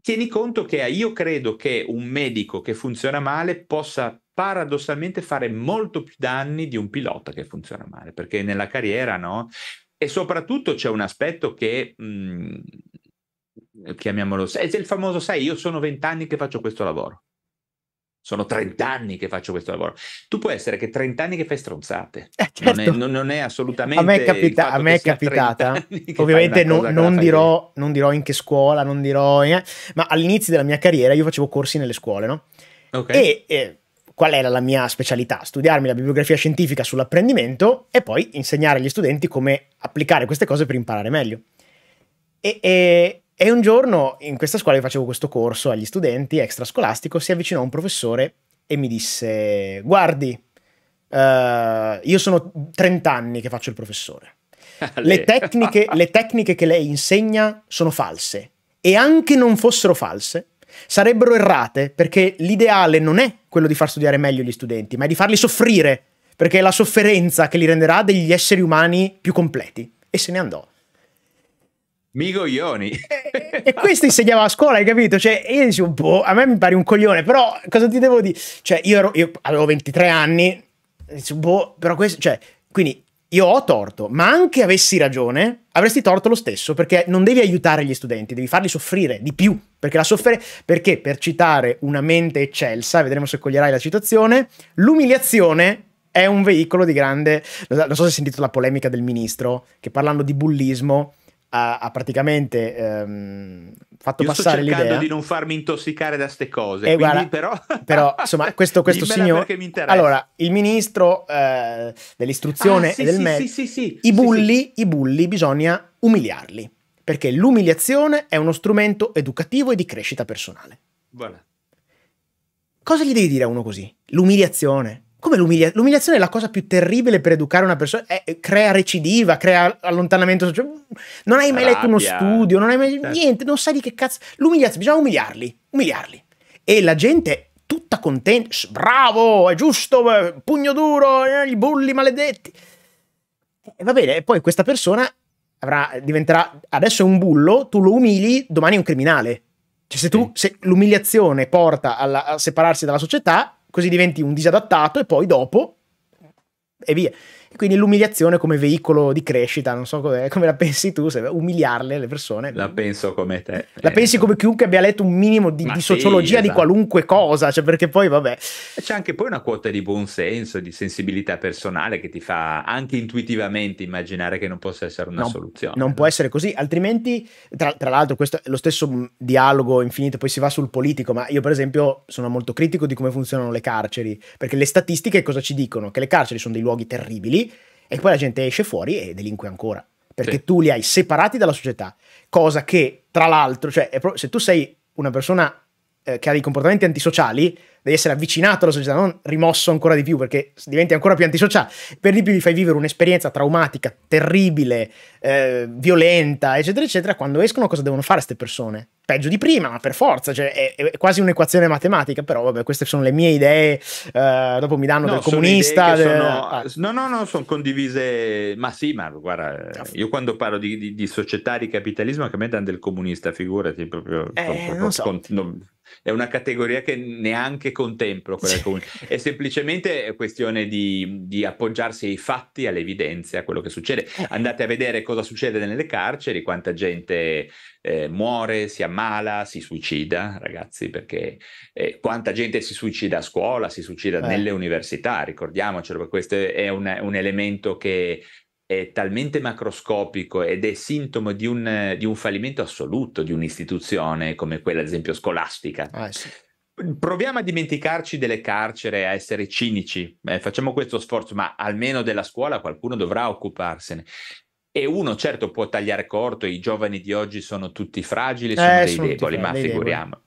Tieni conto che io credo che un medico che funziona male possa paradossalmente fare molto più danni di un pilota che funziona male, perché nella carriera no. E soprattutto c'è un aspetto che, mh, mhmm, chiamiamolo, è il famoso, sai, io sono vent'anni che faccio questo lavoro. Sono 30 anni che faccio questo lavoro. Tu puoi essere che 30 anni che fai stronzate. Eh, certo. non, è, non, è, assolutamente. A me è, capita, a me è capitata. Ovviamente non, non dirò, non dirò in che scuola, non dirò. Eh, ma all'inizio della mia carriera io facevo corsi nelle scuole, no? Okay. E, e qual era la mia specialità? Studiarmi la bibliografia scientifica sull'apprendimento e poi insegnare agli studenti come applicare queste cose per imparare meglio. E, e, e un giorno in questa scuola io facevo questo corso agli studenti extrascolastico si avvicinò un professore e mi disse guardi, uh, io sono 30 anni che faccio il professore. Le tecniche, le tecniche che lei insegna sono false e anche non fossero false, sarebbero errate perché l'ideale non è quello di far studiare meglio gli studenti, ma è di farli soffrire, perché è la sofferenza che li renderà degli esseri umani più completi. E se ne andò. Migoglioni. E, questo insegnava a scuola, hai capito? Cioè, io dicevo, boh, a me mi pare un coglione, però cosa ti devo dire? Cioè, io, ero, io avevo 23 anni, dicevo, boh, però questo, cioè, quindi io ho torto, ma anche avessi ragione, avresti torto lo stesso, perché non devi aiutare gli studenti, devi farli soffrire di più. Perché la soffere, perché per citare una mente eccelsa, vedremo se coglierai la citazione, l'umiliazione è un veicolo di grande. Non so se hai sentito la polemica del ministro che parlando di bullismo ha, ha praticamente ehm, fatto Io passare l'idea. Sto cercando di non farmi intossicare da ste cose. Eh, guarda, però... però... insomma, questo, questo signore. Allora, il ministro eh, dell'istruzione ah, sì, e del sì, medico. Sì, sì, i, bulli, I bulli bisogna umiliarli perché l'umiliazione è uno strumento educativo e di crescita personale. Voilà. Cosa gli devi dire a uno così? L'umiliazione. Come l'umiliazione? l'umiliazione è la cosa più terribile per educare una persona, eh, crea recidiva, crea allontanamento sociale. Non hai mai Rabbia. letto uno studio, non hai mai certo. niente, non sai di che cazzo. L'umiliazione, bisogna umiliarli, umiliarli. E la gente tutta contenta, bravo, è giusto, eh, pugno duro, eh, i bulli maledetti. E va bene, e poi questa persona avrà, diventerà, adesso è un bullo, tu lo umili, domani è un criminale. Cioè se tu, sì. se l'umiliazione porta alla, a separarsi dalla società, così diventi un disadattato e poi dopo e via. E quindi l'umiliazione come veicolo di crescita, non so come la pensi tu, se umiliarle le persone. La penso come te. La eh. pensi come chiunque abbia letto un minimo di, di sociologia sì, esatto. di qualunque cosa, cioè perché poi vabbè. C'è anche poi una quota di buonsenso, di sensibilità personale che ti fa anche intuitivamente immaginare che non possa essere una no, soluzione. Non può essere così, altrimenti, tra, tra l'altro, questo è lo stesso dialogo infinito, poi si va sul politico, ma io per esempio sono molto critico di come funzionano le carceri, perché le statistiche cosa ci dicono? Che le carceri sono dei luoghi terribili e poi la gente esce fuori e delinque ancora. Perché sì. tu li hai separati dalla società, cosa che tra l'altro, cioè, pro- se tu sei una persona eh, che ha dei comportamenti antisociali, devi essere avvicinato alla società, non rimosso ancora di più perché diventi ancora più antisociale. Per di più gli fai vivere un'esperienza traumatica, terribile, eh, violenta, eccetera, eccetera. Quando escono cosa devono fare queste persone? peggio di prima, ma per forza, cioè è, è quasi un'equazione matematica, però vabbè, queste sono le mie idee, eh, dopo mi danno no, del comunista. Del... Sono... Ah. No, no, no, sono condivise, ma sì, ma guarda, ah, io quando parlo di, di, di società di capitalismo che a me danno del comunista, figurati, proprio... Eh, proprio, proprio so. con è una categoria che neanche contemplo sì. È semplicemente questione di, di, appoggiarsi ai fatti, alle evidenze, a quello che succede. Eh. Andate a vedere cosa succede nelle carceri, quanta gente eh, muore, si ammala, si suicida, ragazzi, perché eh, quanta gente si suicida a scuola, si suicida Beh. nelle università, ricordiamocelo, questo è un, un elemento che è talmente macroscopico ed è sintomo di un, di un fallimento assoluto di un'istituzione come quella, ad esempio, scolastica. Ah, sì. Proviamo a dimenticarci delle carcere, a essere cinici, eh, facciamo questo sforzo, ma almeno della scuola qualcuno dovrà occuparsene. E uno certo può tagliare corto, i giovani di oggi sono tutti fragili, sono eh, dei sono deboli, ma figuriamoci.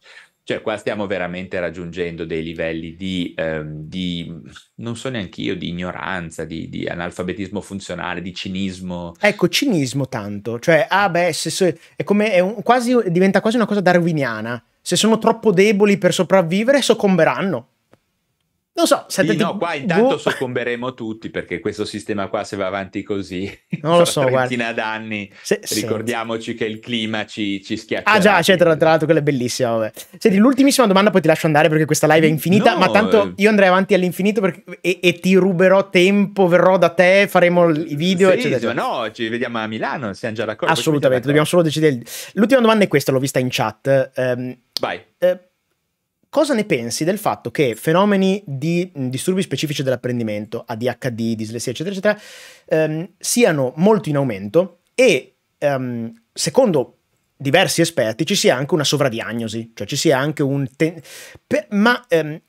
Cioè, qua stiamo veramente raggiungendo dei livelli di, ehm, di non so neanche io, di ignoranza, di, di, analfabetismo funzionale, di cinismo. Ecco, cinismo tanto. Cioè, ah beh, se, se, è come, è un, quasi, diventa quasi una cosa darwiniana. Se sono troppo deboli per sopravvivere, soccomberanno. Non so, sì, sentite... no, qua intanto boh. soccomberemo tutti perché questo sistema qua se va avanti così, non lo so, trentina guarda. d'anni, se, ricordiamoci senti. che il clima ci, ci schiaccia. Ah già, c'è tra, tra l'altro quella è bellissima, vabbè. Senti, l'ultimissima domanda poi ti lascio andare perché questa live è infinita, no, ma tanto io andrei avanti all'infinito perché, e, e, ti ruberò tempo, verrò da te, faremo i video, sì, eccetera, eccetera. No, ci vediamo a Milano, siamo già d'accordo. Assolutamente, dobbiamo solo decidere. L'ultima domanda è questa, l'ho vista in chat. Um, Vai. Eh, Cosa ne pensi del fatto che fenomeni di disturbi specifici dell'apprendimento, ADHD, dislessia, eccetera, eccetera, ehm, siano molto in aumento e ehm, secondo diversi esperti ci sia anche una sovradiagnosi, cioè ci sia anche un... Per, ma ehm,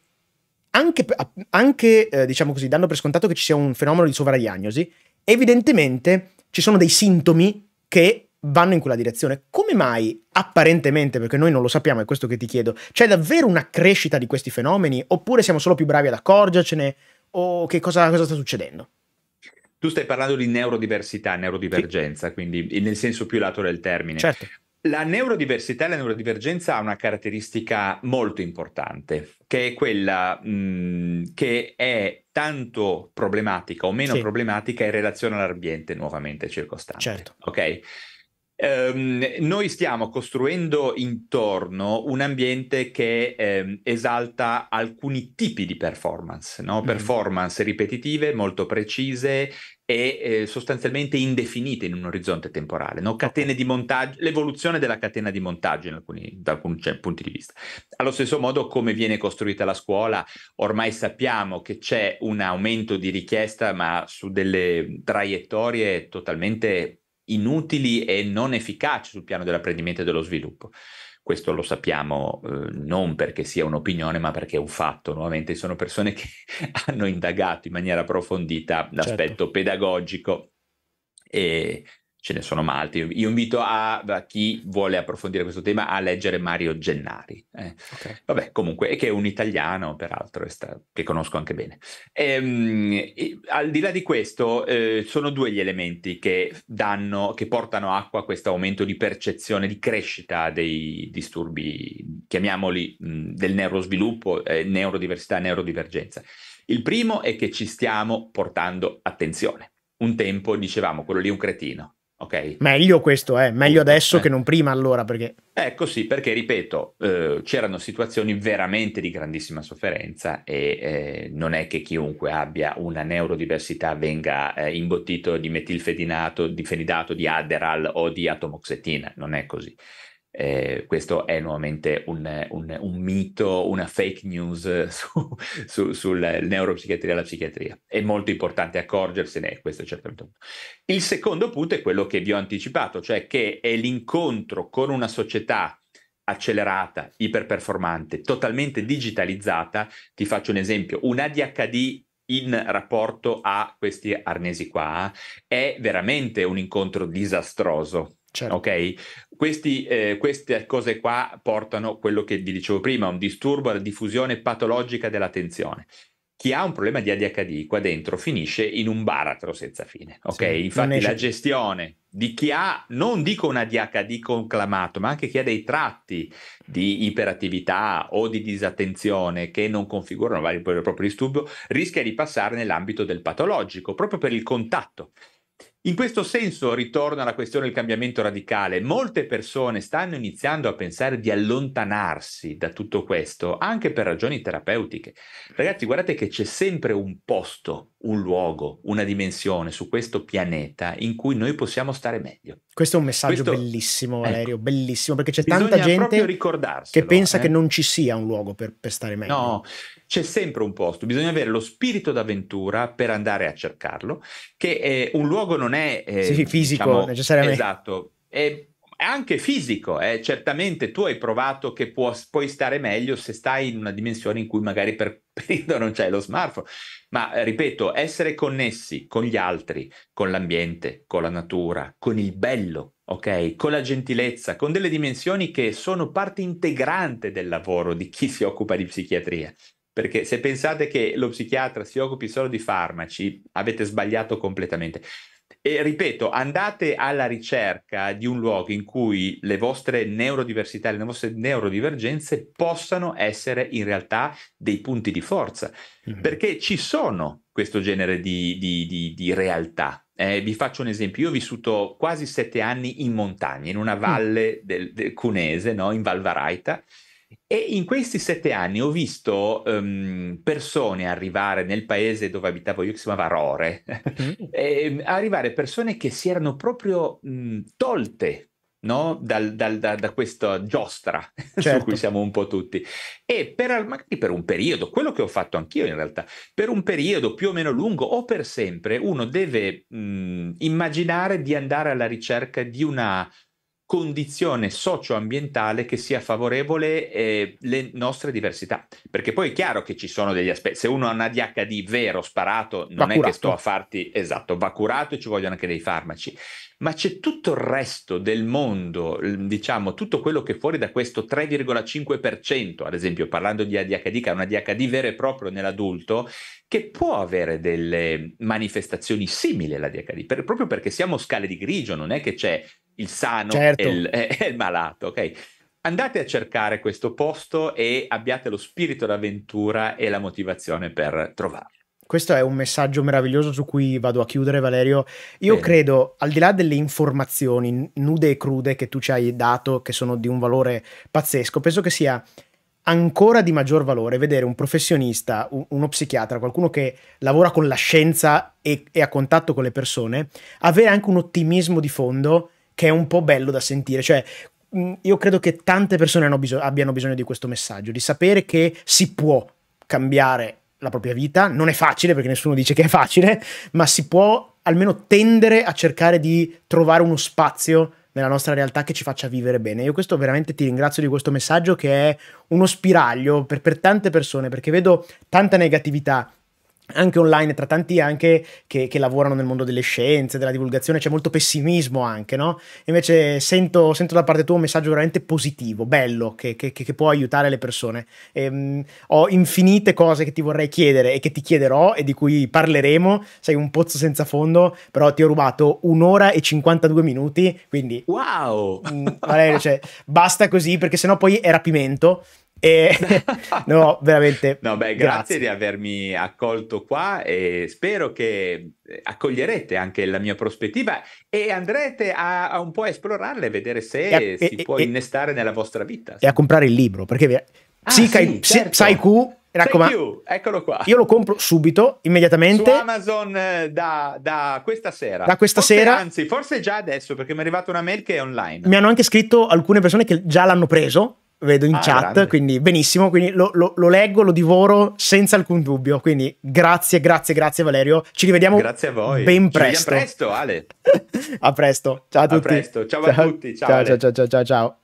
anche, anche eh, diciamo così, dando per scontato che ci sia un fenomeno di sovradiagnosi, evidentemente ci sono dei sintomi che vanno in quella direzione. Come mai, apparentemente, perché noi non lo sappiamo, è questo che ti chiedo, c'è davvero una crescita di questi fenomeni? Oppure siamo solo più bravi ad accorgercene? O che cosa, cosa sta succedendo? Tu stai parlando di neurodiversità, neurodivergenza, sì. quindi nel senso più lato del termine. Certo. La neurodiversità e la neurodivergenza ha una caratteristica molto importante, che è quella mh, mm, che è tanto problematica o meno sì. problematica in relazione all'ambiente nuovamente circostante. Certo. Okay? Um, noi stiamo costruendo intorno un ambiente che um, esalta alcuni tipi di performance, no? mm-hmm. performance ripetitive, molto precise e eh, sostanzialmente indefinite in un orizzonte temporale, no? catene di montaggio, l'evoluzione della catena di montaggio alcuni, da alcuni cioè, punti di vista. Allo stesso modo come viene costruita la scuola, ormai sappiamo che c'è un aumento di richiesta ma su delle traiettorie totalmente inutili e non efficaci sul piano dell'apprendimento e dello sviluppo. Questo lo sappiamo eh, non perché sia un'opinione, ma perché è un fatto. Nuovamente sono persone che hanno indagato in maniera approfondita certo. l'aspetto certo. pedagogico e ce ne sono molti. Io invito a, a, chi vuole approfondire questo tema a leggere Mario Gennari. Eh. Okay. Vabbè, comunque, che è un italiano, peraltro, sta, che conosco anche bene. E, ehm, e, al di là di questo, eh, sono due gli elementi che, danno, che portano acqua a questo aumento di percezione, di crescita dei disturbi, chiamiamoli, mh, del neurosviluppo, eh, neurodiversità, neurodivergenza. Il primo è che ci stiamo portando attenzione. Un tempo dicevamo quello lì è un cretino, Okay. Meglio questo eh. meglio adesso eh. che non prima allora perché... Ecco sì, perché ripeto, eh, c'erano situazioni veramente di grandissima sofferenza e eh, non è che chiunque abbia una neurodiversità venga eh, imbottito di metilfenidato, di fenidato, di Adderall o di atomoxetina, non è così. Eh, questo è nuovamente un, un, un, mito, una fake news su, su, sul neuropsichiatria e la psichiatria. È molto importante accorgersene, questo è certamente un punto. Il secondo punto è quello che vi ho anticipato, cioè che è l'incontro con una società accelerata, iperperformante, totalmente digitalizzata. Ti faccio un esempio, un ADHD in rapporto a questi arnesi qua è veramente un incontro disastroso. Certo. Ok? Questi, eh, queste cose qua portano quello che vi dicevo prima, un disturbo alla diffusione patologica dell'attenzione. Chi ha un problema di ADHD qua dentro finisce in un baratro senza fine. Ok, sì, infatti la gestione di chi ha, non dico un ADHD conclamato, ma anche chi ha dei tratti di iperattività o di disattenzione che non configurano il proprio disturbo, rischia di passare nell'ambito del patologico proprio per il contatto in questo senso ritorna la questione del cambiamento radicale. Molte persone stanno iniziando a pensare di allontanarsi da tutto questo, anche per ragioni terapeutiche. Ragazzi, guardate che c'è sempre un posto un luogo, una dimensione su questo pianeta in cui noi possiamo stare meglio. Questo è un messaggio questo, bellissimo, ecco. Valerio, ecco, bellissimo, perché c'è tanta gente che pensa eh? che non ci sia un luogo per, per stare meglio. No, c'è sempre un posto, bisogna avere lo spirito d'avventura per andare a cercarlo, che eh, un luogo non è... Eh, sì, fisico, diciamo, necessariamente. Esatto, è anche fisico, eh. certamente tu hai provato che puoi stare meglio se stai in una dimensione in cui magari per periodo non c'è lo smartphone. Ma eh, ripeto, essere connessi con gli altri, con l'ambiente, con la natura, con il bello, ok? Con la gentilezza, con delle dimensioni che sono parte integrante del lavoro di chi si occupa di psichiatria. Perché se pensate che lo psichiatra si occupi solo di farmaci, avete sbagliato completamente. E ripeto, andate alla ricerca di un luogo in cui le vostre neurodiversità, le vostre neurodivergenze possano essere in realtà dei punti di forza, mm-hmm. perché ci sono questo genere di, di, di, di realtà. Eh, vi faccio un esempio, io ho vissuto quasi sette anni in montagna, in una mm. valle del, del Cunese, no? in Val Varaita, e in questi sette anni ho visto um, persone arrivare nel paese dove abitavo io, che si chiamava Rore, mm. e, ehm, arrivare persone che si erano proprio mh, mm, tolte No? Dal, dal, da, da, questa giostra certo. su cui certo. siamo un po' tutti. E per, magari per un periodo, quello che ho fatto anch'io in realtà, per un periodo più o meno lungo o per sempre, uno deve mh, mm, immaginare di andare alla ricerca di una condizione socioambientale che sia favorevole eh, nostre diversità. Perché poi è chiaro che ci sono degli aspetti. Se uno ha un ADHD vero, sparato, non è che sto a farti esatto, va curato e ci vogliono anche dei farmaci. Ma c'è tutto il resto del mondo, diciamo, tutto quello che fuori da questo 3,5%, ad esempio parlando di ADHD, che è un ADHD vero e proprio nell'adulto, che può avere delle manifestazioni simili all'ADHD, per, proprio perché siamo scale di grigio, non è che c'è il sano certo. e, il, e, il, malato, ok? Andate a cercare questo posto e abbiate lo spirito d'avventura e la motivazione per trovarlo. Questo è un messaggio meraviglioso su cui vado a chiudere, Valerio. Io Bene. credo, al di là delle informazioni nude e crude che tu ci hai dato, che sono di un valore pazzesco, penso che sia ancora di maggior valore vedere un professionista, uno psichiatra, qualcuno che lavora con la scienza e, è a contatto con le persone, avere anche un ottimismo di fondo che è un po' bello da sentire, cioè mm, io credo che tante persone bisog abbiano bisogno di questo messaggio, di sapere che si può cambiare la propria vita, non è facile perché nessuno dice che è facile, ma si può almeno tendere a cercare di trovare uno spazio nella nostra realtà che ci faccia vivere bene. Io questo veramente ti ringrazio di questo messaggio che è uno spiraglio per, per tante persone, perché vedo tanta negatività anche online, tra tanti anche che, che, lavorano nel mondo delle scienze, della divulgazione, c'è molto pessimismo anche, no? Invece sento, sento da parte tua un messaggio veramente positivo, bello, che, che, che può aiutare le persone. Ehm, ho infinite cose che ti vorrei chiedere e che ti chiederò e di cui parleremo, sei un pozzo senza fondo, però ti ho rubato un'ora e 52 minuti, quindi... Wow! Mm, Valerio, cioè, basta così perché sennò poi è rapimento e, no, veramente. No, beh, grazie, grazie, di avermi accolto qua e spero che eh, accoglierete anche la mia prospettiva e andrete a, a un po' esplorarla e vedere se e, si e, può innestare nella vostra vita. E a comprare il libro, perché ah, Psica, sì, certo. Psy-Q raccomando, eccolo qua. Io lo compro subito, immediatamente. Su Amazon eh, da, da questa sera. Da questa forse, sera. Anzi, forse già adesso, perché mi è arrivata una mail che è online. Mi hanno anche scritto alcune persone che già l'hanno preso vedo in ah, chat, grande. quindi benissimo, quindi lo, lo, lo, leggo, lo divoro senza alcun dubbio, quindi grazie, grazie, grazie Valerio, ci rivediamo grazie a voi. ben presto. Ci presto Ale. a presto, ciao a tutti. A presto, ciao, ciao a tutti, ciao ciao, ciao ciao ciao ciao.